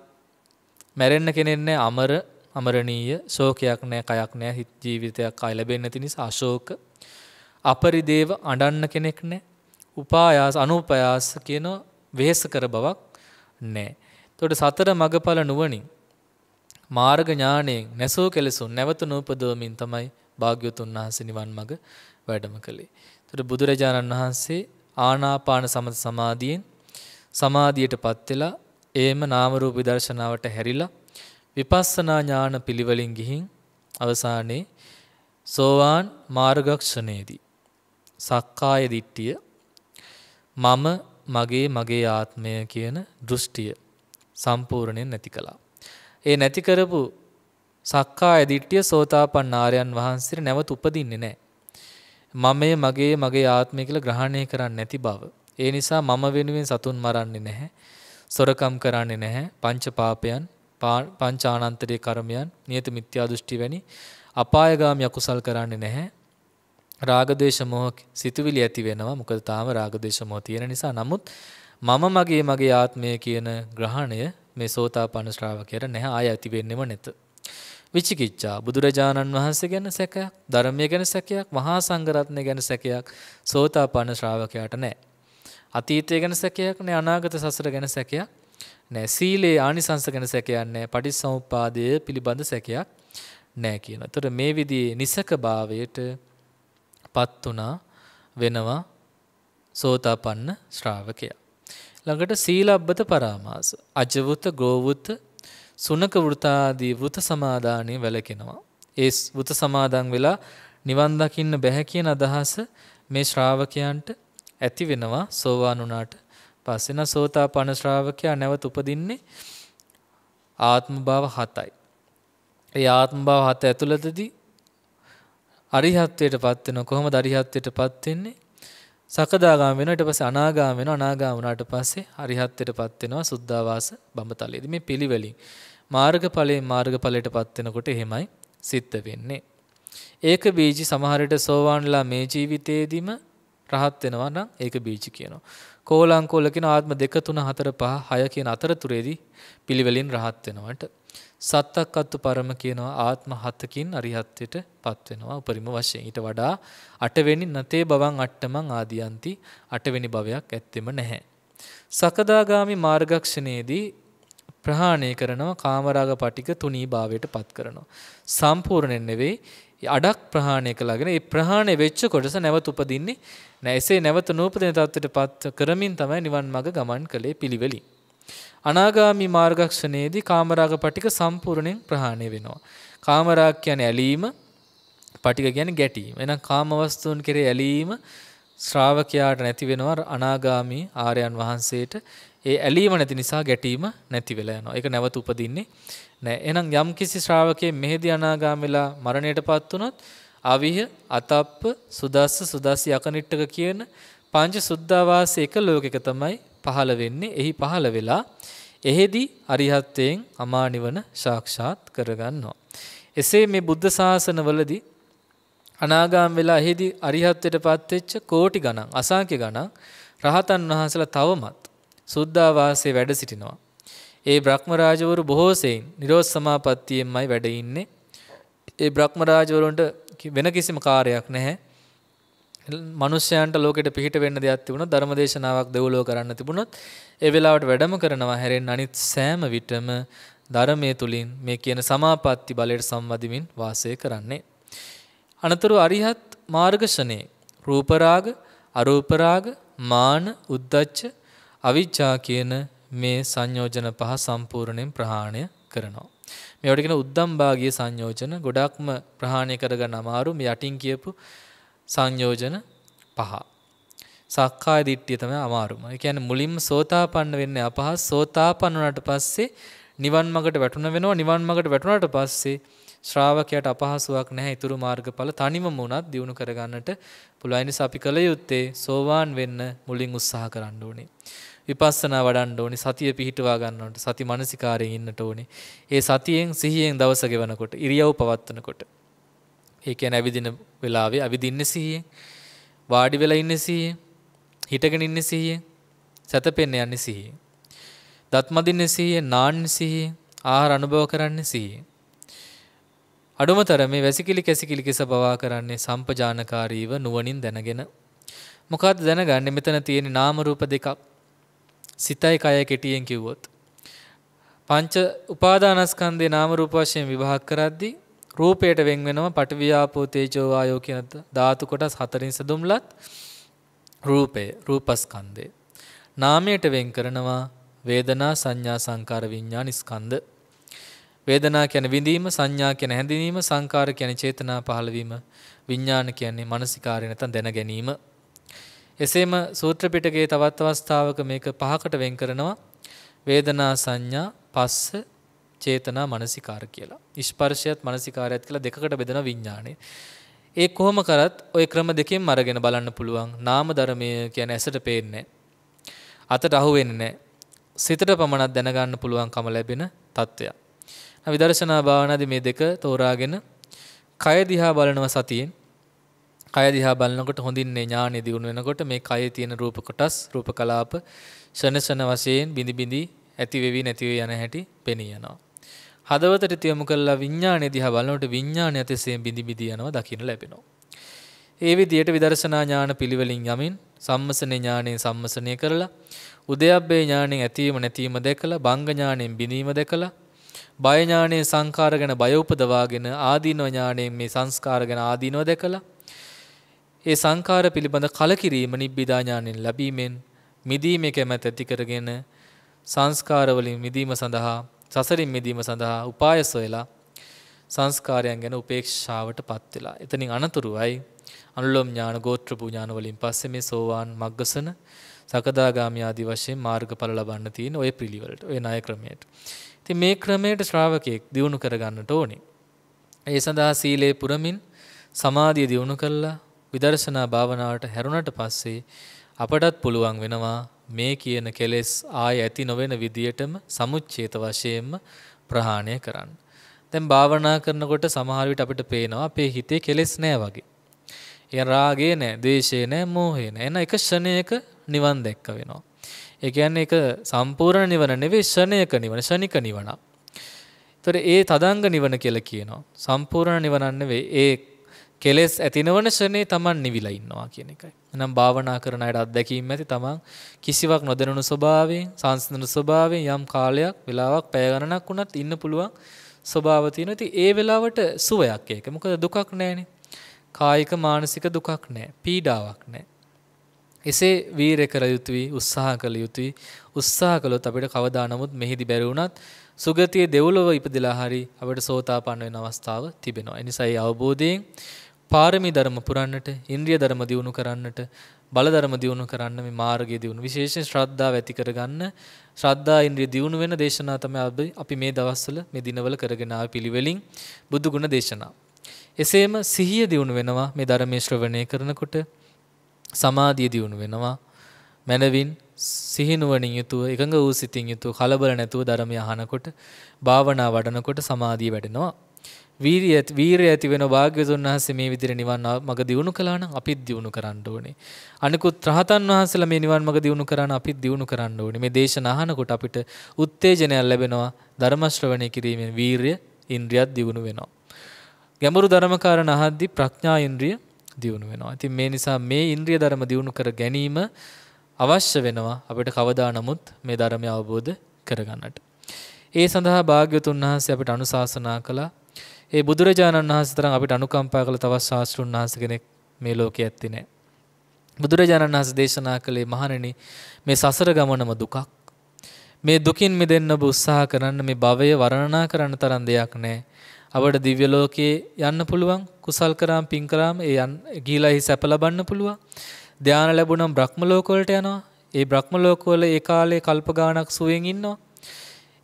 මැරෙන්න කෙනෙන්නේ අමර, අමරණීය. ශෝකයක් නැහැ, කයක් නැහැ, ජීවිතයක් ආය ලැබෙන්නේ නැති නිසා අශෝක. අපරිදේව අඬන්න කෙනෙක් නැහැ. උපායාස අනුපයාස කියන වෙහෙස කර බවක් නැහැ. එතකොට සතර මගඵල නුවණින් මාර්ග ඥාණයෙන් නැසෝ කෙලසුන් නැවත නූපදවමින් තමයි භාග්‍යවතුන් වහන්සේ නිවන් මඟ වැඩම කළේ. එතකොට බුදුරජාණන් වහන්සේ ආනාපාන සමත සමාධියෙන් සමාධියටපත් වෙලා ඒම නාම රූප විදර්ශනාවට හැරිලා විපස්සනා ඥාන පිළිවෙලින් ගිහින් අවසානයේ සෝවාන් මාර්ගක්ෂණයේදී සක්කාය දිට්ඨිය මම මගේ මගේ ආත්මය කියන දෘෂ්ටිය සම්පූර්ණයෙන් නැති කළා. ඒ නැති කරපු සක්කාය දිට්ඨිය සෝතාපන්න ආර්යයන් වහන්සේට නැවත උපදින්නේ නැහැ. මමයේ මගේ මගේ ආත්මය කියලා ග්‍රහණය කරන්නේ නැති බව. ඒ නිසා මම වෙනුවෙන් සතුන් මරන්නේ නැහැ. සොරකම් කරන්නේ නැහැ. පංච පාපයන්, පංච ආනන්තරයේ කර්මයන්, නියත මිත්‍යා දෘෂ්ටි වැනි අපායගාමී අකුසල් කරන්නේ නැහැ. රාග දේශ මොහ සිතුවිලි ඇති වෙනවා. මොකද තාම රාග දේශ මොහ තියෙන නිසා. නමුත් මම මගේ මගේ ආත්මය කියන ග්‍රහණය මේ සෝතාපන්න ශ්‍රාවකයට නැහැ ආය ඇති වෙන්නෙම නැත. විචිකිච්ඡා බුදුරජාණන් වහන්සේ ගැන සැකයක්, ධර්මය ගැන සැකයක්, මහා සංඝරත්නය ගැන සැකයක් සෝතාපන්න ශ්‍රාවකයාට නැහැ. අතීතය ගැන සැකයක් නැහැ, අනාගත සසර ගැන සැකයක් නැහැ. සීලේ ආනිසංස ගැන සැකයක් නැහැ. පටිච්චසමුප්පාදය පිළිබඳ සැකයක් නැහැ කියන. ඒතර මේ විදිහේ නිසකභාවයට පත් වෙනවා සෝතාපන්න ශ්‍රාවකයා. ළඟට සීලබ්බත පරාමාස අජවෘත ගෝවෘත සුනක වෘතාදී වෘත සමාදානය වැළකෙනවා. ඒ වෘත සමාදන් වෙලා නිවන් දකින්න බැහැ කියන අදහස මේ ශ්‍රාවකයන්ට ඇති වෙනවා සෝවාන් වුණාට පස්සේ න සෝතාපන්න ශ්‍රාවකයා නැවත උපදින්නේ ආත්ම භාව 7යි. ඒ ආත්ම භාව 7 ඇතුළතදී අරිහත්ත්වයටපත් වෙන කොහොමද අරිහත්ත්වයටපත් වෙන්නේ? සකදාගාම වෙනවා ඊට පස්සේ අනාගාම වෙනවා අනාගාම වුණාට පස්සේ අරිහත්ත්වයටපත් වෙනවා සුද්ධාවාස බඹතලයේදී මේ පිළිවෙලින් මාර්ගඵලයේ මාර්ගඵලයටපත් වෙනකොට එහෙමයි සිද්ධ වෙන්නේ ඒක බීජ සමහර විට සෝවාන්ලා මේ ජීවිතේදීම රහත් වෙනවා නම් ඒක බීජ කියනවා කෝලං කෝල කියන ආත්ම 2 3 4 5 6 කියන අතරතුරේදී පිළිවෙලින් රහත් වෙනවට සත්තක් අත්තු පරම කියනවා ආත්ම හතකින් අරිහත්වයට පත්වෙනවා උපරිම වශයෙන්. ඊට වඩා අටවෙනි නතේ බවන් අට්ටමං ආදියන්ති අටවෙනි භවයක් ඇත්තෙම නැහැ. සකදාගාමි මාර්ගක්ෂණයේදී ප්‍රහාණය කරනවා කාමරාග පටික තුනී භාවයට පත් කරනවා. සම්පූර්ණයෙන් නෙවෙයි අඩක් ප්‍රහාණය කළගෙන ඒ ප්‍රහාණය වෙච්ච කොටස නැවත උපදින්නේ නැහැ. එසේ නැවත නූපදින තත්ත්වයට පත් කරමින් තමයි නිවන් මඟ ගමන් කළේ පිළිවෙලින්. අනාගාමි මාර්ගක්ෂණයේදී කාමරාග පටික සම්පූර්ණයෙන් ප්‍රහාණය වෙනවා. කාමරාග කියන්නේ ඇලීම, පටික කියන්නේ ගැටීම. එහෙනම් කාම වස්තුන් කෙරේ ඇලීම ශ්‍රාවකයාට නැති වෙනවා අනාගාමි ආර්යයන් වහන්සේට. ඒ ඇලීම නැති නිසා ගැටීම නැති වෙලා යනවා. ඒක නැවත උපදින්නේ නැහැ. එහෙනම් යම්කිසි ශ්‍රාවකයෙ මෙහෙදී අනාගාමි වෙලා මරණයටපත් වුණොත් අවිහ අතප්ප සුදස්ස සුදස්සී අකනිට්ටක කියන පංච සුද්ධවාස එක ලෝකෙක තමයි පහළ වෙන්නේ. එහි පහළ වෙලා එහෙදී අරිහත්ත්වයෙන් අමා නිවන සාක්ෂාත් කරගන්නවා. එසේ මේ බුද්ධ ශාසනවලදී අනාගාම වෙලා එහෙදී අරිහත්ත්වයට පත්වෙච්ච කෝටි ගණන් අසංඛ්‍ය ගණන් රහතන් වහන්සේලා තවමත් සුද්ධාවාසයේ වැඩ සිටිනවා. ඒ බ්‍රහ්ම රාජවරු බොහෝ සෙයින් නිරෝධ සමාපත්තියෙන්මයි වැඩ ඉන්නේ. ඒ බ්‍රහ්ම රාජවරුන්ට වෙන කිසිම කාර්යයක් නැහැ. මනුෂ්‍යයන්ට ලෝකෙට පිහිට වෙන්න දෙයක් තිබුණොත් ධර්මදේශනාවක් දෙවලෝ කරන්න තිබුණොත් ඒ වෙලාවට වැඩම කරනවා හැරෙන්න අනිත් සෑම විටම ධර්මයේ තුලින් මේ කියන සමාපatti බලයට සම්වදිමින් වාසය කරන්නේ. අනතුරු අරිහත් මාර්ගෂණේ රූප රාග, අරූප රාග, මාන, උද්දච්ච, අවිජ්ජා කියන මේ සංයෝජන පහ සම්පූර්ණයෙන් ප්‍රහාණය කරනවා. මේවට කියන උද්දම් භාගීය සංයෝජන ගොඩක්ම ප්‍රහාණය කරගන්න අමාරු මේ යටින් කියපු සංයෝජන පහ. සක්කාය දිට්ඨිය තමයි අමාරුම. ඒ කියන්නේ මුලින්ම සෝතාපන්න වෙන්නේ අපහස් සෝතාපන්න වුණාට පස්සේ නිවන් මඟට වැටුණ වෙනවා නිවන් මඟට වැටුණාට පස්සේ ශ්‍රාවකයාට අපහසුාවක් නැහැ ඊතුරු මාර්ගඵල තනිවම වුණත් දිනු කරගන්නට පුළුවන් නිසා අපි කල යුත්තේ සෝවාන් වෙන්න මුලින් උත්සාහ කරන්න ඕනේ. විපස්සනා වඩන්න ඕනේ සතිය පිහිටවා ගන්නවට සති මානසිකාරයෙන් ඉන්නට ඕනේ. ඒ සතියෙන් සිහියෙන් දවස ගෙවනකොට ඉරියව් පවත්වනකොට ඒ කියන්නේ ඇවිදින වෙලාවේ ඇවිදින්නේ සිහියෙන්. වාඩි වෙලා ඉන්නේ සිහියෙන්. හිටගෙන ඉන්නේ සිහියෙන්. සැතපෙන්න යන්නේ සිහියෙන්. දත් මදින්නේ සිහියෙන්, නාන්නේ සිහියෙන්, ආහාර අනුභව කරන්නේ සිහියෙන්. අඩුමතර මේ වැසිකිලි කැසිකිලි කෙස බවා කරන්නේ සම්පජානකාරීව නුවණින් දැනගෙන මොකක්ද දැනගන්නේ මෙතන තියෙන නාම රූප දෙකක් සිතයි කය කෙටියෙන් කිව්වොත් පංච උපාදානස්කන්ධේ නාම රූප වශයෙන් විභාග කරද්දී රූපයට වෙන් වෙනම පඨවි ආපෝ තේජෝ වායෝ කියන ධාතු කොටස් හතරින් සදුම්ලත් රූපය රූපස්කන්ධය. නාමයට වෙන් කරනවා වේදනා සංඥා සංකාර විඥාන ස්කන්ධ. වේදනා කියන විඳීම සංඥා කියන හැඳිනීම සංකාර කියන චේතනා පහළවීම විඥාන කියන්නේ මානසිකාරය නැත්නම් දැන ගැනීම. එසේම සූත්‍ර පිටකයේ තවත් අවස්ථාවක මේක පහකට වෙන් කරනවා වේදනා සංඥා පස්ස චේතනා මනසිකාර කියලා. ස්පර්ශයත් මනසිකාරයත් කියලා දෙකකට බෙදෙන විඥානේ. ඒ කොහොම කරත් ওই ක්‍රම දෙකෙන් අරගෙන බලන්න පුළුවන්. නාම ධර්මය කියන්නේ ඇසට පේන්නේ අතට අහු වෙන්නේ සිතට පමණක් දැනගන්න පුළුවන්කම ලැබෙන తত্ত্বය. විදර්ශනා භාවනාදී මේ දෙක තෝරාගෙන කය දිහා බලනවා සතියෙන් කය දිහා බලනකොට හොඳින්නේ ඥානෙ දිනු වෙනකොට මේ කයේ තියෙන රූප කොටස් රූප කලාප ශනසන වශයෙන් බිඳි බිඳි ඇති වෙවි නැති වෙ යන හැටි පෙනී යනවා හදවතට තියමු කරලා විඥානය දිහා බලනකොට විඥානය ඇතසේ බිඳි බිඳි යනවා දකින්න ලැබෙනවා. ඒ විදිහට විදර්ශනා ඥාන පිළිවෙලින් යමින් සම්මසනේ ඥාණයෙන් සම්මසනය කරලා උදයබ්බේ ඥාණයෙන් ඇතීම නැතිීම දැකලා බංග ඥාණයෙන් බිඳීම දැකලා බය ඥාණයෙන් සංකාර ගැන බය උපදවාගෙන ආදීනව ඥාණයෙන් මේ සංස්කාර ගැන ආදීනව දැකලා ඒ සංකාර පිළිබඳ කලකිරීම නිබ්බිදා ඥාණයෙන් ලැබීමෙන් මිදීමේ කැමැත්ත ඇති කරගෙන සංස්කාර වලින් මිදීම සඳහා සසරින් මිදීම සඳහා උපාය සොයලා සංස්කාරයන් ගැන උපේක්ෂාවට පත් වෙලා. එතනින් අනතුරුවයි අනුලෝම ඥාන ගෝත්‍ර පුඥාන වලින් පස්සේ මේ සෝවාන් මග්ගසන සකදාගාමී ආදී වශයෙන් මාර්ගඵල ලබන්න තියෙන ওই පිළිවෙලට, ওই ණය ක්‍රමයට. ඉතින් මේ ක්‍රමයට ශ්‍රාවකයෙක් දියුණු කරගන්නට ඕනේ. ඒ සඳහා සීලේ පුරමින් සමාධිය දියුණු කළා විදර්ශනා භාවනාවට හැරුණට පස්සේ අපටත් පුළුවන් වෙනවා මේ කියන කෙලෙස් ආය ඇති නොවෙන විදියටම සමුච්චේත වශයෙන්ම ප්‍රහාණය කරන්න. දැන් භාවනා කරනකොට සමහර විට අපිට පේනවා අපේ හිතේ කෙලෙස් නෑ වගේ. ඒ රාගේ නෑ, දේශේ නෑ, මෝහේ නෑ. එන එක ෂණයක නිවන් දැක්ක වෙනවා. ඒ කියන්නේ ඒක සම්පූර්ණ නිවන නෙවෙයි ෂණයක නිවන, ෂණික නිවන. ඒතර ඒ තදංග නිවන කියලා කියනවා. සම්පූර්ණ නිවනක් නෙවෙයි. ඒ කෙලෙස් ඇතිනවන ෂණේ Taman නිවිලා ඉන්නවා කියන එකයි. නම් භාවනා කරන අයට අත්දැකීම් ඇති තමන් කිසිවක් නොදැනුණු ස්වභාවයෙන් සංසිඳන ස්වභාවයෙන් යම් කාලයක් වෙලාවක් පැය ගණනක් වුණත් ඉන්න පුළුවන් ස්වභාව තියෙනවා. ඉතින් ඒ වෙලාවට සුවයක් ඒක. මොකද දුකක් නැහැනේ. කායික මානසික දුකක් නැහැ. පීඩාවක් නැහැ. එසේ වීරය කළ යුතුයි, උත්සාහ කළ යුතුයි. උත්සාහ කළොත් අපිට කවදා නමුත් මෙහිදී බැරි වුණත් සුගතියේ දෙව්ලොව ඉපදලා හරි අපිට සෝතාපන්න වෙන අවස්ථාව තිබෙනවා. ඒ නිසා ඒ අවබෝධයෙන් පාරමී ධර්ම පුරන්නට, ඉන්ද්‍රිය ධර්ම දියුණු කරන්නට, බල ධර්ම දියුණු කරන්න මේ මාර්ගයේ දියුණු විශේෂයෙන් ශ්‍රද්ධාව ඇති කරගන්න ශ්‍රද්ධා ඉන්ද්‍රිය දියුණු වෙන දේශනා තමයි අපි මේ දවස්වල මේ දිනවල කරගෙන ආව පිළිවෙලින් බුදු ගුණ දේශනා. එසේම සිහිය දියුණු වෙනවා මේ ධර්මයේ ශ්‍රවණය කරනකොට සමාධිය දියුණු වෙනවා මනවින් සිහිනුවණින් යුතුව එකඟ වූ සිතින් යුතුව කලබල නැතුව ධර්මය අහනකොට භාවනා වඩනකොට සමාධිය වැඩෙනවා වීරිය ඇති වීරිය ඇති වෙන භාග්‍යවතුන් වහන්සේ මේ විදිහට නිවන් මඟ දියුණු කළා නම් අපිත් දියුණු කරන්න ඕනේ. අනිකුත් රහතන් වහන්සේලා මේ නිවන් මඟ දියුණු කරා නම් අපිත් දියුණු කරන්න ඕනේ. මේ දේශන අහනකොට අපිට උත්තේජනයක් ලැබෙනවා. ධර්ම ශ්‍රවණය කිරීමෙන් වීරිය ඉන්ද්‍රියත් දියුණු වෙනවා. ගැඹුරු ධර්ම කාරණා අහද්දී ප්‍රඥා ඉන්ද්‍රිය දියුණු වෙනවා. ඉතින් මේ නිසා මේ ඉන්ද්‍රිය ධර්ම දියුණු කර ගැනීම අවශ්‍ය වෙනවා අපිට කවදා නමුත් මේ ධර්මය අවබෝධ කරගන්නට. ඒ සඳහා භාග්‍යතුන් වහන්සේ අපිට අනුශාසනා කළා ඒ බුදුරජාණන් වහන්සේ තරම් අපිට අනුකම්පා කළ තවත් ශාස්ත්‍රුන් වහන්සේ කෙනෙක් මේ ලෝකේ ඇත්තේ නැහැ. බුදුරජාණන් වහන්සේ දේශනා කළේ මහණෙනි මේ සසර ගමනම දුකක්. මේ දුකින් මිදෙන්න ඔබ උත්සාහ කරන්න මේ භවය වර්ණනා කරන්න තරම් දෙයක් නැහැ. අපට දිව්‍ය ලෝකේ යන්න පුළුවන් කුසල් කරාම් පින් කරාම් ඒ යන් ගිහිලා සැප ලබන්න පුළුවන්. ධානය ලැබුණම් බ්‍රහ්ම ලෝක වලට යනවා. ඒ බ්‍රහ්ම ලෝක වල ඒ කාලේ කල්ප ගාණක් සුවෙන් ඉන්නවා.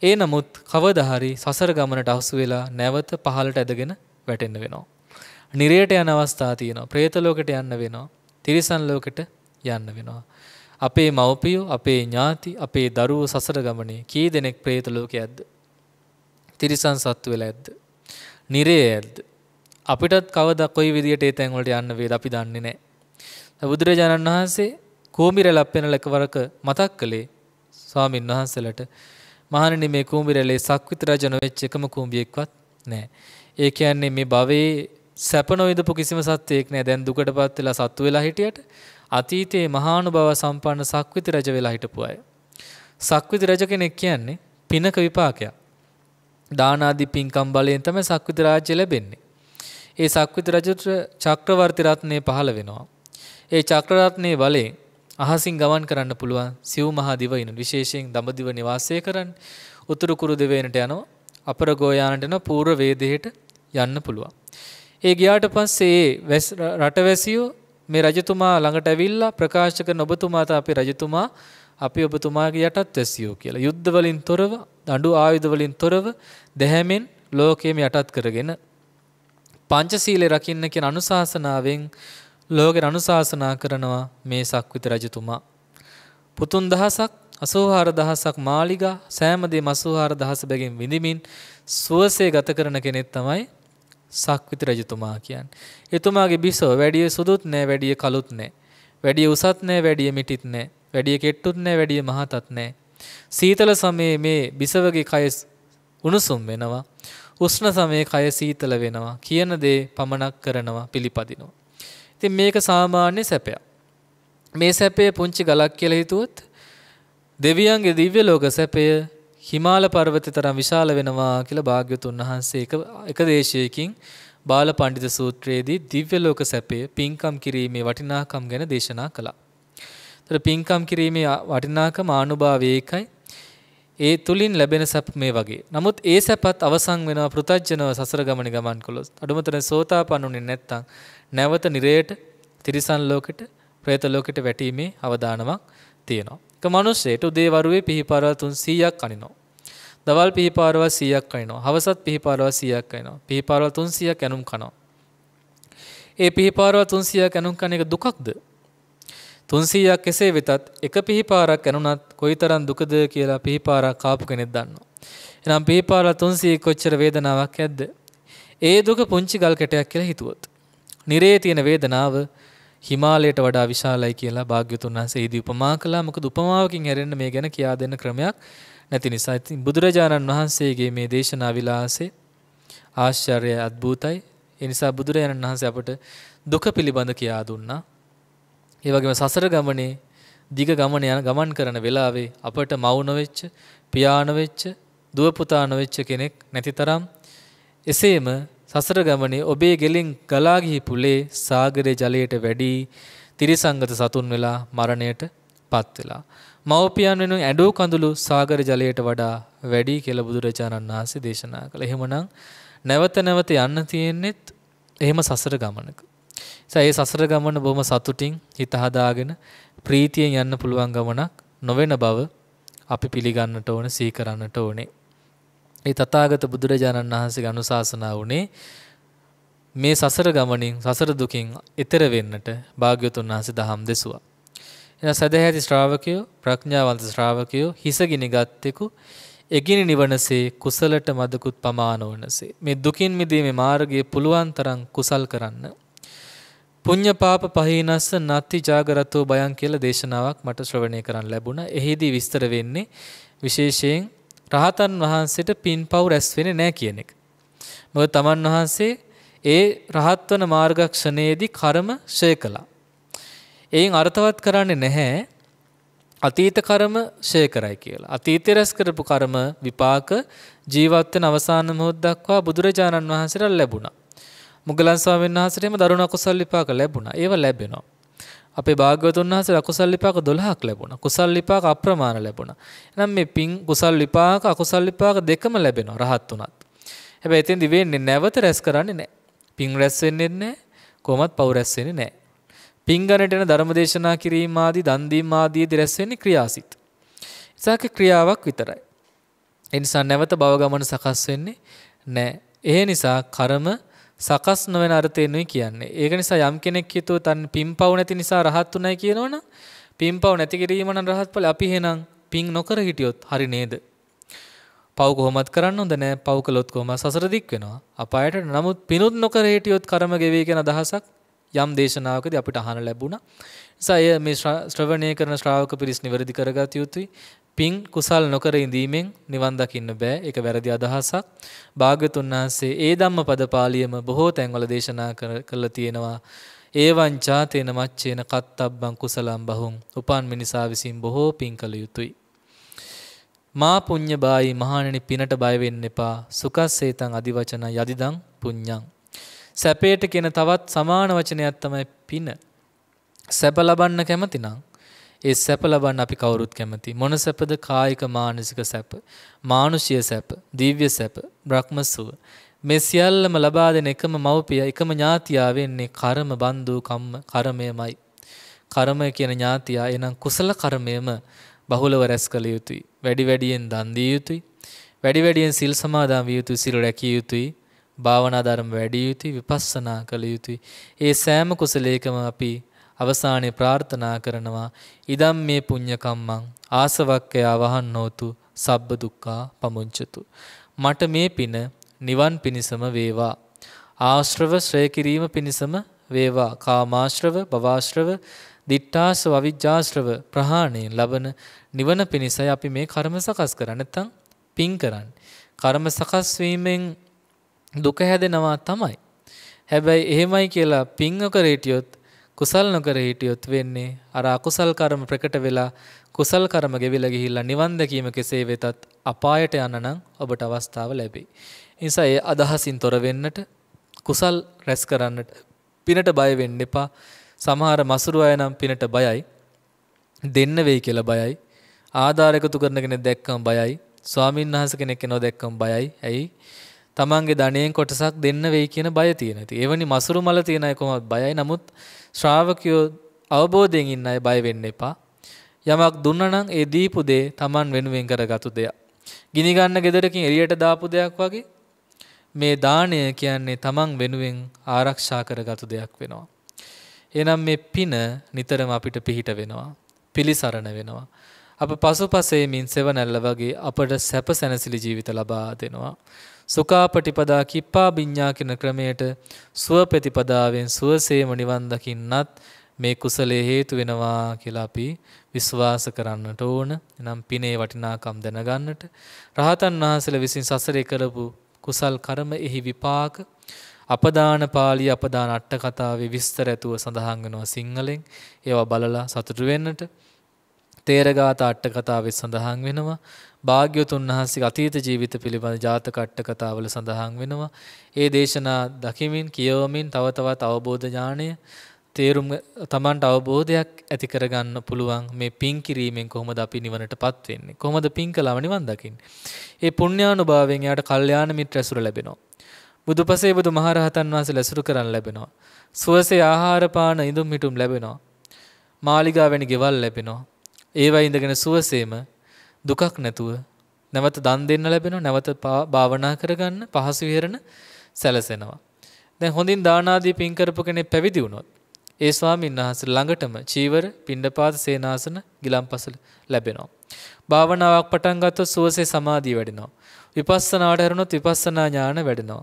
ඒ නමුත් කවදාහරි සසර ගමනට අහසු වෙලා නැවත පහළට ඇදගෙන වැටෙන්න වෙනවා. නිරයට යන අවස්ථා තියෙනවා. പ്രേත ලෝකෙට යන්න වෙනවා. තිරිසන් ලෝකෙට යන්න වෙනවා. අපේ මව්පියෝ, අපේ ඥාති, අපේ දරුවෝ සසර ගමනේ කී දෙනෙක් പ്രേත ලෝකයේද? තිරිසන් සත්තු වෙලා ඇද්ද? නිරේ ඇද්ද? අපිටත් කවදා කොයි විදියට ඒ තැන් වලට යන්න වේද අපි දන්නේ නැහැ. බුදුරජාණන් වහන්සේ කෝමිර ලප්පෙන ලකවරක මතක් කළේ ස්වාමින් වහන්සේලට මහණනි මේ කූඹිරලේ සක්විත රජ නොවෙච්ච එකම කූඹියෙක්වත් නැහැ. ඒ කියන්නේ මේ භවයේ සැප නොවිඳපු කිසිම සත්වයෙක් නැහැ. දැන් දුකටපත් වෙලා සත්තු වෙලා හිටියට අතීතයේ මහානුභාව සම්පන්න සක්විත රජ වෙලා හිටපු අය. සක්විත රජ කෙනෙක් කියන්නේ පිනක විපාකයක්. දාන ආදී පින්කම් බලයෙන් තමයි සක්විත රාජ්‍ය ලැබෙන්නේ. ඒ සක්විත රජුට චක්‍රවර්ති රත්නය පහළ වෙනවා. ඒ චක්‍රරත්නයේ බලයෙන් අහසින් ගමන් කරන්න පුළුවන් සිව් මහා දිවයින විශේෂයෙන් දඹදිව නිවාසය කරන්නේ. උතුරු කුරු දිවයිනට යනවා. අපර ගෝයානට යනවා පූර්ව වේදෙහෙට යන්න පුළුවන්. ඒ ගියාට පස්සේ රටවැසියෝ මේ රජතුමා ළඟට ඇවිල්ලා ප්‍රකාශ කරන ඔබතුමා අපි රජතුමා අපි ඔබතුමාගේ යටත් වැසියෝ කියලා. යුද්ධ වලින් තොරව, දඬු ආයුධ වලින් තොරව දැහැමෙන් ලෝකයේම යටත් කරගෙන පංචශීලය රකින්න කියන අනුශාසනාවෙන් ලෝකෙට අනුශාසනා කරනවා මේ සක්විත රජතුමා. පුතුන් දහසක් අසූහාර දහසක් මාලිගා සෑමදේ මසූහාර දහස බැගින් විඳමින් සුවසේ ගත කරන කෙනෙක් තමයි සක්විති රජතුමා කියන්. එතුමාගේ බිසෝ වැඩිය සුදුත් නෑ වැඩිය කලුත් නෑ. වැඩිය උසත් නෑ වැඩිය මිටිත් නෑ වැඩිය කෙට්ටුත් නෑ වැඩිය මහතත් නෑ. සීතල සමයේ මේ බිසවගේ කය උණුසුම් වෙනවා. උෂ්ණ සමයේ කය සීතල වෙනවා කියන දේ පමණක් කරනවා පිළිපදිනවා. ඉතින් මේක සාමාන්‍ය සැපයක්. මේ සැපය පුංචි ගලක් කියලා හිතුවොත් දෙවියන්ගේ දිව්‍ය ලෝක සැපය හිමාල පර්වතය තරම් විශාල වෙනවා කියලා භාග්‍යතුන් වහන්සේ එක එක දේශයකින් බාල පණ්ඩිත සූත්‍රයේදී දිව්‍ය ලෝක සැපය පින්කම් කිරීමේ වටිනාකම් ගැන දේශනා කළා. ඒතර පින්කම් කිරීමේ වටිනාකම ආනුභාවය ඒකයි. ඒ තුලින් ලැබෙන සැප මේ වගේ. නමුත් ඒ සැපත් අවසන් වෙනවා පෘතජ්ජනව සසර ගමන ගමන් කළොත්. අඩුමතරේ සෝතාපන්නුනේ නැත්තම් නැවත නිරයට තිරිසන් ලෝකෙට ප්‍රේත ලෝකෙට වැටීමේ අවදානමක් තියෙනවා. එක මිනිස්සෙට උදේවරුේ පිහිපාරවල් 300ක් අනිනවා. දවල් පිහිපාරවල් 100ක් අනිනවා. හවසත් පිහිපාරවල් 100ක් අනිනවා. පිහිපාරවල් 300ක් ඇනුම් කනවා. ඒ පිහිපාරවල් 300ක් ඇනුම් කන එක දුකක්ද? 300ක් කෙසේ වෙතත් එක පිහිපාරක් ඇනුණත් කොයිතරම් දුකද කියලා පිහිපාරක් කාපු කෙනෙක් දන්නවා. එනම් පිහිපාරවල් 300 කොච්චර වේදනාවක් ඇද්ද? ඒ දුක පුංචි ගල් කැටයක් කියලා හිතුවොත්. නිරේ තියෙන වේදනාව හිමාලයට වඩා විශාලයි කියලා භාග්‍යතුන් වහන්සේ ඒදී උපමා කළා. මොකද උපමාවකින් හැරෙන්න මේ ගැන කියා දෙන්න ක්‍රමයක් නැති නිසා. ඉතින් බුදුරජාණන් වහන්සේගේ මේ දේශනා විලාසය ආශ්චර්යයි අద్භූතයි. ඒ නිසා බුදුරජාණන් වහන්සේ අපට දුක පිළිබඳ කියා දුන්නා. ඒ වගේම සසර ගමනේ දිග ගමන යන ගමන් කරන වෙලාවේ අපට මවුන වෙච්ච, පියාණ වෙච්ච, දුව පුතාණ වෙච්ච කෙනෙක් නැතිතරම් එසේම සසර ගමනේ ඔබේ ගෙලින් ගලා ගිහිපුලේ සාගරේ ජලයට වැඩි තිරිසංගත සතුන් වෙලා මරණයට පත් වෙලා මව්පියන් වෙනුවෙන් ඇඬෝ කඳුළු සාගර ජලයට වඩා වැඩි කියලා බුදුරජාණන් වහන්සේ දේශනා කළා. එහෙමනම් නැවත නැවත යන්න තියෙන්නේත් එහෙම සසර ගමනක. ඒ සසර ගමන බොහොම සතුටින් හිත හදාගෙන ප්‍රීතියෙන් යන්න පුළුවන් ගමනක් නොවන බව අපි පිළිගන්නට ඕන සීකරන්නට ඕනේ. ඒ තථාගත බුදුරජාණන් වහන්සේගේ අනුශාසනා වුණේ මේ සසර ගමනින් සසර දුකින් එතර වෙන්නට භාග්‍යවතුන් වහන්සේ දහම් දෙසුවා. එන සදහැති ශ්‍රාවකයෝ ප්‍රඥාවන්ත ශ්‍රාවකයෝ හිසගිනි ගත්තෙකු එගිනි නිවනසේ කුසලට මදකුත් පමාන වනසේ. මේ දුකින් මිදීමේ මාර්ගය පුළුවන් තරම් කුසල් කරන්න. පුඤ්ඤ පාප පහිනස්ස නත්ති ජාගරතෝ බයං කියලා දේශනාවක් මට ශ්‍රවණය කරන්න ලැබුණා. එහිදී විස්තර වෙන්නේ විශේෂයෙන් රහතන් වහන්සේට පින්පව් රැස් වෙන්නේ නැහැ කියන එක. මොකද තමන් වහන්සේ ඒ රහත්වන මාර්ගක්ෂණයේදී කර්ම ෂය කළා. එයින් අර්ථවත් කරන්නේ නැහැ අතීත කර්ම ෂය කරයි කියලා. අතීතේ රැස් කරපු කර්ම විපාක ජීවත් වෙන අවසාන මොහොත දක්වා බුදුරජාණන් වහන්සේට ලැබුණා. මුගලන් ස්වාමීන් වහන්සේට එහෙම දරුණ අකුසල් විපාක ලැබුණා. ඒව ලැබෙනවා. අපේ භාග්‍යවතුන් වහන්සේ අකුසල් විපාක 12ක් ලැබුණා. කුසල් විපාක අප්‍රමාණ ලැබුණා. එහෙනම් මේ පින් කුසල් විපාක අකුසල් විපාක දෙකම ලැබෙනවා රහත් උනත්. හැබැයි එතෙන්දි වෙන්නේ නැවත රැස් කරන්නේ නැහැ. පින් රැස් වෙන්නේ නැහැ. කොහොමත් පව් රැස් වෙන්නේ නැහැ. පින් ගණට එන ධර්මදේශනා කිරීම ආදී දන් දීම ආදීදී රැස් වෙන්නේ ක්‍රියාසිත. ඉසාක ක්‍රියාවක් විතරයි. ඒ නිසා නැවත භව ගමන සකස් වෙන්නේ නැහැ. ඒ නිසා කර්ම සකස් නොවන අර්ථයෙන්ුයි කියන්නේ. ඒක නිසා යම් කෙනෙක් හිතුව තන් පින්පව් නැති නිසා රහත් උනායි කියනවනම් පින්පව් නැති කිරීම නම් රහත් ඵල අපි එහෙනම් පින් නොකර හිටියොත් හරි නේද? පව් කොහොමත් කරන්න හොඳ නෑ. පව් කළොත් කොහොම සසර දික් වෙනවා. අපායට නමුත් පිනුත් නොකර හිටියොත් කර්ම ගෙවි කියන අදහසක් යම් දේශනාවකදී අපිට අහන්න ලැබුණා. නිසා එය මේ ශ්‍රවණය කරන ශ්‍රාවක පිරිස් නිවැරදි කරගත යුතුයි. පින් කුසල් නොකර ඉඳීමෙන් නිවන් දකින්න බෑ. ඒක වැරදි අදහසක්. භාග්‍යතුන් වහන්සේ ඒ ධම්මපද පාළියම බොහෝ තැන්වල දේශනා කරලා තියෙනවා. ඒවං චාතේන මච්චේන කත්තබ්බං කුසලම් බහුම්. උපන් මිනිසා විසින් බොහෝ පින් කළ යුතුය. මා පුඤ්ඤ බායි මහණෙනි පිනට බය වෙන්න එපා. සුකස්සේතං අදිවචන යදිදං පුඤ්ඤං. සැපයට කියන තවත් සමාන වචනයක් තමයි පින. සැප ලබන්න කැමතිනම් ඒ සැප ලබන්න අපි කවුරුත් කැමති. මොන සැපද කායික මානසික සැප, මානුෂීය සැප, දිව්‍ය සැප, බ්‍රහ්මසුව. මේ සියල්ලම ලබා දෙන එකම මව්පිය, එකම ඥාතියා වෙන්නේ කර්ම බන්දු කම්ම කර්මයමයි. කර්මය කියන ඥාතියා එනම් කුසල කර්මයම බහුලව රැස් කළ යුතුයි. වැඩි වැඩියෙන් දන් දිය යුතුයි. වැඩි වැඩියෙන් සිල් සමාදන් විය යුතුයි, සිල් රැකිය යුතුයි. භාවනා ධර්ම වැඩි යුතුයි, විපස්සනා කළ යුතුයි. ඒ සෑම කුසලයකම අපි අවසානයේ ප්‍රාර්ථනා කරනවා ඉදම් මේ පුඤ්ඤකම්මං ආසවක්කයා වහන්නෝතු සබ්බ දුක්ඛා පමුංචතු මට මේ පින නිවන් පිණසම වේවා ආශ්‍රව ශ්‍රය කිරීම පිණසම වේවා කාමාශ්‍රව භවාශ්‍රව දිට්ඨාස අවිජ්ජාශ්‍රව ප්‍රහාණයෙන් ලබන නිවන පිණිසයි අපි මේ කර්ම සකස් කරන්නේ නැත්නම් පින් කරන්නේ කර්ම සකස් වීමෙන් දුක හැදෙනවා තමයි හැබැයි එහෙමයි කියලා පින්ව කර හිටියොත් කුසල් නොකර හිටියොත් වෙන්නේ අර අකුසල් කර්ම ප්‍රකට වෙලා කුසල් කර්ම ගෙවිලා ගිහිල්ලා නිවන් දැකීම කෙසේ වෙතත් අපායට යන්න නම් ඔබට අවස්ථාව ලැබේ. නිසා ඒ අදහසින් තොර වෙන්නට කුසල් රැස් කරන්නට පිනට බය වෙන්න එපා. සමහර මසුරු අය නම් පිනට බයයි. දෙන්න වෙයි කියලා බයයි. ආධාර එකතු කරන කෙනෙක් දැක්කම බයයි. ස්වාමීන් වහන්සේ කෙනෙක් කෙනෝ දැක්කම බයයි. ඇයි? තමන්ගේ ධනයෙන් කොටසක් දෙන්න වෙයි කියන බය තියෙන ඇති. එවැනි මසුරු මල තියෙන අය කොහොමවත් බයයි. නමුත් ශ්‍රාවකයෝ අවබෝධයෙන් ඉන්න අය බය වෙන්න එපා. යමක් දුන්නා නම් ඒ දීපු දේ තමන් වෙනුවෙන් කරගත්තු දෙයක්. ගිනි ගන්න ගෙදරකින් එළියට දාපු දෙයක් වගේ මේ දාණය කියන්නේ තමන් වෙනුවෙන් ආරක්ෂා කරගත්තු දෙයක් වෙනවා. එනම් මේ පින නිතරම අපිට පිහිට වෙනවා. පිලිසරණ වෙනවා. අප පසුපසෙමින් සෙවණැල්ල වගේ අපට සැප සැනසිලි ජීවිත ලබා දෙනවා. සුකාපටිපදා කිප්පා බිඤ්ඤා කියන ක්‍රමයට සුවප්‍රතිපදාවෙන් සුවසේම නිවන් දකින්නත් මේ කුසලයේ හේතු වෙනවා කියලා අපි විශ්වාස කරන්නට ඕන. එනම් පිනේ වටිනාකම් දැනගන්නට රහතන් වහන්සේලා විසින් සසරේ කරපු කුසල් කර්ම එහි විපාක අපදාන පාලි අපදාන අට්ට කතාවේ විස්තර ඇතුව සඳහන් වෙනවා සිංහලෙන් ඒවා බලලා සතුටු වෙන්නට තේරගාත අට්ට කතාවෙත් සඳහන් වෙනවා. භාග්‍යවතුන් වහන්සේ අතීත ජීවිත පිළිබඳ ජාතක අට්ට කතාවල සඳහන් වෙනවා. ඒ දේශනා දකිමින් කියවමින් තව තවත් අවබෝධ ඥාණය තේරුම් තමන්ට අවබෝධයක් ඇති කරගන්න පුළුවන් මේ පින් කිරීමෙන් කොහොමද අපි නිවනටපත් වෙන්නේ? කොහොමද පින් කළාම නිවන් දකින්නේ? ඒ පුණ්‍යානුභාවයෙන් යාට කල්යාණ මිත්‍ර ඇසුර ලැබෙනවා. බුදුපසේ බුදු මහරහතන් වහන්සේ ඇසුරු කරන් ලැබෙනවා. සුවසේ ආහාර පාන ඉඳුම් හිටුම් ලැබෙනවා. මාලිගා වැනි ගෙවල් ලැබෙනවා. ඒවා ඉඳගෙන සුවසේම දුකක් නැතුව නැවත දන් දෙන්න ලැබෙනවා නැවත භාවනා කරගන්න පහසු විහරණ සැලසෙනවා. දැන් හොඳින් දාන ආදී පින් කරපු කෙනෙක් පැවිදි වුණොත් ඒ ස්වාමීන් වහන්සේ ළඟටම චීවර, පිණ්ඩපාත, සේනාසන, ගිලම්පසල ලැබෙනවා. භාවනාවක් පටන් ගත්තොත් සුවසේ සමාධිය වැඩෙනවා. විපස්සනාවට හැරුණොත් විපස්සනා ඥාන වැඩෙනවා.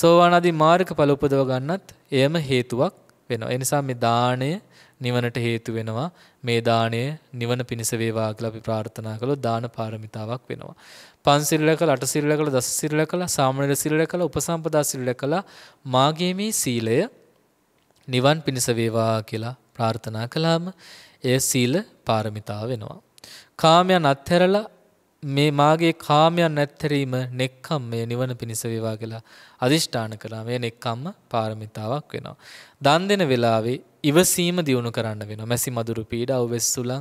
සෝවාන් ආදී මාර්ගඵල උපදව ගන්නත් එයම හේතුවක් වෙනවා. ඒ නිසා මේ දාණය නිවනට හේතු වෙනවා මේ දාණය නිවන පිණිස වේවා කියලා අපි ප්‍රාර්ථනා කළොත් දාන පාරමිතාවක් වෙනවා පන්සිල් රැකලා අටසිල් රැකලා දසසිල් රැකලා සාමණේර සිල් රැකලා උපසම්පදා සිල් රැකලා මාගේ මේ සීලය නිවන් පිණිස වේවා කියලා ප්‍රාර්ථනා කළාම එය සීල පාරමිතාව වෙනවා කාමයන් අත්හැරලා මේ මාගේ කාමයන් නැත්තරීම නෙක්කම් මේ නිවන පිණිස වේවා කියලා අදිෂ්ඨාන කළා. මේ නෙක්කම්ම පාරමිතාවක් වෙනවා. දන් දෙන වෙලාවේ ඉවසීම දියුණු කරන්න වෙන මැසි මදුරු පීඩ අවවෙස්සුලං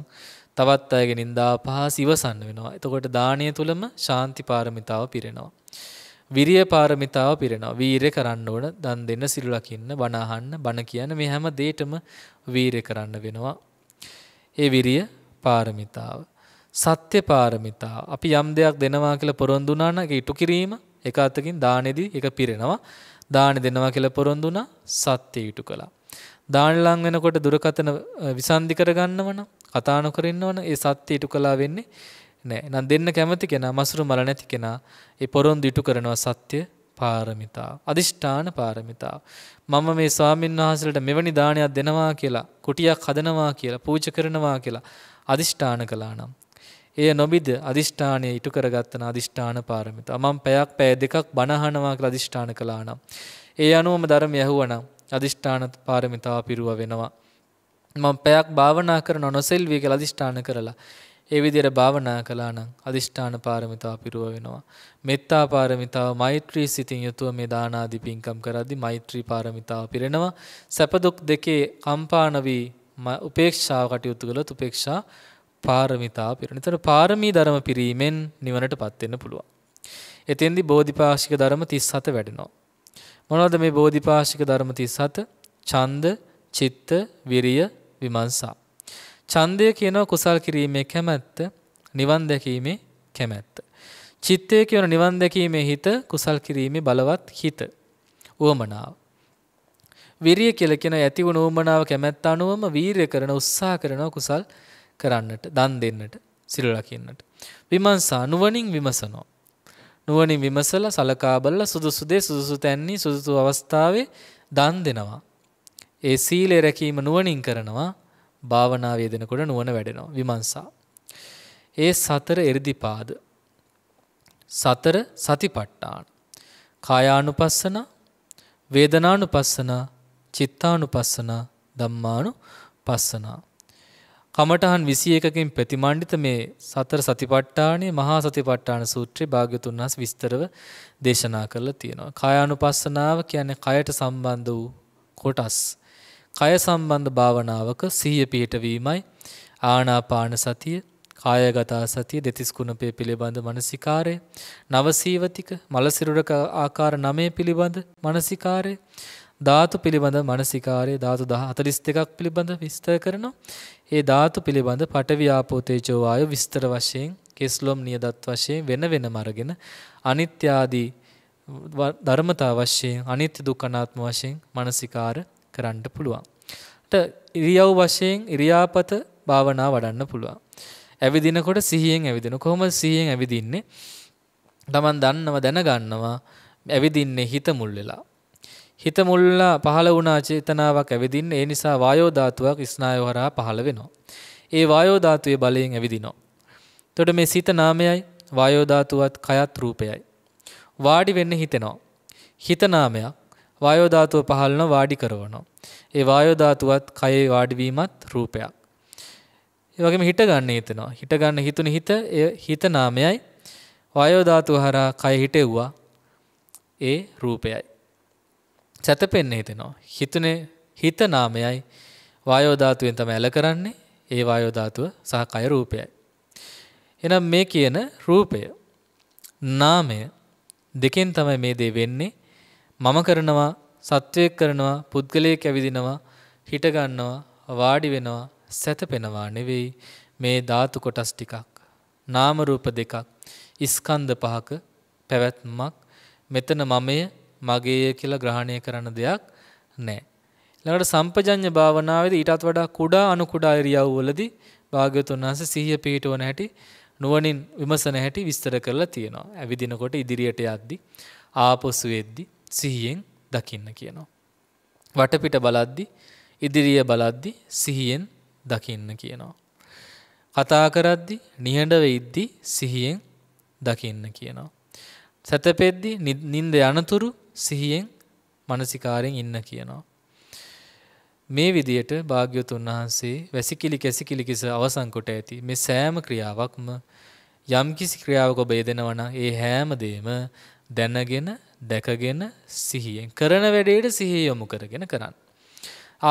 තවත් අයගෙන ඉදා පහස ඉවසන්න වෙනවා. එතකොට දානය තුළම ශාන්ති පාරමිතාව පිරෙනවා. විරිය පාරමිතාව පිරෙනවා වීරය කරන්න ඕන දන් දෙන්න සිරුලකින්න බනාහන්න බණ කියන මේ හැම දේටම වීරය කරන්න වෙනවා. ඒ විරිය පාරමිතාව. සත්‍ය පාරමිතා අපි යම් දෙයක් දෙනවා කියල පොරොන්දුනානගේ ඉටු කිරීම එක අතකින් දානෙදී එක පිරෙනවා දානෙ දෙනවා කියල පොරොන්දුනා සත්‍යය ඉටු කලා. දානලං වෙනකොට දුරකතන විසන්ධි කරගන්නවනම් කතා නොකර ඉන්නවනම් ඒ සත්‍ය ඉටු කළා වෙන්නේ නෑ. එහෙනම් දෙන්න කැමති කෙනා මසුරු මල නැති කෙනා ඒ පොරොන්දු ඉටු කරනවා සත්‍ය පාරමිතා. අදිෂ්ඨාන පාරමිතා. මම මේ ස්වාමීන් වහන්සේලට මෙවැනි දානයක් දෙනවා කියලා, කුටියක් හදනවා කියලා, පූජා කරනවා කියලා අදිෂ්ඨාන කළා නම් එය නොබිද අදිෂ්ඨානය ඉටු කරගත්තන අදිෂ්ඨාන පාරමිතා. මම පැයක් පැය දෙකක් බණහනවා කියලා අදිෂ්ඨාන කළා නම් ඒ අනුවම ධර්මය ඇහුවනම් අධිෂ්ඨාන පාරමිතාව පිරුව වෙනවා. මම පැයක් භාවනා කරන නොසෙල්වී කියලා අධිෂ්ඨාන කරලා ඒ විදිහට භාවනා කළා නම් අදිෂ්ඨාන පාරමිතාව පිරුව වෙනවා. මෙත්තා පාරමිතාව මෛත්‍රී සිතින් යුතුව මේ දාන ආදී පින්කම් කරද්දී මෛත්‍රී පාරමිතාව පිරෙනවා. සැප දුක් දෙකේ කම්පාන වී උපේක්ෂාව කටයුතු කළොත් උපේක්ෂා පාරමිතාව පිරෙනවා. ඒතර පාරමී ධර්ම පිරීමෙන් නිවනටපත් වෙන්න පුළුවන්. එතෙන්දී බෝධිපාක්ෂික ධර්ම 37 වැඩෙනවා. මොනවද මේ බෝධිපාශික ධර්ම 37? ඡන්ද, චිත්ත, විරිය, විමර්ශා. ඡන්දය කියනවා කුසල් කිරීමේ කැමැත්ත, නිවන් දැකීමේ කැමැත්ත. චිත්තය කියන නිවන් දැකීමේ හිත, කුසල් කිරීමේ බලවත් හිත. උවමනාව. විරිය කියලා කියන ඇති වුණ උවමනාව කැමැත්ත අනුවම වීරය කරන උත්සාහ කරන කුසල් කරන්නට, දන් දෙන්නට, සිල් රකින්නට. විමර්ශා නුවණින් විමසනවා. නුවණින් විමසලා සලකා බලලා සුදුසු දේ සුදුසු තැන්නේ සුදුසු අවස්ථාවේ දන් දෙනවා. ඒ සීලය රැකීම නුවණින් කරනවා. භාවනාවේ දෙනකොට නුවණ වැඩෙනවා. විමර්ශා. ඒ සතර එරිදිපාද සතර සතිපට්ඨාන කායානුපස්සන වේදනානුපස්සන චිත්තානුපස්සන ධම්මානුපස්සනා කමඨහන් 21කින් ප්‍රතිමණ්ඩිත මේ සතර සතිපට්ඨානයේ මහා සතිපට්ඨාන සූත්‍රය භාග්‍යතුන් වහන්සේ විස්තරව දේශනා කරලා තියෙනවා. කායානුපස්සනාව කියන්නේ කයට සම්බන්ධ වූ කොටස්. කය සම්බන්ධ භාවනාවක සිහිය පිහිටවීමයි ආනාපාන සතිය, කායගත සතිය, දෙතිස් කුණපේ පිළිබඳ මනසිකාරය, නවසීවතික, මලසිරුරක ආකාර 9 පිළිබඳ මනසිකාරය, ධාතු පිළිබඳ මානසිකාරය ධාතු 42ක් පිළිබඳ විස්තර කරනවා. ඒ ධාතු පිළිබඳ පඨවි ආපෝ තේජෝ වායෝ විස්තර වශයෙන් කෙස්ලොම් නියදත් වශයෙන් වෙන වෙනම අරගෙන අනිත්‍ය ආදී ධර්මතා වශයෙන් අනිත්‍ය දුක්ඛනාත්ම වශයෙන් මානසිකාර කරන්න පුළුවන්. ඉරියව් වශයෙන් ඉරියාපත භාවනා වඩන්න පුළුවන්. ඇවිදිනකොට සිහියෙන් ඇවිදින. කොහොමද සිහියෙන් ඇවිදින්නේ? Taman දන්නව දැනගන්නවා ඇවිදින්නේ හිත මුල් වෙලා. හිත මුල්ලා පහළ වුණ චේතනාවක් ඇවිදින්න ඒ නිසා වායෝ ධාතුවක් ස්නායු හරහා පහළ වෙනවා. ඒ වායෝ ධාතුවේ බලයෙන් ඇවිදිනවා. එතකොට මේ සිත නාමයයි වායෝ ධාතුවත් කයත් රූපයයි. වාඩි වෙන්න හිතෙනවා. හිත නාමයක් වායෝ ධාතුව පහළන වාඩි කරවනවා. ඒ වායෝ ධාතුවත් කයේ වාඩි වීමත් රූපයක්. ඒ වගේම හිත ගන්න හිතෙනවා. හිත ගන්න හිතුනේ හිත ඒ හිත නාමයයි වායෝ ධාතුව හරහා කය හිටෙව්වා. ඒ රූපයයි. සැතපෙන්න හිතෙනවා. හිතනේ හිත නාමයයි වායෝ ධාතුවෙන් තමයි ඇල කරන්නේ. ඒ වායෝ ධාතුව සහ කය රූපයයි. එහෙනම් මේ කියන රූපය නාමය දෙකෙන් තමයි මේ දේ වෙන්නේ. මම කරනවා, සත්වයක් කරනවා, පුද්ගලයෙක් ඇවිදිනවා, හිට ගන්නවා, වාඩි වෙනවා, සැතපෙනවා නෙවෙයි මේ ධාතු කොටස් ටිකක්. නාම රූප දෙකක්. ස්කන්ධ පහක පැවැත්මක් මෙතන මමයේ මගේය කියලා ග්‍රහණය කරන දෙයක් නැහැ. ඊළඟට සම්පජඤ්ඤ භාවනාවේදී ඊටත් වඩා කුඩා අනු කුඩා ඉරියව්වලදී භාග්‍යවතුන් වහන්සේ සිහිය පිහිටවන හැටි නුවණින් විමසන හැටි විස්තර කරලා තියෙනවා. ඇවිදිනකොට ඉදිරියට යද්දී ආපසු වෙද්දී සිහියෙන් දකින්න කියනවා. වටපිට බලද්දී ඉදිරිය බලද්දී සිහියෙන් දකින්න කියනවා. කතා කරද්දී නිහඬ වෙද්දී සිහියෙන් දකින්න කියනවා. සැතපෙද්දී නිින්ද යනතුරු සිහියෙන් මානසිකාරයෙන් ඉන්න කියනවා. මේ විදියට භාග්‍යවතුන් වහන්සේ වැසිකිලි කැසිකිලි කිස අවසන් කොට ඇති මේ සෑම ක්‍රියාවක්ම යම් කිසි ක්‍රියාවක ඔබ යෙදෙනවා නම් ඒ හැම දෙම දැනගෙන දැකගෙන සිහියෙන් කරන වැඩේට සිහිය යොමු කරගෙන කරන්න.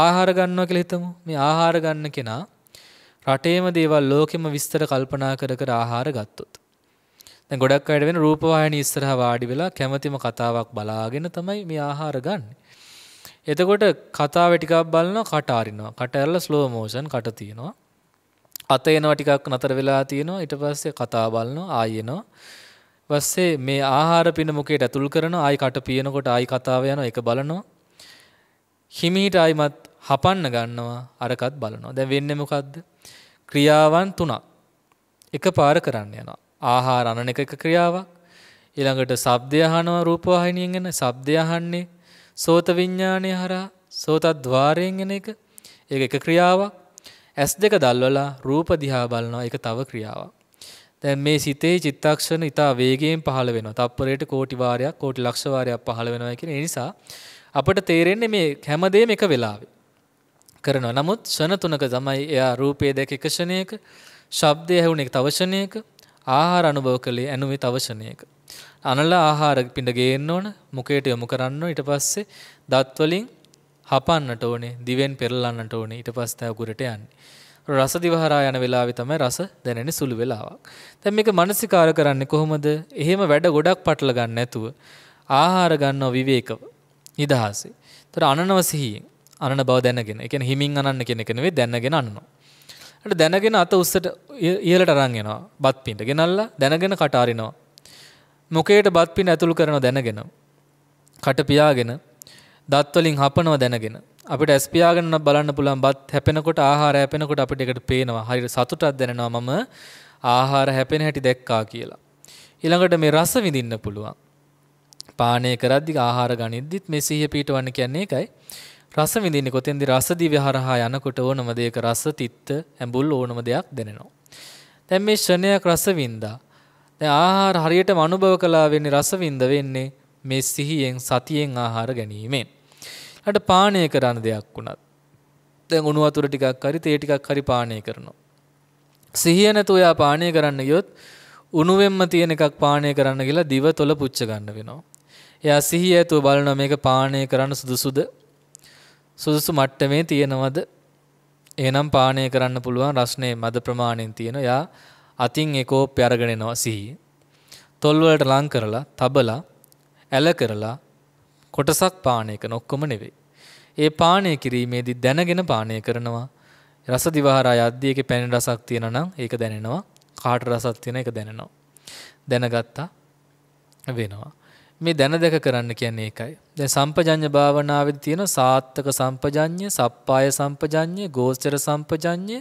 ආහාර ගන්නවා කියලා හිතමු. මේ ආහාර ගන්න කෙනා රටේම දේවල් ලෝකෙම විස්තර කල්පනා කර කර ආහාර ගත්තොත්. දැන් ගොඩක් අයට වෙන රූපවාහිනී ඉස්සරහා වාඩි වෙලා කැමැතිම කතාවක් බලාගෙන තමයි මේ ආහාර ගන්න. එතකොට කතාව ටිකක් බලනවා කට අරිනවා. කට ඇරලා ස්ලෝ මෝෂන් කට තියනවා. අත එනවා ටිකක් නතර වෙලා තියෙනවා. ඊට පස්සේ කතා බලනවා ආයෙ එනවා. පස්සේ මේ ආහාර පින මුකේට ඇතුල් කරනවා. ආයි කට පියනකොට ආයි කතාව යනවා. ඒක බලනවා. හිමීට ආයිමත් හපන්න ගන්නවා. අරකත් බලනවා. දැන් වෙන්නේ මොකද්ද? ක්‍රියාවන් තුනක් එකපාර කරන්න යනවා. ආහාර අනන එක ක්‍රියාවක්. ඊළඟට ශබ්දය අහනවා රූපවාහිනියෙන් එන ශබ්දය අහන්නේ සෝත විඥානය හරහා සෝතද්්වාරයෙන් එන එක. ඒක එක ක්‍රියාවක්. ඇස් දෙක දල්වලා රූප දිහා බලනවා ඒක තව ක්‍රියාවක්. දැන් මේ සිතේ චිත්තක්ෂණ ඊතා වේගයෙන් පහළ වෙනවා. තප්පරයට කෝටි වාරයක් කෝටි ලක්ෂ වාරයක් පහළ වෙනවා කියන ඒ නිසා අපිට තේරෙන්නේ මේ හැමදේම එක වෙලාවේ කරනවා. නමුත් ෂණ තුනක තමයි එයා රූපයේ දැක එක ෂණයක, ශබ්දය ඇහුණ එක තව ෂණයක, ආහාර අනුභව කළේ ඇනුමේ තවශනයක. අනල ආහාර පිට ගේන්න ඕන මුකයට යොමු කරන්න ඊට පස්සේ දත්වලින් හපන්නට ඕනේ දිවෙන් පෙරලන්නට ඕනේ ඊට පස්සේ උගුරට යන්නේ. රස දිවහරා යන වෙලාවේ තමයි රස දැනෙන සුළු වෙලාවක්. දැන් මේක මානසිකාර කරන්නේ කොහොමද? එහෙම වැඩ ගොඩක් පටල ගන්න නැතුව ආහාර ගන්නව විවේකව. නිදහසේ. ඒතර අනනව සිහියෙන් අනන බව දැනගෙන. ඒ කියන්නේ හිමින් අනන්න කියන එක නෙවෙයි දැනගෙන අනනවා. හට දැනගෙන අත උස්සට ඉහලට රංගෙනවා බත් පින්ට ගෙනල්ලා දැනගෙන කටාරිනවා. මොකේට බත් පින් ඇතුළු කරනවා දැනගෙන. කට පියාගෙන දත්වලින් හපනව දැනගෙන අපිට ඇස්පියාගෙන බලන්න පුළුවන් බත් හැපෙනකොට ආහාර හැපෙනකොට අපිට එකට පේනවා හරියට සතුටක් දැනෙනවා මම ආහාර හැපෙන හැටි දැක්කා කියලා. ඊළඟට මේ රස විඳින්න පුළුවන්. පානය කරද්දි ආහාර ගනිද්දිත් මේ සිහිය පිටවන්න කියන්නේ ඒකයි. රස විඳින්නේ කොතෙන්ද රස දිව්‍ය හරහා යනකොට ඕනම දෙයක රස තිත්ත ඇඹුල් ඕනම දෙයක් දැනෙනවා. දැන් මේ ශ්‍රණයක් රස වින්දා. දැන් ආහාර හරියටම අනුභව කළා වෙන්නේ රස විඳ වෙන්නේ මේ සිහියෙන් සතියෙන් ආහාර ගැනීමෙන්. ඊට පානය කරන දෙයක් වුණත් දැන් උණු වතුර ටිකක් හරි තේ ටිකක් හරි පානය කරනවා. සිහිය නැතුව එයා පානය කරන්න ගියොත් උණුවෙන්ම තියෙන එකක් පානය කරන්න කියලා දිව තොල පුච්ච ගන්න වෙනවා. එයා සිහිය ඇතුව බලනවා මේක පානය කරන්න සුදුසුද සුදුසු මට්ටමේ තියෙනවද? එහෙනම් පානය කරන්න පුළුවන් රස්නේ මද ප්‍රමාණයෙන් තියෙන. යා අතින් ඒ කෝප්පය අරගෙන එනවා සිහිය. තොල් වලට ලං කරලා, තබලා, ඇල කරලා කොටසක් පානය කරන ඔක්කොම නෙවෙයි. ඒ පානය කිරීමේදී දැනගෙන පානය කරනවා. රස දිවහරා යද්දී ඒකේ පැණි රසක් තියෙනවා නම් ඒක දැනෙනවා. කාට රසක් තියෙන එක දැනෙනවා. දැනගත්තා වෙනවා. මේ දැන දෙක කරන්න කියන්නේ ඒකයි. දැන් සම්පජඤ්ඤ භාවනාවේදී තියෙන සාත්තක සම්පජඤ්ඤ, සප්පාය සම්පජඤ්ඤ, ගෝචර සම්පජඤ්ඤ,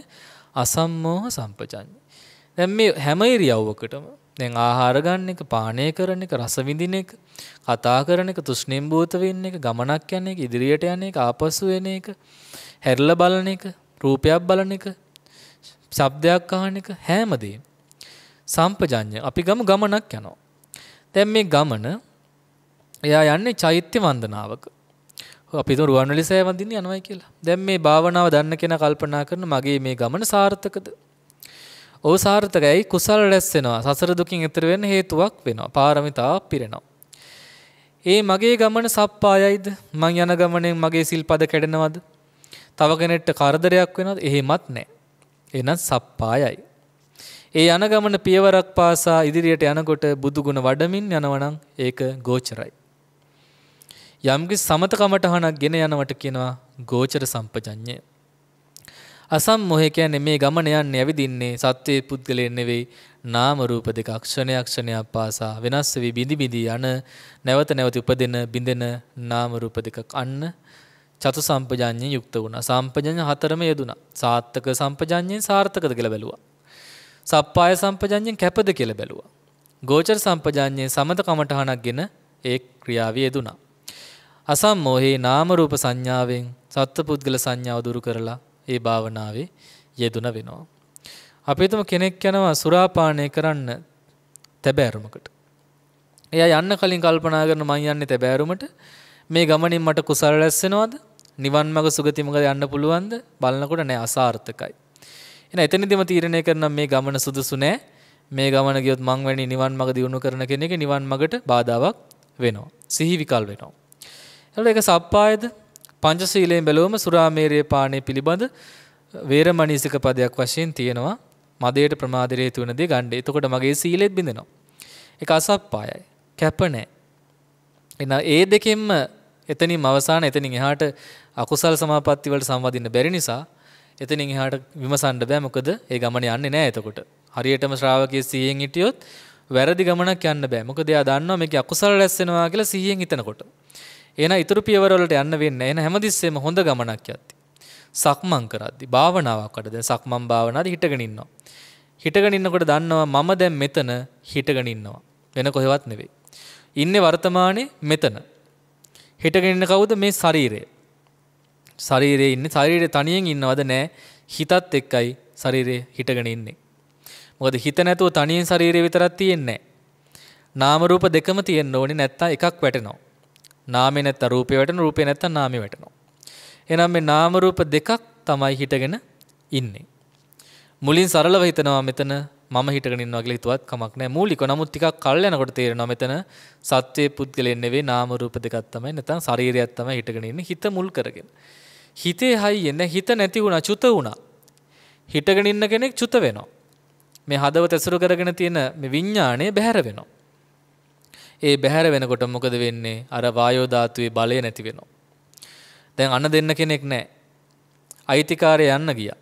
අසම්මෝහ සම්පජඤ්ඤ. දැන් මේ හැම ඉරියව්වකටම දැන් ආහාර ගන්න එක, පානය කරන එක, රස විඳින එක, කතා කරන එක, තෘෂ්ණින් භූත වෙන්න එක, ගමනක් යන එක, ඉදිරියට යන එක, ආපසු එන එක, හැරිලා බලන එක, රූපයක් බලන එක, ශබ්දයක් අහන එක හැමදේම සම්පජඤ්ඤ. අපි ගම ගමනක් යනවා. දැන් මේ ගමන එයා යන්නේ චෛත්‍ය වන්දනාවක. අපි තුන් රුවන්වැලි සෑවඳින්න යනවා කියලා. දැන් මේ භාවනාව දන්න කෙනා කල්පනා කරන මගේ මේ ගමන සාර්ථකද? ඔව් සාර්ථකයි. කුසල රැස් වෙනවා. සසර දුකින් එතර වෙන්න හේතුවක් වෙනවා. පාරමිතා පිරෙනවා. ඒ මගේ ගමන සප්පායයිද? මං යන ගමනෙන් මගේ සිල්පද කැඩෙනවද? තව කෙනෙක්ට කරදරයක් වෙනවද? එහෙමත් නැහැ. එහෙනම් සප්පායයි. ඒ යන ගමන පියවරක් පාසා ඉදිරියට යනකොට බුදුගුණ වඩමින් යනවනම් ඒක ගෝචරයි. යම්කි සමත කමටහනක් ගෙන යනවට කියනවා ගෝචර සම්පජඤ්ඤය. අසම් මොහේ කියන්නේ මේ ගමන යන්නේ ඇවිදින්නේ සත්වයේ පුද්ගලයන් නෙවෙයි නාම රූප දෙක ක්ෂණය ක්ෂණයක් පාසා වෙනස් වෙවි බිඳි බිඳි යන නැවත නැවත උපදින බිඳෙන නාම රූප දෙකක් අන්න චතු සම්පජඤ්ඤයෙන් යුක්ත වුණා. සම්පජඤ්ඤ හතරම යෙදුණා. සාත්තක සම්පජඤ්ඤයෙන් සාර්ථකද කියලා බැලුවා. සප්පාය සම්පජඤ්ඤයෙන් කැපද කියලා බැලුවා. ගෝචර සම්පජඤ්ඤයෙන් සමත කමඨහනක්ගෙන ඒ ක්‍රියාවේ යෙදුණා. අසම්මෝහේ නාම රූප සංඥාවෙන් සත්පුද්ගල සංඥාව දුරු කරලා ඒ භාවනාවේ යෙදුන වෙනවා. අපි හිතමු කෙනෙක් යනවා සුරාපානය කරන්න තැබෑරුමකට. එයා යන්න කලින් කල්පනා කරන මං යන්නේ තැබෑරුමට මේ ගමනින් මට කුසල රැස් වෙනවද? නිවන් මඟ සුගතිමඟ යන්න පුළුවන්ද? බලනකොට නෑ අසාර්ථකයි. එහෙනම් එතනදිම තීරණය කරනම් මේ ගමන සුදුසු නෑ. මේ ගමන ගියොත් මං වැනි නිවන් මඟ දියුණු කරන කෙනෙක් නිවන් මඟට බාධාවක් වෙනවා. සිහි විකල් වෙනවා. එතකොට ඒක සප්පායද පංචශීලයෙන් බැලුවම සුරාමේරයේ පානය පිළිබඳ වේරමණී සිකපදයක් වශයෙන් තියෙනවා. මදයට ප්‍රමාදයට හේතු වෙන දේ ගන්න. එතකොට මගේ සීලෙත් බිඳෙනවා. ඒක අසප්පායයි. කැප නැහැ. එන ඒ දෙකෙන්ම එතනින් අවසාන එතනින් එහාට අකුසල් සමාපatti වලට සම්බන්ධින්න බැරි නිසා එතනින් එහාට විමසන්න බෑ මොකද ඒ ගමන යන්නේ නැහැ එතකොට. හරියටම ශ්‍රාවකයේ සිහියෙන් හිටියොත් වැරදි ගමනක් යන්න බෑ. මොකද එයා දන්නවා මේක අකුසල රැස් වෙනවා කියලා සිහියෙන් හිතනකොට. එහෙනම් ඊතුරු පියවර වලට යන්න වෙන්නේ. එහෙනම් හැමතිස්සෙම හොඳ ගමනක් යද්දි. සක්මන් කරද්දි භාවනාවක් වඩ දැන් සක්මන් භාවනාවේ හිටගෙන ඉන්නවා. හිටගෙන ඉන්නකොට දන්නවා මම දැන් මෙතන හිටගෙන ඉන්නවා. වෙන කොහෙවත් නෙවෙයි. ඉන්නේ වර්තමානයේ මෙතන. හිටගෙන ඉන්න කවුද මේ ශරීරය? ශරීරයේ ඉන්නේ ශරීරය තනියෙන් ඉන්නවද නැහැ. හිතත් එක්කයි ශරීරය හිටගෙන ඉන්නේ. මොකද හිත නැතුව තනියෙන් ශරීරය විතරක් තියෙන්නේ නැහැ. නාම රූප දෙකම තියෙන්න ඕනේ නැත්තම් එකක් වැටෙනවා. නාමේ නැත්තම් රූපේ වැටෙනවා රූපේ නැත්තම් නාමේ වැටෙනවා එහෙනම් මේ නාම රූප දෙකක් තමයි හිටගෙන ඉන්නේ මුලින් සරලව හිතනවා මෙතන මම හිටගෙන ඉන්නවා කියලා හිතුවත් කමක් නැහැ මූලික නමුත් ටිකක් කල් යනකොට තේරෙනවා මෙතන සත්‍යයේ පුද්ගලෙන් නෙවෙයි නාම රූප දෙකක් තමයි නැත්නම් ශරීරයක් තමයි හිටගෙන ඉන්නේ හිත මුල් කරගෙන හිතේ හයියෙන් හිත නැති වුණා චුත වුණා හිටගෙන ඉන්න කෙනෙක් චුත වෙනවා මේ හදවත ඇසුරු කරගෙන තියෙන මේ විඥාණය බැහැර වෙනවා ඒ බැහැර වෙනකොට මොකද වෙන්නේ? අර වායෝ ධාතුවේ බලය නැති වෙනවා. දැන් අන්න දෙන්න කෙනෙක් නැහැ. අයිතිකාරය යන්න ගියා.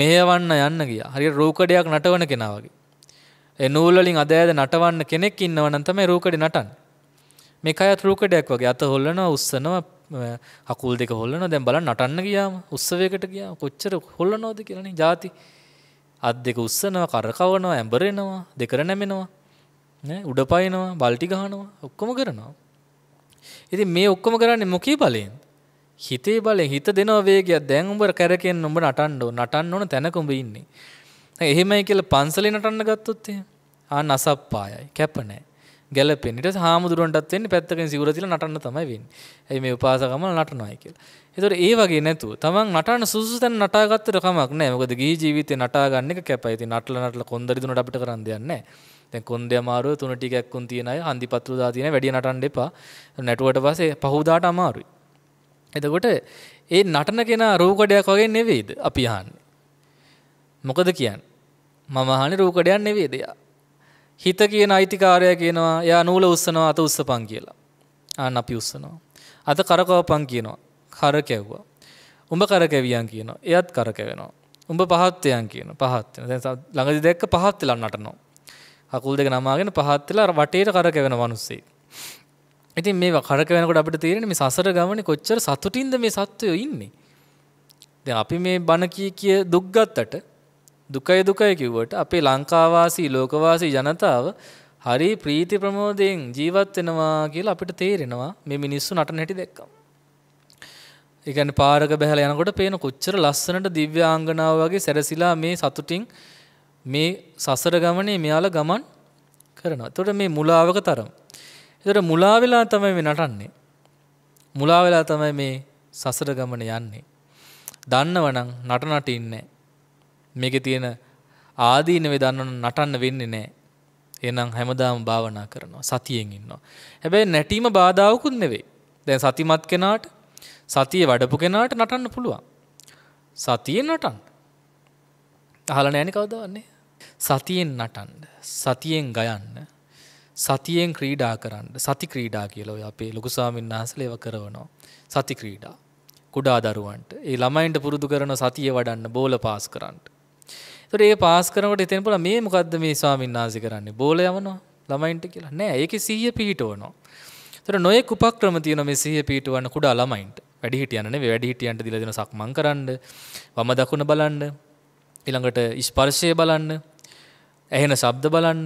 මෙහෙවන්න යන්න ගියා. හරියට රූකඩයක් නටවන කෙනා වගේ. ඒ නූල් වලින් අදෑද නටවන්න කෙනෙක් ඉන්නවනම් තමයි රූකඩේ නටන්නේ. මේ කයත් රූකඩයක් වගේ අත හොල්ලනවා, උස්සනවා, හකුල් දෙක හොල්ලන දැන් බලන්න නටන්න ගියාම උත්සවයකට ගියා කොච්චර හොල්ලනවද කියලානේ ಜಾති අත් දෙක උස්සනවා කරකවනවා ඇඹරෙනවා දෙකර නැමෙනවා නෑ උඩපයනවා බල්ටි ගහනවා ඔක්කොම කරනවා. ඉතින් මේ ඔක්කොම කරන්නේ මොකී බලයෙන්? හිතේ බලයෙන් හිත දෙනවා වේගයක් දැන් උඹ කරකෙන්න උඹ නටන්න ඕන නටන්න ඕන තැනක උඹ ඉන්නේ. එහෙමයි කියලා පන්සලේ නටන්න ගත්තොත් එහෙම ආන්න අසප්පායයි කැප නැහැ. ගැලපෙන්නේ. ඊට පස්සේ හාමුදුරන්ටත් වෙන්නේ පැත්තකින් සිවුර තියලා නටන්න තමයි වෙන්නේ. ඇයි මේ උපාසකම නටනවායි කියලා. ඒතකොට ඒ වගේ නැතුව තමන් නටන සුසුසු තැන නටා ගත්තට කමක් නැහැ. මොකද ගිහි ජීවිතේ නටා ගන්න එක කැපයි. ඉතින් නටලා නටලා කොන්දරි දුන්නට අපිට කරන්න දෙයක් නැහැ. දැන් කොන්දේ අමාරුව තුන ටිකක් උන් තියන අය හන්දිපත්‍ර දා තියෙන වැඩි නටන්න එපා. නැටුවට පස්සේ පහුදාට අමාරුයි. එතකොට ඒ නටන කෙනා රූකඩයක් වගේ නෙවෙයිද අපි අහන්නේ. මොකද කියන්නේ? මම අහන්නේ රූකඩයක් නෙවෙයිද එයා. හිත කියන අයිතිකාරයා කියනවා එයා නූල උස්සනවා අත උස්සපන් කියලා. ආන් අපි උස්සනවා. අත කරකවපන් කියනවා. කර කැවුවා. උඹ කර කැවියන් කියනවා. එයාත් කර කැවෙනවා. උඹ පහත් වෙයන් කියනවා. පහත් වෙනවා. දැන් ළඟදි දැක්ක පහත් වෙලා නටනවා. අකුල් දෙක නමාගෙන පහත් වෙලා වටේට කරකැවෙන මිනිස්සේ. ඉතින් මේ කරක වෙනකොට අපිට තේරෙන්නේ මේ සසර ගමනේ කොච්චර සතුටින්ද මේ සත්වයෝ ඉන්නේ. දැන් අපි මේ බණ කී කිය දුක් ගත්තට දුකයි දුකයි කිව්වට අපේ ලංකාවාසී ලෝකවාසී ජනතාව හරි ප්‍රීති ප්‍රමෝදයෙන් ජීවත් වෙනවා කියලා අපිට තේරෙනවා මේ මිනිස්සු නටන හැටි දැක්කම. ඒ කියන්නේ පාරක බහැලා යනකොට පේන කොච්චර ලස්සනට දිව්‍යාංගනාව වගේ සැරසිලා මේ සතුටින් මේ සසර ගමනේ මෙයාලා ගමන් කරනවා. එතකොට මේ මුලාවක තරම. එතකොට මුලා වෙලා තමයි මේ නටන්නේ. මුලා වෙලා තමයි මේ සසර ගමන යන්නේ. දන්නවනම් නට නට ඉන්නේ මේකේ තියෙන ආදීනවේ දන්නවනම් නටන්න වෙන්නේ නැහැ. එහෙනම් හැමදාම භාවනා කරනවා. සතියෙන් ඉන්නවා. හැබැයි නැටීම බාධාවකුත් නෙවෙයි. දැන් සතිමත් කෙනාට සතිය වඩපු කෙනාට නටන්න පුළුවන්. සතියේ නටන්න. අහලා නෑනේ කවදාවන්නේ. සතියෙන් නටන්න, සතියෙන් ගයන්න, සතියෙන් ක්‍රීඩා කරන්න. සති ක්‍රීඩා කියලා ඔය අපේ ලොකු ස්වාමීන් වහන්සේලා ඒව කරනවා. සති ක්‍රීඩා. කුඩා දරුවන්ට ඒ ළමයින්ට පුරුදු කරන සතිය වඩන්න බෝල පාස් කරන්න. ඒතර ඒ පාස් කරනකොට එතන පුළුවන් මේ මොකද්ද මේ ස්වාමීන් වහන්සේ කරන්නේ? බෝල යවනවා ළමයින්ට කියලා. නෑ, ඒකේ සිහිය පිහිටවනවා. ඒතර නොයෙක් උපක්‍රම තියෙනවා මේ සිහිය පිහිටවන්න කුඩා ළමයින්ට. වැඩිහිටියන් නෙවෙයි වැඩිහිටියන්ට දීලා දෙන සක්මන් කරන්න, වම දකුණ බලන්න, ඊළඟට ස්පර්ශය බලන්න ඇහෙන ශබ්ද බලන්න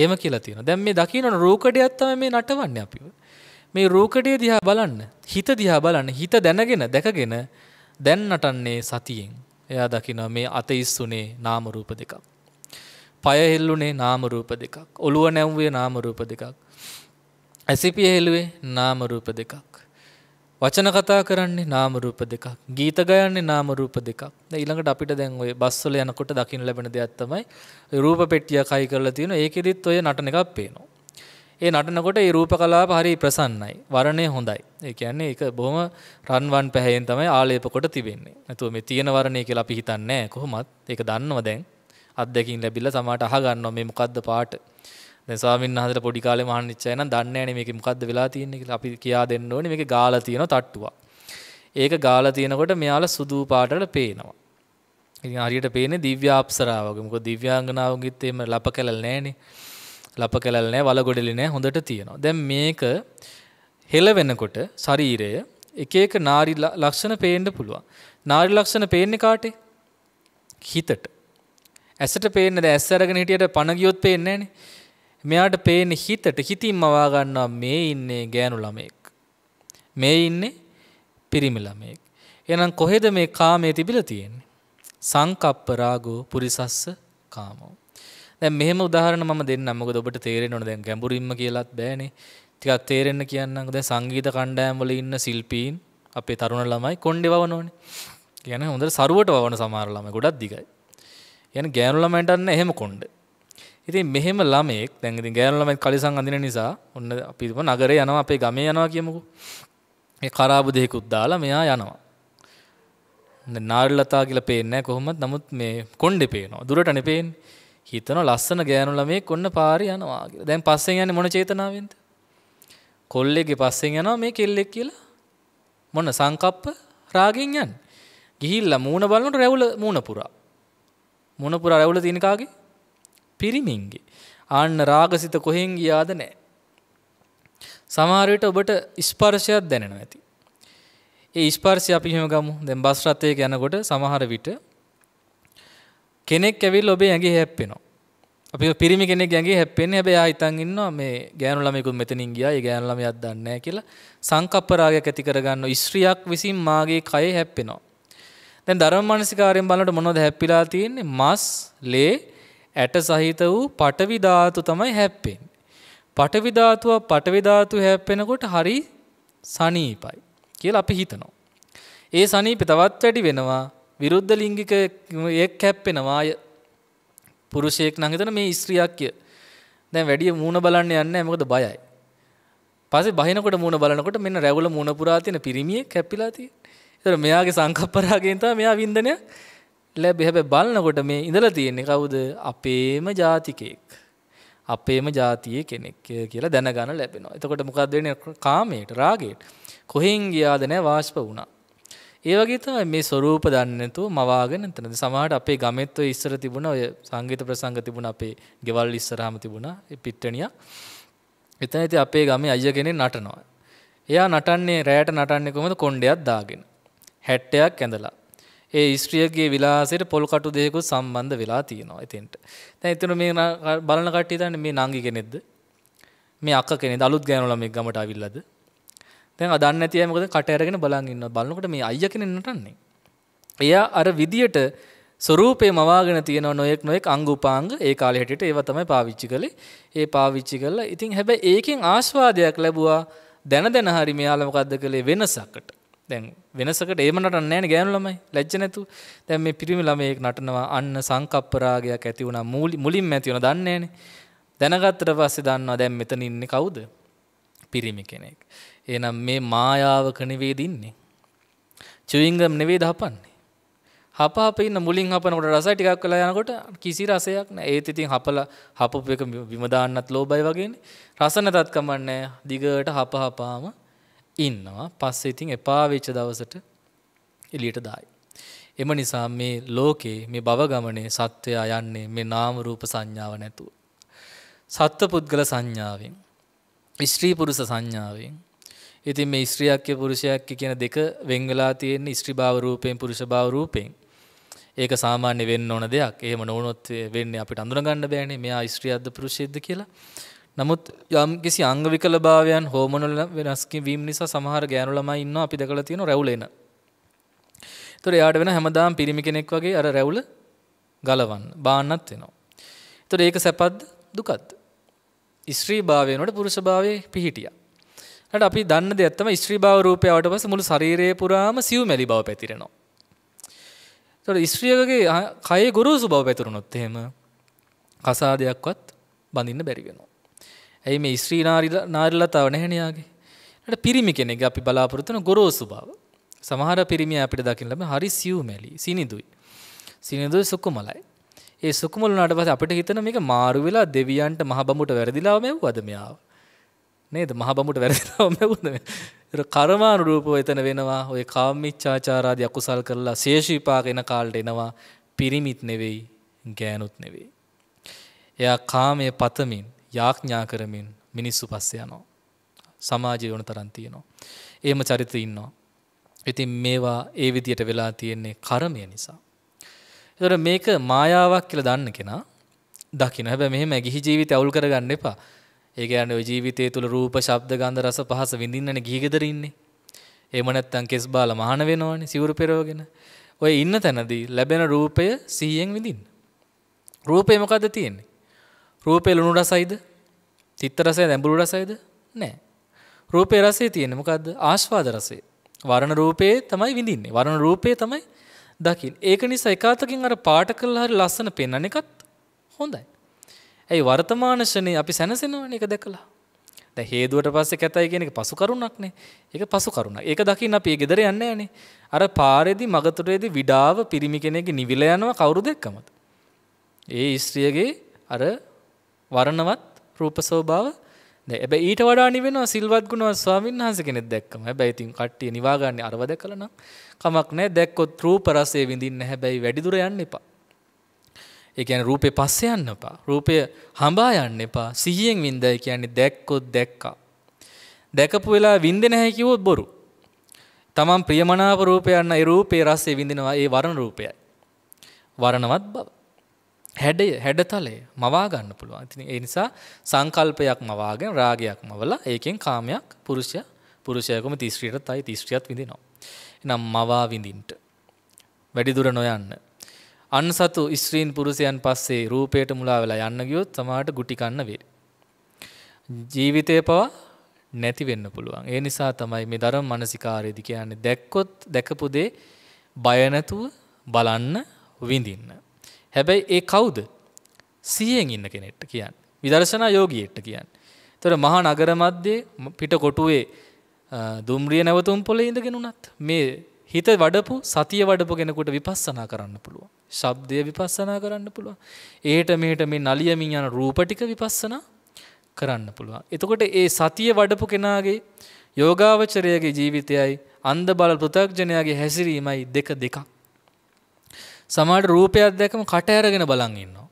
එහෙම කියලා තියෙනවා. දැන් මේ දකින්න රූකඩයක් තමයි මේ නටවන්නේ අපිව. මේ රූකඩය දිහා බලන්න, හිත දිහා බලන්න, හිත දැනගෙන දැකගෙන දැන් නටන්නේ සතියෙන්. එයා දකිනවා මේ අත ඉස්සුනේ නාම රූප දෙකක්. පය හෙල්ලුනේ නාම රූප දෙකක්. ඔළුව නැව්වේ නාම රූප දෙකක්. ඇසිපිය හෙළුවේ නාම රූප දෙකක්. වචන කතා කරන්නේ නාම රූප දෙකක්. ගීත ගයන්නේ නාම රූප දෙකක්. දැන් ඊළඟට අපිට දැන් ওই බස් වල යනකොට දකින්න ලැබෙන දෙයක් තමයි රූප පෙට්ටිය කයි කරලා තියෙන. ඒකෙදිත් ඔය නටන එකක් පේනවා. ඒ නටනකොට ඒ රූප කලාප හරි ප්‍රසන්නයි. වර්ණය හොඳයි. ඒ කියන්නේ ඒක බොහොම රන්වන් පැහැයෙන් තමයි ආලේප කොට තිබෙන්නේ. නැතුව මේ තියෙන වර්ණය කියලා අපි හිතන්නේ කොහොමත්. ඒක දන්නව දැන්. අත්දැකීම් ලැබිලා සමහරට අහගන්නවා මේ මොකද්ද පාට. දැන් ස්වාමීන් වහන්සේලා පොඩි කාලේ මහන්න ඉච්චා නම් දන්නේ නැහැනේ මේකේ මොකද්ද වෙලා තියෙන්නේ කියලා. අපි කියා දෙන්න ඕනේ මේකේ ගාලා තියෙන තට්ටුවක්. ඒක ගාලා තියෙනකොට මෙයාලා සුදු පාටට පේනවා. ඉතින් හරියට පේන්නේ දිව්‍ය අප්සරා වගේ. මොකද දිව්‍යාංගනාවගෙත් එහෙම ලපකැලල් නැහැනේ. ලපකැලල් නැහැ, වලගොඩලි නැහැ, හොඳට තියෙනවා. දැන් මේක හෙල වෙනකොට ශරීරය එක එක නාරි ලක්ෂණ පේන්න පුළුවන්. නාරි ලක්ෂණ පේන්නේ කාටේ? හිතට. ඇසට පේන්නේ දැන් ඇස් අරගෙන හිටියට පණ ගියොත් පේන්නේ නැහනේ. මෙයාට පේන හිතට හිතින් මවා ගන්නවා මේ ඉන්නේ ගෑනු ළමයෙක්. මේ ඉන්නේ පිරිමි ළමයෙක්. එහෙනම් කොහෙද මේ කාමයේ තිබිලා තියෙන්නේ? සංකප්ප රාගෝ පුරිසස්ස කාමෝ. දැන් මෙහෙම උදාහරණ මම දෙන්නම්. මොකද ඔබට තේරෙන්න ඕන දැන් ගැඹුරින්ම කියලාත් බෑනේ. ටිකක් තේරෙන්න කියන්නම්කෝ දැන් සංගීත කණ්ඩායම් වල ඉන්න ශිල්පීන් අපේ තරුණ ළමයි කොණ්ඩේ වවනෝනේ. කියන්නේ හොඳට සරුවට වවන සමහර ළමයි ගොඩක් දිගයි. කියන්නේ ගෑනු ළමයින්ට අන්න එහෙම කොණ්ඩේ. ඉතින් මෙහෙම ළමෙක් දැන් ඉතින් ගෑනු ළමයි කලිසම් අඳින නිසා ඔන්න අපි ඉතින් නගරේ යනවා අපේ ගමේ යනවා කියමුකෝ. ඒ කරාබු දෙකකුත් දාලා මෙයා යනවා. නාරලතා කියලා පේන්නේ කොහොමද? නමුත් මේ කොණ්ඩේ පේනවා. දුරටනේ පේන්නේ. හිතන ලස්සන ගෑනු ළමෙක් ඔන්න පාරේ යනවා කියලා. දැන් පස්සෙන් යන්නේ මොන චේතනාවෙන්ද? කොල්ලෙක්ගේ පස්සෙන් යනවා මේ කෙල්ලෙක් කියලා. මොන සංකප්ප රාගෙන් යන්නේ. ගිහිල්ලා මූණ බලනකොට රැවුල මූණ පුරා. මූණ පුරා රැවුල තියෙන කාගේ? පිරිමින්ගේ. ආන්න රාගසිත කොහෙන් ගියාද නෑ. සමහරවිට ඔබට ස්පර්ශයක් දැනෙනවා ඇති. ඒ ස්පර්ශය අපි හිම ගමු. දැන් බස් රථයක යනකොට සමහර විට කෙනෙක් ඇවිල්ලා ඔබේ ඇඟේ හැප්පෙනවා. අපි පිරිමි කෙනෙක් ඇඟේ හැප්පෙන්නේ හැබැයි ආ හිතන් ඉන්නවා මේ ගෑනු ළමයෙකුත් මෙතනින් ගියා. ඒ ගෑනු ළමයාක් දන්නේ නැහැ කියලා සංකප්ප රාගයක් ඇති කරගන්න ස්ත්‍රියක් විසින් මාගේ කයේ හැප්පෙනවා. දැන් ධර්ම මානසිකාරයෙන් බලනකොට මොනවද හැප්පිලා තියෙන්නේ? මස්, ලේ, ඇට සහිත වූ පටවි ධාතු තමයි හැප්පෙන්නේ. පටවි ධාතුව පටවි ධාතු හැප්පෙනකොට හරි සනීපයි කියලා අපි හිතනවා. ඒ සනීප තවත් වැඩි වෙනවා විරුද්ධ ලිංගික එක් හැප්පෙනවා පුරුෂයෙක් නම් හිතන මේ ස්ත්‍රියක් කිය. දැන් වැඩි මූණ බලන්න යන්නේ මොකද බයයි. පස්සේ බහිනකොට මූණ බලනකොට මෙන්න රැවුල මූණ පුරා තියෙන පිරිමියෙක් හැප්පිලා තියෙන. ඒතර මෙයාගේ සංකප්පරාගයෙන් තමයි මෙයා වින්දනයක් ලැබ හැබැයි බලනකොට මේ ඉඳලා තියෙන්නේ කවුද අපේම ජාතිකයෙක් අපේම ජාතියේ කෙනෙක් කියලා දැනගන්න ලැබෙනවා. එතකොට මොකක්ද වෙන්නේ කාමයට, රාගයට. කොහෙන් ගියාද නැහැ වාෂ්ප වුණා. ඒ වගේ තමයි මේ ස්වરૂප දන්නේ නැතුව මවාගෙන එතනද සමහරට අපේ ගමෙත් ඔය ඉස්සර තිබුණා ඔය සංගීත ප්‍රසංග තිබුණා අපේ ගෙවල් ඉස්සරහාම තිබුණා ඒ පිට්ටනිය. එතන ඉතින් අපේ ගමේ අයියා කෙනෙක් නටනවා. එයා නටන්නේ රැයට නටන්නේ කොහමද කොණ්ඩයක් දාගෙන. හැට්ටයක් ඇඳලා. ඒ ස්ත්‍රියගේ විලාසයට පොල්කටු දෙයකු සම්බන්ධ වෙලා තියෙනවා එතින්ට. තැ එතුන මේ බලන කට්ටි තන්න මේ නංගි කෙනෙක්ද මේ අක් කෙනෙ අලුත් ගෑනුල මේ ගමට අවිල්ලද තැන් අදන්න ඇතියමකද කටයරගෙන බලන්න බලන්නකට මේ අය කෙනෙන්නටන්නේ. එයා අර විදියට ස්වරූපේ මවාගෙන තියෙන නොයෙක් නොයෙක් අංගුපාංග ඒ කාලේ හැටියට ඒව තමයි පාවිච්චි කළේ. ඒ පාවිච්චි කළා. ඉතින් හැබැයි ඒකෙන් ආස්වාදයක් ලැබුවා. දැන දැන හරි මෙයාලා මොකද්ද කළේ වෙනසකට. දැන් වෙනසකට ඒම නටන්න නෑන ගෑනු ළමයි ලැජ්ජ නැතු දැන් මේ පිරිමි ළමයෙක් නටනවා අන්න සංකප්පරාගයක් ඇති වුණා මූලි මුලින්ම ඇති වුණා දන්නේ නෑනේ දැනගත්තට පස්සේ දන්නවා දැන් මෙතන ඉන්නේ කවුද පිරිමි කෙනෙක් එහෙනම් මේ මායාවක නෙවෙයි දින්නේ චුවින්ගම් නෙවෙයි දහපන්නේ හපාප ඉන්න මුලින් හපනකොට රසයි ටිකක් වෙලා යනකොට කිසි රසයක් නෑ ඒත් ඉතින් හපලා හපපු එක විම දාන්නත් ලෝභයි වගේනේ රස නැතත් කමන්නේ දිගට හප හපාම ඉන්නවා. පස්සේ ඉතින් එපා වෙච්ච දවසට එළියට දායි. එම නිසා මේ ලෝකේ මේ භව ගමනේ සත්වයා යන්නේ මේ නාම රූප සංඥාව නැතුව. සත්ත්ව පුද්ගල සංඥාවෙන්, ස්ත්‍රී පුරුෂ සංඥාවෙන්. ඉතින් මේ ස්ත්‍රියක් පුරුෂයක් කියන දෙක වෙන් වෙලා තියෙන්නේ ස්ත්‍රී භාව රූපයෙන් පුරුෂ භාව රූපයෙන්. ඒක සාමාන්‍ය වෙන්න ඕන දෙයක්. එහෙම නොවුනොත් වෙන්නේ අපිට අඳුනගන්න බෑනේ. මෙයා ස්ත්‍රියක්ද පුරුෂයෙක්ද කියලා. නමුත් යම් කිසි අංග විකලභාවයන් හෝමෝනල් වෙනස්කිරීම නිසා සමහර ගෑනු ළමයි ඉන්නවා අපි දැකලා තියෙනවා රැවුලේන. ඒතර එයාට වෙන හැමදාම පිරිමි කෙනෙක් වගේ අර රැවුල ගලවන්න බාන්නත් වෙනවා. ඒතර ඒක සැපද්ද දුකද්ද? ස්ත්‍රී භාවයෙන් වල පුරුෂ භාවයේ පිහිටියා. හරි අපි දන්න දෙයක් තමයි ස්ත්‍රී භාව රූපය ආවට පස්සේ මුළු ශරීරය පුරාම සිව්මැලි බව පැතිරෙනවා. ඒතර ස්ත්‍රියකගේ කයේ ගොරෝසු බව පැතිරුණොත් එහෙම කසාදයක්වත් බඳින්න බැරි වෙනවා. ඇයි මේ ස්ත්‍රී නාරිලතාව නැහැනයාගේ ට පිරිමි කෙනෙක් අපි බලාපොරොත්තුන ගොරෝසු බව සමහර පිරිමිය අපිට දකිින් ලබ හරි සියව් මැලි සිනිදුයි සිනිදුයි සුක්කුමලයි ඒ සුකුමල නටපස අපට හිතන මේක මාරු වෙලා දෙවියන්ට මහබමුට වැරදිලා මෙ වදමියාව නේද මහබමුට වැරදිලා මෙවද කරමාන රූප එතන වෙනවා ඔය කාමිච්චාචාරාධ අකුසල් කරලා සේෂීපාක එන කාල්ට එනවා පිරිමිත් නෙවෙයි ගෑනුත් නෙවෙයි. එයා කාමය පතමින් යාඥා කරමින් මිනිස්සු පස්සේ යනවා. සමාජය වුණ තරම් තියෙනවා. එහෙම චරිත ඉන්නවා. ඉතින් මේවා ඒ විදියට වෙලා තියෙන්නේ කර්මය නිසා. ඒතර මේක මායාවක් කියලා දන්න කෙනා දකින්න. හැබැයි මෙහෙම ගිහි ජීවිතය අවුල් කරගන්න එපා. ඒ කියන්නේ ওই ජීවිතය තුළ රූප, ශබ්ද, ගන්ධ, රස, පහස විඳින්නනේ ගිහි ගෙදර ඉන්නේ. එහෙම නැත්නම් කෙස් බාලා මහාන වෙනවනේ සිවුරු පෙරවගෙන. ඔය ඉන්න තැනදී ලැබෙන රූපය සිහියෙන් විඳින්න. රූපේ මොකද්ද තියෙන්නේ? රූපේ ලුණු රසයිද? තිත්ත රසයිද? ඇඹුල් රසයිද? නැහැ. රූපේ රසය තියෙන්නේ මොකද්ද? ආස්වාද රසය. වර්ණ රූපේ තමයි විඳින්නේ. වර්ණ රූපේ තමයි දකින්. ඒක නිසා එකාතකින් අර පාට කළා හරි ලස්සන පෙන්වන එකත් හොඳයි. ඇයි වර්තමාන ෂනේ අපි සැනසෙනවනේ ඒක දැකලා. දැන් හේදුවට පස්සේ කැතයි කියන එක පසු කරුණක්නේ. ඒක පසු කරුණක්. ඒක දකින්න අපි ඒ ගෙදර යන්නේ නැහනේ. අර පාරේදී මගතුරේදී විඩාව පිරිමි කෙනෙක්ගේ නිවිල යනවා කවුරුද එක්කමද? ඒ ස්ත්‍රියගේ අර වරණවත් රූප ස්වභාව දැබැ ඊට වඩා නිවෙන සිල්වත් ගුණවත් ස්වාමීන් වහන්සේ කෙනෙක් දැක්කම. හැබැයි ඉතින් කට්ටිය නිවා ගන්න අරව දැකලා නම් කමක් නැහැ. දැක්කොත් රූප රසය විඳින්න හැබැයි වැඩි දුර යන්න එපා. ඒ කියන්නේ රූපේ පස්සේ යන්න එපා. රූපය හඹා යන්න එපා. සිහියෙන් විඳයි කියන්නේ දැක්කොත් දැක්කා. දැකපු වෙලාව විඳින්නේ නැහැ කිව්වොත් බොරු. තමන් ප්‍රියමනාප රූපයන් ඒ රූපේ රසය විඳිනවා ඒ වරණ රූපයයි. වරණවත් බව. හැඩය හැඩතලය මවා ගන්න පුළුවන්. ඉතින් ඒ නිසා සංකල්පයක් මවාගෙන රාගයක් මවලා ඒකෙන් කාමයක් පුරුෂය පුරුෂයාගම 33ට තයි 33ත් විඳිනවා. එනම් මවා විඳින්නට වැඩි දුර නොයන්න. අන්සතු ස්ත්‍රීන් පුරුෂයන් පස්සේ රූපයට මුලා වෙලා යන්න ගියොත් සමහරට ගුටි කන්න වේ. ජීවිතේ පවා නැති වෙන්න පුළුවන්. ඒ නිසා තමයි මේ ධර්ම මානසිකාරයේදී කියන්නේ දැක්කොත් දැකපු දේ බය නැතුව බලන්න විඳින්න. හැබැයි ඒ කවුද? සිහියෙන් ඉන්න කෙනෙක්ට කියන්නේ. විදර්ශනා යෝගියෙක්ට කියන්නේ. ඒතර මහා නගර මැද්දේ පිට කොටුවේ දුම්රිය නැවතුම් පොළේ ඉඳගෙන උනත් මේ හිත වඩපු සතිය වඩපු කෙනෙකුට විපස්සනා කරන්න පුළුවන්. ශබ්දය විපස්සනා කරන්න පුළුවන්. ඒට මෙහෙට මේ නලියමින් යන රූප ටික විපස්සනා කරන්න පුළුවන්. එතකොට ඒ සතිය වඩපු කෙනාගේ යෝගාවචරයේ ජීවිතයයි අන්ධ බල පෘථග්ජනයාගේ හැසිරීමයි දෙක දෙකක්. සමහරට රූපයක් දැකම කට ඇරගෙන බලන් ඉන්නවා.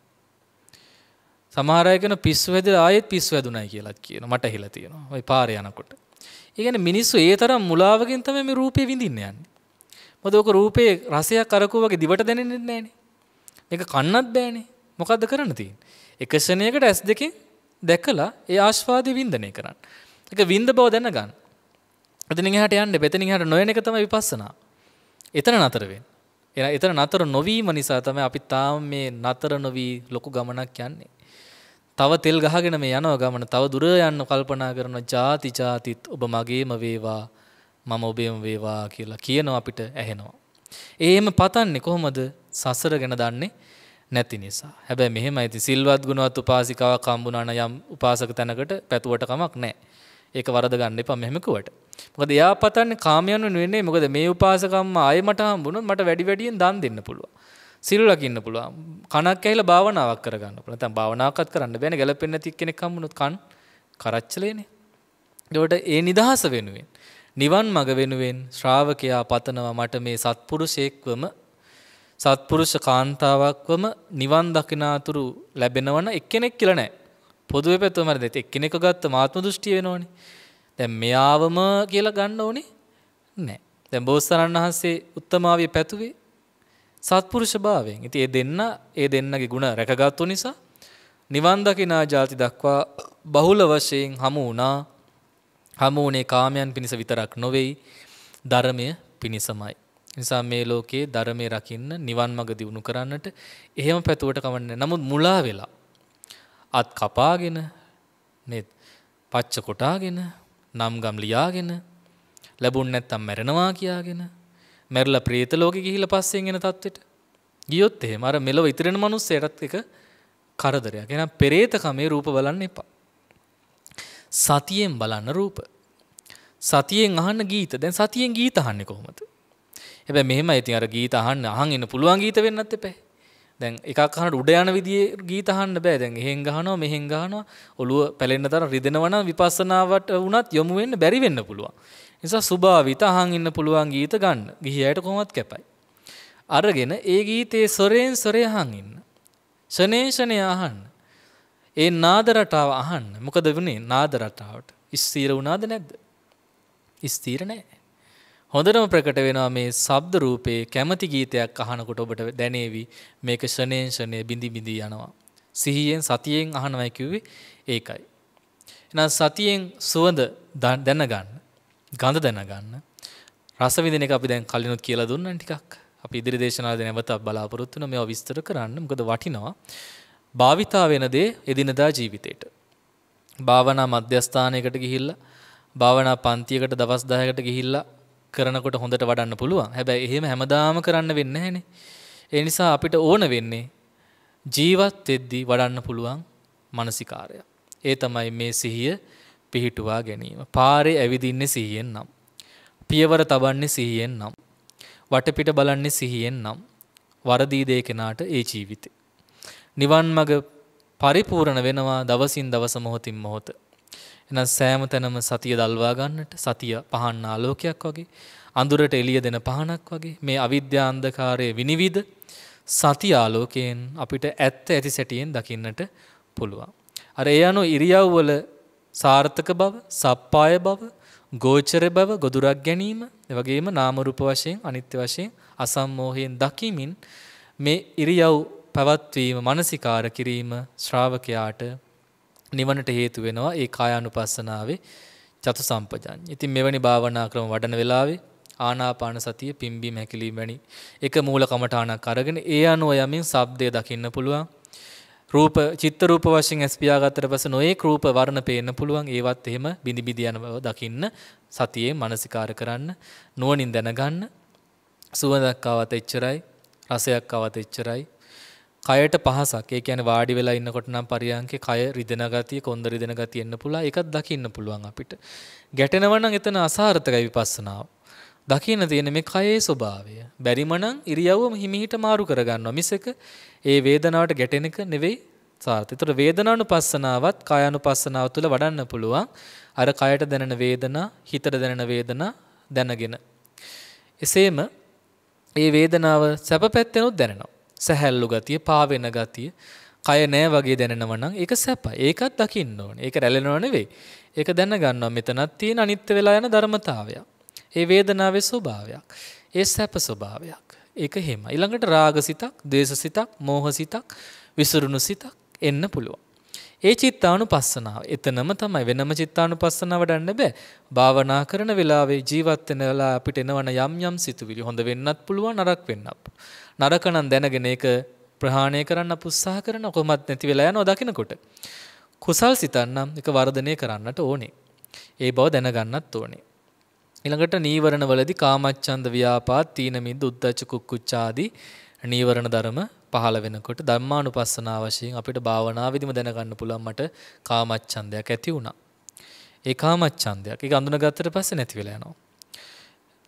සමහර අය කියන පිස්සු වැදලා ආයෙත් පිස්සු වැදුණයි කියලාත් කියනවා. මට හිලා තියෙනවා. ওই පාරේ යනකොට. ඒ කියන්නේ මිනිස්සු ඒ තරම් මුලාවකින් තමයි මේ රූපේ විඳින්න යන්නේ. මොකද ඔක රූපේ රසයක් අරකෝ වගේ දිවට දැනෙන්නේ නැහනේ. මේක කන්නත් බෑනේ. මොකද්ද කරන්න තියෙන්නේ? එක ෂණයකට ඇස් දෙකෙන් දැකලා ඒ ආස්වාදය වින්දනය කරන්න. ඒක විඳ බව දැනගන්න. එතනින් එහාට යන්න, එතනින් එහාට නොයන එක තමයි විපස්සනා. එතන නතර වෙන්නේ. එන එතන නතර නොවීම නිසා තමයි අපි තාම මේ නතර නොවී ලොකු ගමනක් යන්නේ. තව තෙල් ගහගෙන මේ යනව ගමන තව දුර යන්න කල්පනා කරන ಜಾති ಜಾතිත් ඔබ මගේම වේවා මම ඔබේම වේවා කියලා කියනවා අපිට ඇහෙනවා. ඒම පතන්නේ කොහොමද? සසර ගැන දන්නේ නැති නිසා. හැබැයි මෙහෙමයි ඉතින් සිල්වත් ගුණවත් උපාසිකාවක් හම්බුනා නම් යම් උපාසක තැනකට පැතුවට කමක් නැහැ. ඒක වරද ගන්න එපා මෙහෙම කුවට. මොකද එයා පතන්නේ කාමයන් වෙන්නේ මොකද මේ උපාසකම්ම ආයෙ මට හම්බුනොත් මට වැඩි වැඩියෙන් දන් දෙන්න පුළුවන්. සිල් රකින්න පුළුවන්. කණක් ඇහිලා භාවනාවක් කරගන්න පුළුවන්. නැත්නම් භාවනාවක්වත් කරන්න බෑනේ ගැළපෙන්නේ නැති කෙනෙක් හම්බුනොත් කන් කරච්චලේනේ. ඒකට ඒ නිදහස වෙනුවෙන් නිවන් මඟ වෙනුවෙන් ශ්‍රාවකයා පතනවා මට මේ සත්පුරුෂයෙක්වම සත්පුරුෂ කාන්තාවක්වම නිවන් දකිනාතුරු ලැබෙනවන එක්කෙනෙක් කියලා නෑ. පොදුවේ පැතුම හරිද? එක්කෙනෙක් ගත්ත මාත්ම දෘෂ්ටි වෙනෝනේ. දැන් මෙයාවම කියලා ගන්න ඕනේ නැහැ. දැන් බෝසතාණන් වහන්සේ උත්තමාවිය පැතුවේ සත්පුරුෂ භාවයෙන්. ඉතින් ඒ දෙන්න ඒ දෙන්නගේ ಗುಣ රැකගත්තු නිසා නිවන් දකිනා ಜಾති දක්වා බහුල වශයෙන් හමු වුණා. හමු වුණේ කාමයන් පිණිස විතරක් නොවේයි ධර්මය පිණිසමයි. නිසා මේ ලෝකයේ ධර්මය රකින්න නිවන් මඟ දියුණු කරන්නට එහෙම පැතුවට කවන්නේ නමුත් මුලා වෙලා අත් කපාගෙන නේද පච්ච කොටාගෙන නම් ගම් ලියාගෙන ලැබුණ නැත්තම් මැරෙනවා කියාගෙන මැරිලා ප්‍රේත ලෝකෙ ගිහිල්ලා පස්සෙන් එන තත්වෙට ගියොත් එහෙම අර මෙලව ඉතිරෙන මිනිස්සයටත් එක කරදරයක්. එහෙනම් පෙරේතකමේ රූප බලන්න එපා. සතියෙන් බලන්න රූප. සතියෙන් අහන්න ගීත. දැන් සතියෙන් ගීත අහන්නේ කොහොමද? හැබැයි මෙහෙමයි ඉතින් අර ගීත අහන්න අහන් ඉන්න පුළුවන් ගීත වෙන්නත් එපා. දැන් එකක් අහනට උඩ යන විදිහේ ගීත අහන්න බෑ දැන් එහෙන් ගහනවා මෙහෙන් ගහනවා ඔළුව පැලෙන්න තරම් රිදෙනවා නම් විපස්සනාවට වුණත් යොමු වෙන්න බැරි වෙන්න පුළුවන් නිසා ස්වභාවිත අහන් ඉන්න පුළුවන් ගීත ගන්න ගිහියට කොහොමවත් කැපයි අරගෙන ඒ ගීතයේ සොරෙන් සොරේ අහන් ඉන්න ශනේෂණය අහන්න ඒ නාද රටාව අහන්න මොකද වුනේ නාද රටාවට ස්ථීර වුණාද නැද්ද ස්ථීර නැහැ හොඳටම ප්‍රකට වෙනවා මේ ශබ්ද රූපේ කැමති ගීතයක් අහනකොට ඔබට දැනේවි මේක ෂණයෙන් ෂණය බිඳි බිඳි යනවා. සිහියෙන් සතියෙන් අහනවා කිව්වේ ඒකයි. එහෙනම් සතියෙන් සුවඳ දැනගන්න, ගඳ දැනගන්න. රස විඳින එක අපි දැන් කලිනුත් කියලා දුන්නා ටිකක්. අපි ඉදිරි දේශනාවලදී නැවතත් බලාපොරොත්තු වෙන මේවා විස්තර කරන්න. මොකද වටිනවා. භාවිතා වෙන දේ එදිනදා ජීවිතේට. භාවනා මධ්‍යස්ථානයකට ගිහිල්ලා භාවනා පන්තියකට දවස් 10කට ගිහිල්ලා කරනකොට හොඳට වඩන්න පුළුවන් හැබැයි එහෙම හැමදාම කරන්න වෙන්න හැන. ඒ නිසා අපිට ඕන වෙන්නේ ජීවත් එද්දී වඩන්න පුළුවන් මනසිකාරය. ඒ තමයි මේ සිහිය පිහිටුවා ගැනීම. පාරේ ඇවිදින්නේ සිහියෙන් නම්. පියවර තබන්නේ සිහියෙන් නම්. වටපිට බලන්නේ සිහියෙන් නම්. වරදීදේ කෙනාට ඒ ජීවිතේ. නිවන් මඟ පරිපූර්ණ වෙනවා දවසින් දවස මොහොතින් මොහොත. එහෙනම් සෑම තැනම සතිය දල්වා ගන්නට සතිය පහන්න ආලෝකයක් වගේ අඳුරට එළිය දෙන පහනක් වගේ මේ අවිද්‍යා අන්ධකාරයේ විනිවිද සති ආලෝකයෙන් අපිට ඇත්ත ඇති සැටියෙන් දකින්නට පුළුවන්. අර ඒ අනුව ඉරියව්වල සාර්ථක බව, සප්පාය බව, ගෝචර බව, ගොදුරක් ගැනීම, ඒ වගේම නාම රූප වශයෙන්, අනිත්‍ය වශයෙන්, අසම්මෝහයෙන් දකිමින් මේ ඉරියව් පැවැත්වීම, මානසිකාර කිරීම ශ්‍රාවකයාට නිවනට හේතු වෙනවා ඒ කායානුපස්සනාවේ චතු සම්පජඤ්ඤය. ඉතින් මෙවැනි භාවනා ක්‍රම වඩන වෙලාවේ ආනාපාන සතිය පිම්බීම හැකිලීම වැනි එක මූල කමඨාණක් අරගෙන ඒ අනුව යමින් ශබ්දය දකින්න පුළුවන්. රූප චිත්ත රූප වශයෙන් ඇස් පියාගත්තට පස්සේ නොඑක රූප වර්ණ පේන්න පුළුවන් ඒවත් එහෙම බිඳි බිඳි යන බව දකින්න සතියේ මානසිකාර කරන්න නුවණින් දැනගන්න සුවඳක් ආවත් එච්චරයි රසයක් ආවත් එච්චරයි කයට පහසක්. ඒ කියන්නේ වාඩි වෙලා ඉන්නකොට නම් පරියන්කේ කය රිදෙන ගතිය, කොන්ද රිදෙන ගතිය එන්න පුළුවන්. ඒකත් දකින්න පුළුවන් අපිට. ගැටෙනවා නම් එතන අසාර්ථකයි විපස්සනාව. දකින්න තියෙන මේ කයේ ස්වභාවය. බැරිමනම් ඉරියව්ව හිමිහිට මාරු කරගන්නවා. මිසක ඒ වේදනාවට ගැටෙන එක නෙවෙයි සාර්ථක. ඒතර වේදනානුපස්සනාවත් කායानुපස්සනාව තුළ වඩන්න පුළුවන්. අර කයට දැනෙන වේදනා, හිතට දැනෙන වේදනා දැනගෙන. එසේම ඒ වේදනාව සැප පැත්තෙනුත් දැනෙනවා. සැහැල්ලු ගතිය, පාවෙන ගතිය, කය නෑ වගේ දැනෙනවා නම් ඒක සැපයි. ඒකත් දකින්න ඕනේ. ඒක රැළෙනව නෙවෙයි. ඒක දැනගන්නවා මෙතනක් තියෙන අනිත්‍ය වෙලා යන ධර්මතාවයක්. ඒ වේදනාවේ ස්වභාවයක්. ඒ සැප ස්වභාවයක්. ඒක හිම. ඊළඟට රාගසිතක්, දේශසිතක්, මෝහසිතක්, විසුරුණු සිතක් එන්න පුළුවන්. ඒ චිත්තානුපස්සනාව. එතනම තමයි වෙනම චිත්තානුපස්සනාව වඩන්න බෑ. භාවනා කරන වෙලාවේ ජීවත් වෙන වෙලා අපිට එනවන යම් යම් සිතුවිලි හොඳ වෙන්නත් පුළුවන් නරක වෙන්නත්. නරක නම් දැනගෙන ඒක ප්‍රහාණය කරන්න උත්සාහ කරන කොහොමත් නැති වෙලා යනවා දකිනකොට. කුසල් සිතන්නම් ඒක වර්ධනය කරන්නට ඕනේ. ඒ බව දැනගන්නත් ඕනේ. ඊළඟට නීවරණ වලදී කාමච්ඡන්ද ව්‍යාපාද තීන මිද්ද උද්ධච්ච කුක්කුච්ච ආදී නීවරණ ධර්ම පහළ වෙනකොට ධර්මානුපස්සනා වශයෙන් අපිට භාවනා විදිම දැනගන්න පුළුවන් මට කාමච්ඡන්දයක් ඇති වුණා. ඒ කාමච්ඡන්දයක් ඒක අඳුනගත්තට පස්සේ නැති වෙලා යනවා.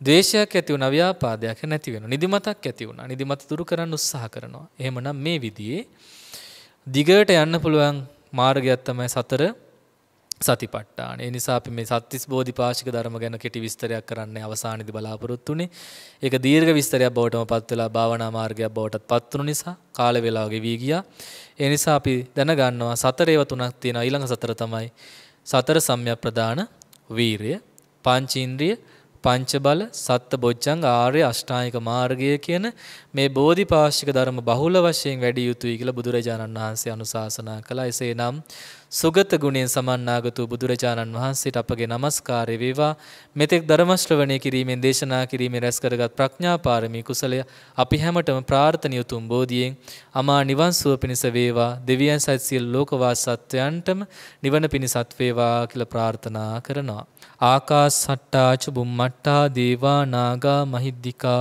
ද්වේෂයක් ඇති වුණා ව්‍යාපාදයක් නැති වෙනවා. නිදිමතක් ඇති වුණා. නිදිමත දුරු කරන්න උත්සාහ කරනවා. එහෙමනම් මේ විදිහේ දිගට යන්න පුළුවන් මාර්ගයක් තමයි සතර සතිපට්ටාන ඒ නිසා අපි මේ සත්තිස් බෝධි පාශික ධර්ම ගැන කෙටි විස්තරයක් කරන්න අවසානිදි බලාපොරොත්තුනේ ඒක දීර්ඝ විස්තරයක් බවටම පත් වෙලා භාවනා මාර්ගයක් බවටත් පත් වුණු නිසා කාල වේලාව ගෙවී ගියා ඒ නිසා අපි දැනගන්නවා සතර ඒවා තුනක් තියෙනවා ඊළඟ සතර තමයි සතර සම්‍යක් ප්‍රදාන වීරය පංචේන්ද්‍රිය පංච බල සත්ත බොජ්ජංග ආර්ය අෂ්ටායික මාර්ගය කියන මේ බෝධිපාශික ධර්ම බහුල වශයෙන් වැඩි යුතුයි කියලා බුදුරජාණන් වහන්සේ අනුශාසනා කළා එසේනම් සුගත ගුණයෙන් සමන්නාගතු බුදුරජාණන් වහන්සේට අපගේ নমස්කාරය වේවා මෙතෙක් ධර්ම ශ්‍රවණය කිරීමෙන් දේශනා කිරීමේ රැස් කරගත් ප්‍රඥා පාරමී කුසලය අපි හැමතෙම ප්‍රාර්ථනීය උතුම් බෝධියෙන් අමා නිවන් සුව පිණිස වේවා දෙවියන් සහිත සියලු ලෝකවාසත්වයන්ටම නිවන පිණිසත් වේවා කියලා ප්‍රාර්ථනා කරනවා ආකාසට්ටා ච බුම්මට්ටා දේවා නාගා මහිද්దికා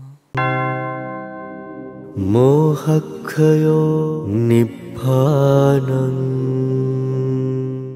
मोहखयो निभा